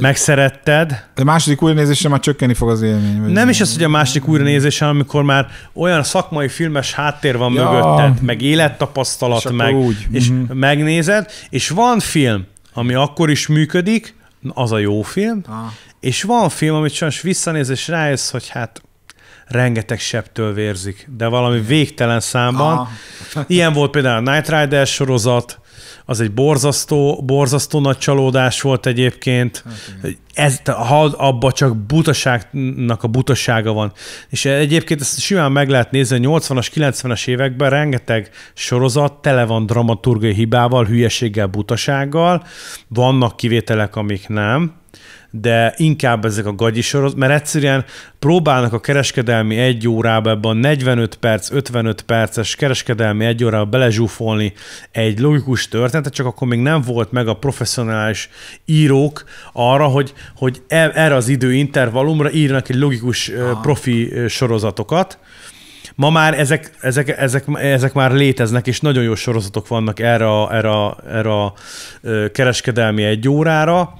Megszeretted. De második újranézésre már csökkenni fog az élmény. Nem, nem is az, hogy a második újranézésre, amikor már olyan szakmai filmes háttér van ja. mögötted, meg élettapasztalat, és meg, úgy. és mm-hmm. megnézed, és van film, ami akkor is működik, az a jó film, ah. és van film, amit sajnos visszanéz, és rájössz, hogy hát rengeteg septől vérzik, de valami végtelen számban. Ah. Ilyen volt például a Night Rider sorozat, az egy borzasztó, borzasztó nagy csalódás volt egyébként. Hát, ez, ha abba csak butaságnak a butasága van. És egyébként ezt simán meg lehet nézni, a 80-as, 90-es években rengeteg sorozat tele van dramaturgiai hibával, hülyeséggel, butasággal, vannak kivételek, amik nem, de inkább ezek a gagyi sorozat, mert egyszerűen próbálnak a kereskedelmi egy órába ebben a 45 perc, 55 perces kereskedelmi egy órába belezsúfolni egy logikus történetet, csak akkor még nem volt meg a professzionális írók arra, hogy, hogy e, erre az idő intervallumra írnak egy logikus Aha. profi sorozatokat, Ma már ezek, ezek, ezek, ezek már léteznek, és nagyon jó sorozatok vannak erre a, erre a, erre a kereskedelmi egy órára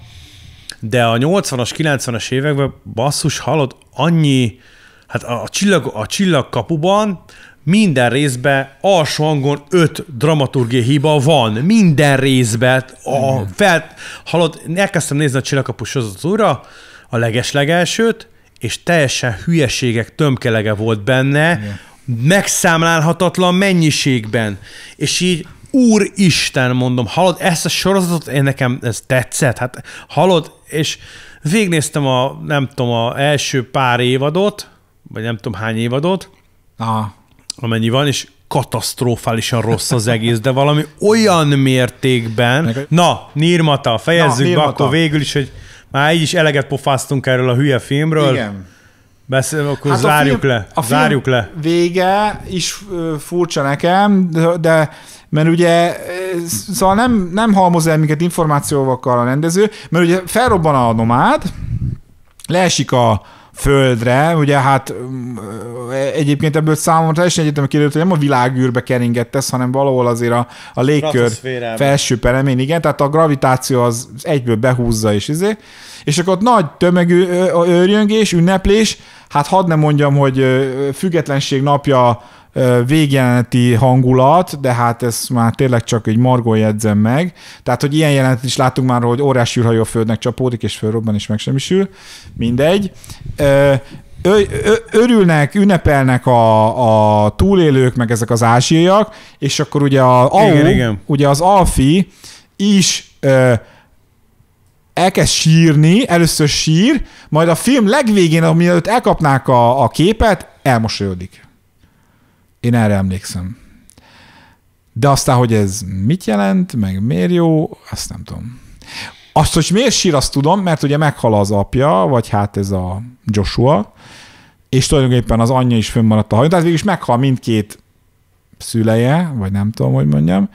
de a 80-as, 90-es években basszus halott annyi, hát a, csillag, a csillagkapuban minden részben alsó hangon öt dramaturgiai hiba van. Minden részben. A fel, halott, elkezdtem nézni a az sorozatúra, a legeslegelsőt, és teljesen hülyeségek tömkelege volt benne, Igen. megszámlálhatatlan mennyiségben. És így úristen, mondom, hallod, ezt a sorozatot, én nekem ez tetszett, hát hallod, és végignéztem a, nem tudom, a első pár évadot, vagy nem tudom hány évadot, Aha. amennyi van, és katasztrofálisan rossz az egész, de valami olyan mértékben, na, Nirmata, fejezzük na, be akkor végül is, hogy már így is eleget pofáztunk erről a hülye filmről. Igen. Beszél, akkor hát zárjuk a film, le. A zárjuk film le. Vége is furcsa nekem, de, de mert ugye eh, szóval nem, nem halmoz el minket információkkal a rendező, mert ugye felrobban a nomád, leesik a földre, ugye hát mm, eh, egyébként ebből számomra teljesen egyetem kiderült, hogy nem a világűrbe ez hanem valahol azért a, a légkör felső peremén, igen, tehát a gravitáció az egyből behúzza és izé, és akkor ott nagy tömegű őrjöngés, ünneplés, hát hadd ne mondjam, hogy függetlenség napja végjeleneti hangulat, de hát ezt már tényleg csak egy margó jegyzem meg. Tehát, hogy ilyen jelenet is látunk már, hogy óriási űrhajó földnek csapódik, és fölrobban is megsemmisül. Mindegy. Ö, ö, örülnek, ünnepelnek a, a túlélők, meg ezek az ázsiaiak, és akkor ugye, a Au, igen, igen. ugye az Alfi is ö, elkezd sírni, először sír, majd a film legvégén, amielőtt elkapnák a, a képet, elmosolyodik. Én erre emlékszem. De aztán, hogy ez mit jelent, meg miért jó, azt nem tudom. Azt, hogy miért sír, azt tudom, mert ugye meghal az apja, vagy hát ez a Joshua, és tulajdonképpen az anyja is fönnmaradt a hajó, tehát végül is meghal mindkét szüleje, vagy nem tudom, hogy mondjam,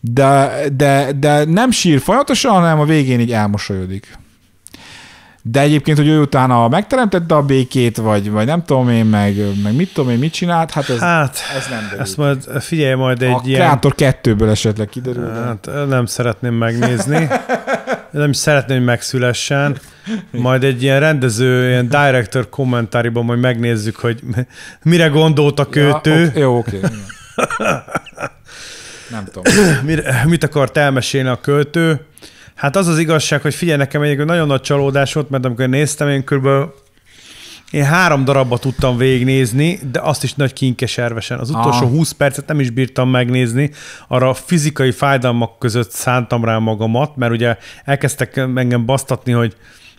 de, de, de nem sír folyamatosan, hanem a végén így elmosolyodik. De egyébként, hogy ő utána megteremtette a békét, vagy, vagy nem tudom én, meg, meg mit tudom én, mit csinált, hát ez, hát, ez nem derült. Ezt majd figyelj majd egy a ilyen... Kreator kettőből esetleg kiderül. Hát, de? nem szeretném megnézni. nem is szeretném, hogy megszülessen. Majd egy ilyen rendező, ilyen director kommentáriban majd megnézzük, hogy mire gondolt a költő. Ja, ok, jó, oké. Okay. Nem tudom. Mit akart elmesélni a költő, Hát az az igazság, hogy figyelj nekem egy nagyon nagy csalódás volt, mert amikor néztem, én kb. én három darabba tudtam végignézni, de azt is nagy kinkeservesen. Az utolsó ah. 20 percet nem is bírtam megnézni, arra a fizikai fájdalmak között szántam rá magamat, mert ugye elkezdtek engem basztatni, hogy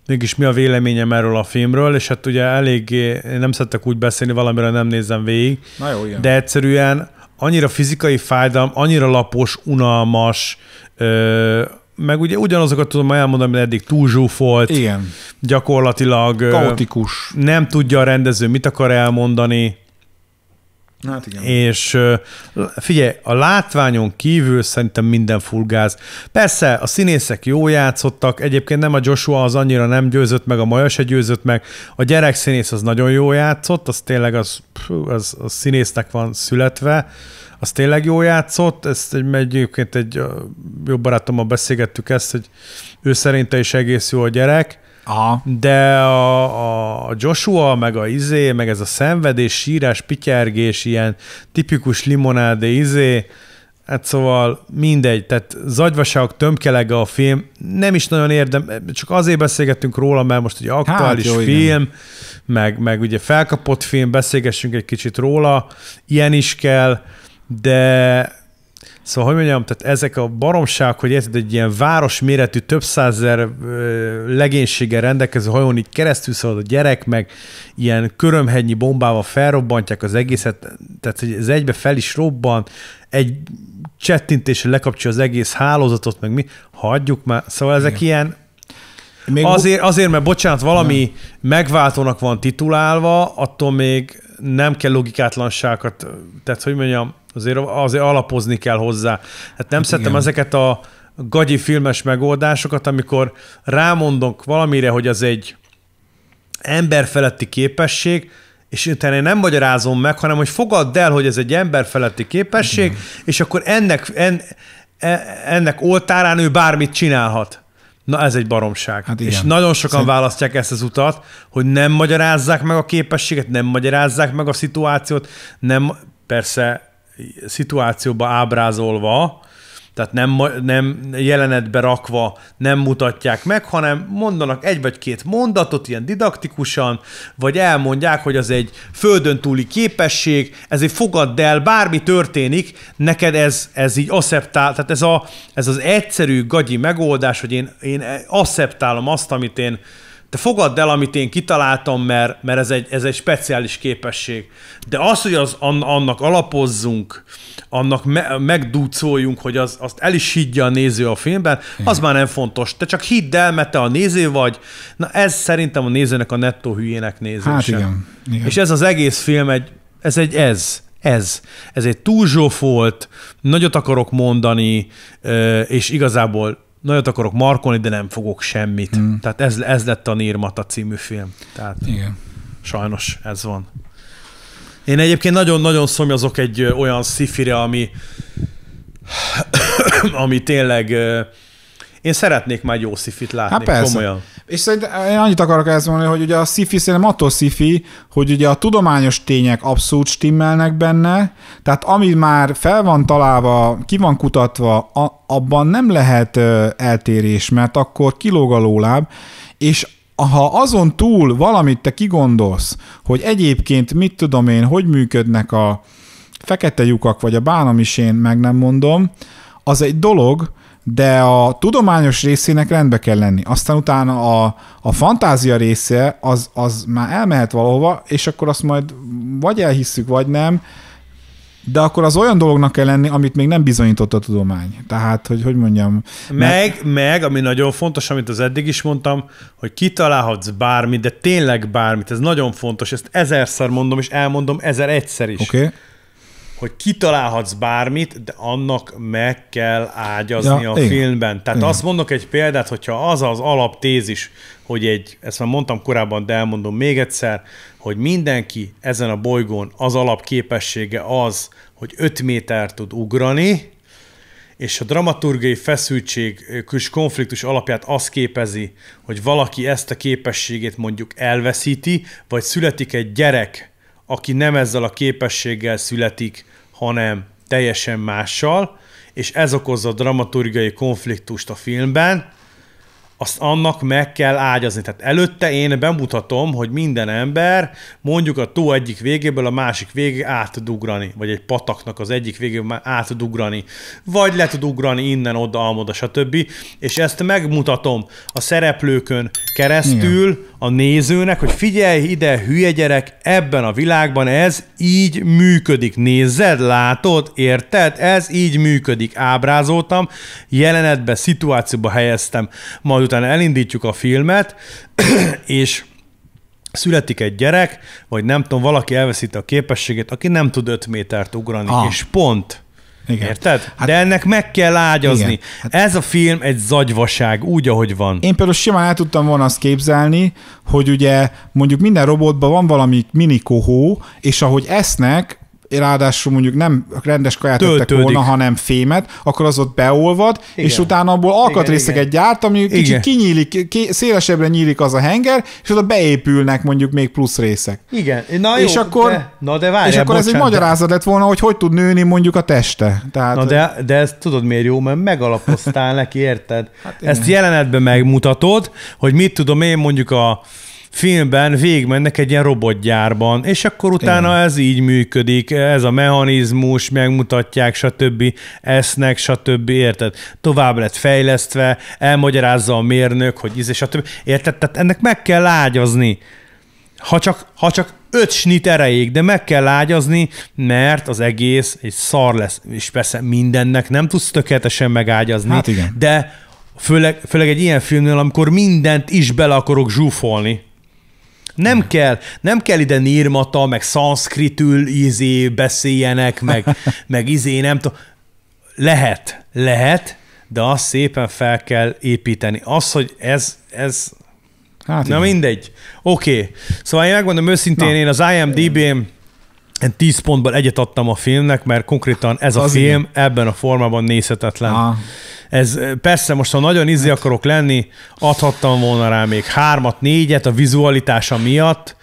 mégis mi a véleményem erről a filmről, és hát ugye elég nem szedtek úgy beszélni, valamire nem nézem végig. Na jó, igen. De egyszerűen annyira fizikai fájdalom, annyira lapos, unalmas, ö- meg ugye ugyanazokat tudom elmondani, mert eddig túl zsúfolt. Igen. Gyakorlatilag Kaotikus. nem tudja a rendező, mit akar elmondani. Hát igen. És figyelj, a látványon kívül szerintem minden fulgáz. Persze, a színészek jó játszottak, egyébként nem a Joshua az annyira nem győzött meg, a Maja se győzött meg, a gyerekszínész az nagyon jó játszott, az tényleg az, az, az színésznek van születve, az tényleg jó játszott, ezt egy, egyébként egy jobb barátommal beszélgettük ezt, hogy ő szerinte is egész jó a gyerek, Aha. De a, a Joshua, meg a izé, meg ez a szenvedés, sírás, pityergés, ilyen tipikus limonádé izé, hát szóval mindegy, tehát zagyvaságok tömkelege a film, nem is nagyon érdem, csak azért beszélgettünk róla, mert most ugye hát, aktuális hát, jó, film, meg, meg ugye felkapott film, beszélgessünk egy kicsit róla, ilyen is kell, de Szóval, hogy mondjam, tehát ezek a baromság, hogy érted, egy ilyen város méretű több százer legénységgel rendelkező hajón így keresztül szalad a gyerek, meg ilyen körömhegynyi bombával felrobbantják az egészet, tehát hogy ez egybe fel is robban, egy csettintésre lekapcsol az egész hálózatot, meg mi, hagyjuk már. Szóval ezek Igen. ilyen, még azért, azért, mert bocsánat, valami nem. megváltónak van titulálva, attól még nem kell logikátlanságot, tehát hogy mondjam, Azért, azért alapozni kell hozzá. Hát nem hát szeretem ezeket a gagyi filmes megoldásokat, amikor rámondok valamire, hogy az egy emberfeletti képesség, és utána én nem magyarázom meg, hanem hogy fogadd el, hogy ez egy emberfeletti képesség, igen. és akkor ennek, en, e, ennek oltárán ő bármit csinálhat. Na ez egy baromság. Hát és nagyon sokan Szerint... választják ezt az utat, hogy nem magyarázzák meg a képességet, nem magyarázzák meg a szituációt, nem persze szituációba ábrázolva, tehát nem, nem jelenetbe rakva nem mutatják meg, hanem mondanak egy vagy két mondatot ilyen didaktikusan, vagy elmondják, hogy az egy földön túli képesség, ezért fogadd el, bármi történik, neked ez, ez így aszeptál, tehát ez, a, ez az egyszerű gagyi megoldás, hogy én, én aszeptálom azt, amit én te fogadd el, amit én kitaláltam, mert, mert ez, egy, ez egy speciális képesség. De az, hogy az, annak alapozzunk, annak me, megdúcoljunk, hogy az, azt el is higgye a néző a filmben, az már nem fontos. Te csak hidd el, mert te a néző vagy. Na ez szerintem a nézőnek a nettó hülyének nézése. Hát igen, igen. És ez az egész film egy, ez egy ez ez. Ez egy túl zsófolt, nagyot akarok mondani, és igazából nagyot akarok markolni, de nem fogok semmit. Mm. Tehát ez, ez lett a Nirmata című film. Tehát Igen. sajnos ez van. Én egyébként nagyon-nagyon szomjazok egy olyan szifire, ami, ami tényleg... Én szeretnék már jó szifit látni, Há persze. komolyan. És szerintem eh, én annyit akarok ezt mondani, hogy ugye a sci-fi szerintem attól sci-fi, hogy ugye a tudományos tények abszolút stimmelnek benne, tehát ami már fel van találva, ki van kutatva, a, abban nem lehet ö, eltérés, mert akkor kilóg a lóláb, és ha azon túl valamit te kigondolsz, hogy egyébként mit tudom én, hogy működnek a fekete lyukak, vagy a bánamisén, meg nem mondom, az egy dolog, de a tudományos részének rendbe kell lenni. Aztán utána a, a fantázia része az, az már elmehet valahova, és akkor azt majd vagy elhisszük, vagy nem, de akkor az olyan dolognak kell lenni, amit még nem bizonyított a tudomány. Tehát, hogy hogy mondjam... Meg, mert... meg, ami nagyon fontos, amit az eddig is mondtam, hogy kitalálhatsz bármit, de tényleg bármit. Ez nagyon fontos, ezt ezerszer mondom, és elmondom ezer egyszer is. Okay hogy kitalálhatsz bármit, de annak meg kell ágyazni ja, a igen. filmben. Tehát igen. azt mondok egy példát, hogyha az az alaptézis, hogy egy, ezt már mondtam korábban, de elmondom még egyszer, hogy mindenki ezen a bolygón az alapképessége az, hogy 5 méter tud ugrani, és a dramaturgiai feszültség és konfliktus alapját azt képezi, hogy valaki ezt a képességét mondjuk elveszíti, vagy születik egy gyerek, aki nem ezzel a képességgel születik, hanem teljesen mással, és ez okozza a dramaturgiai konfliktust a filmben, azt annak meg kell ágyazni. Tehát előtte én bemutatom, hogy minden ember mondjuk a tó egyik végéből a másik végé átdugrani, vagy egy pataknak az egyik végéből átdugrani, vagy le tud ugrani innen, oda, almoda, stb. És ezt megmutatom a szereplőkön keresztül a nézőnek, hogy figyelj ide, hülye gyerek, ebben a világban ez így működik. Nézed, látod, érted? Ez így működik. Ábrázoltam, jelenetbe, szituációba helyeztem, majd miután elindítjuk a filmet, és születik egy gyerek, vagy nem tudom, valaki elveszíti a képességét, aki nem tud 5 métert ugrani, ah. és pont. Igen. Érted? Hát, De ennek meg kell ágyazni. Igen. Hát, Ez a film egy zagyvaság, úgy, ahogy van. Én például simán el tudtam volna azt képzelni, hogy ugye mondjuk minden robotban van valami mini kohó, és ahogy esznek, ráadásul mondjuk nem rendes kaját tettek volna, hanem fémet, akkor az ott beolvad, igen. és utána abból alkatrészeket gyárt, ami igen. kicsit kinyílik, ké, szélesebbre nyílik az a henger, és oda beépülnek mondjuk még plusz részek. Igen, na jó, és akkor, de, na de várjál, És akkor bocsánat, ez egy magyarázat lett volna, hogy hogy tud nőni mondjuk a teste. Tehát, na de, de ezt tudod miért jó, mert megalapoztál neki, érted? Hát ezt jelenetben megmutatod, hogy mit tudom én mondjuk a filmben végigmennek egy ilyen robotgyárban, és akkor utána Igen. ez így működik, ez a mechanizmus, megmutatják, stb. esznek, stb. Érted? Tovább lett fejlesztve, elmagyarázza a mérnök, hogy íz, stb. Érted? Tehát ennek meg kell ágyazni. Ha csak, ha csak öt snit erejéig, de meg kell ágyazni, mert az egész egy szar lesz, és persze mindennek nem tudsz tökéletesen megágyazni, hát igen. de főleg, főleg egy ilyen filmnél, amikor mindent is bele akarok zsúfolni. Nem kell, nem kell ide nírmata, meg szanszkritül izé beszéljenek, meg, meg izé nem tudom. Lehet, lehet, de azt szépen fel kell építeni. Az, hogy ez, ez Hát Na igen. mindegy. Oké. Okay. Szóval én megmondom őszintén, Na. én az IMDB-m én 10 pontból egyet adtam a filmnek, mert konkrétan ez a film igen. ebben a formában nézhetetlen. Ah. Ez eh, persze most, ha nagyon izzi hát. akarok lenni, adhattam volna rá még hármat, négyet a vizualitása miatt,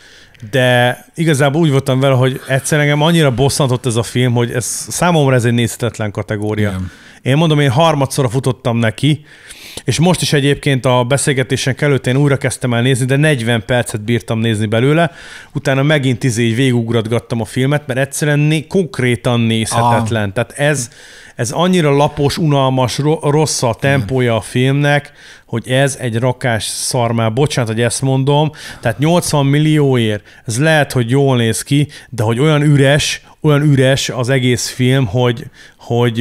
de igazából úgy voltam vele, hogy egyszer engem annyira bosszantott ez a film, hogy ez számomra ez egy nézhetetlen kategória. Igen. Én mondom, én harmadszorra futottam neki, és most is egyébként a beszélgetésen előtt én újra kezdtem el nézni, de 40 percet bírtam nézni belőle, utána megint izé végugratgattam a filmet, mert egyszerűen né- konkrétan nézhetetlen. Ah. Tehát ez, ez annyira lapos, unalmas, ro- rossz a tempója a filmnek, hogy ez egy rakás szar már, bocsánat, hogy ezt mondom, tehát 80 millióért, ez lehet, hogy jól néz ki, de hogy olyan üres, olyan üres az egész film, hogy, hogy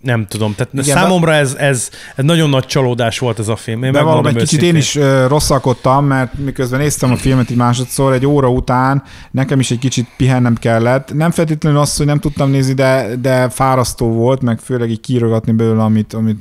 nem tudom, tehát Igen, számomra ez, ez, ez nagyon nagy csalódás volt ez a film. Én de valami egy kicsit én is rosszalkodtam, mert miközben néztem a filmet egy másodszor, egy óra után nekem is egy kicsit pihennem kellett. Nem feltétlenül az, hogy nem tudtam nézni, de, de fárasztó volt, meg főleg így kírogatni belőle, amit, amit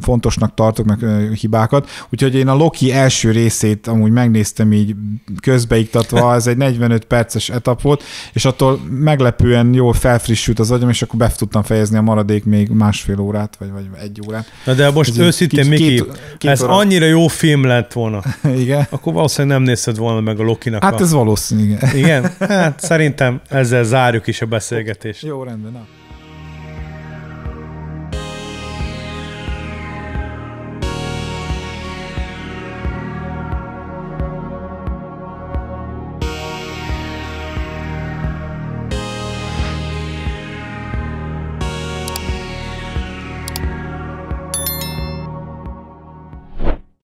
fontosnak tartok, meg hibákat. Úgyhogy én a Loki első részét amúgy megnéztem így közbeiktatva, ez egy 45 perces etap volt, és attól meglepően jól felfrissült az agyam, és akkor be tudtam fejezni a maradék még másfél órát, vagy, vagy egy órát. Na de most őszintén, Miki, két, két ez óra. annyira jó film lett volna. Igen. Akkor valószínűleg nem nézted volna meg a Lokinak. Hát a... ez valószínű, igen. Igen? Hát szerintem ezzel zárjuk is a beszélgetést. Jó, rendben, na.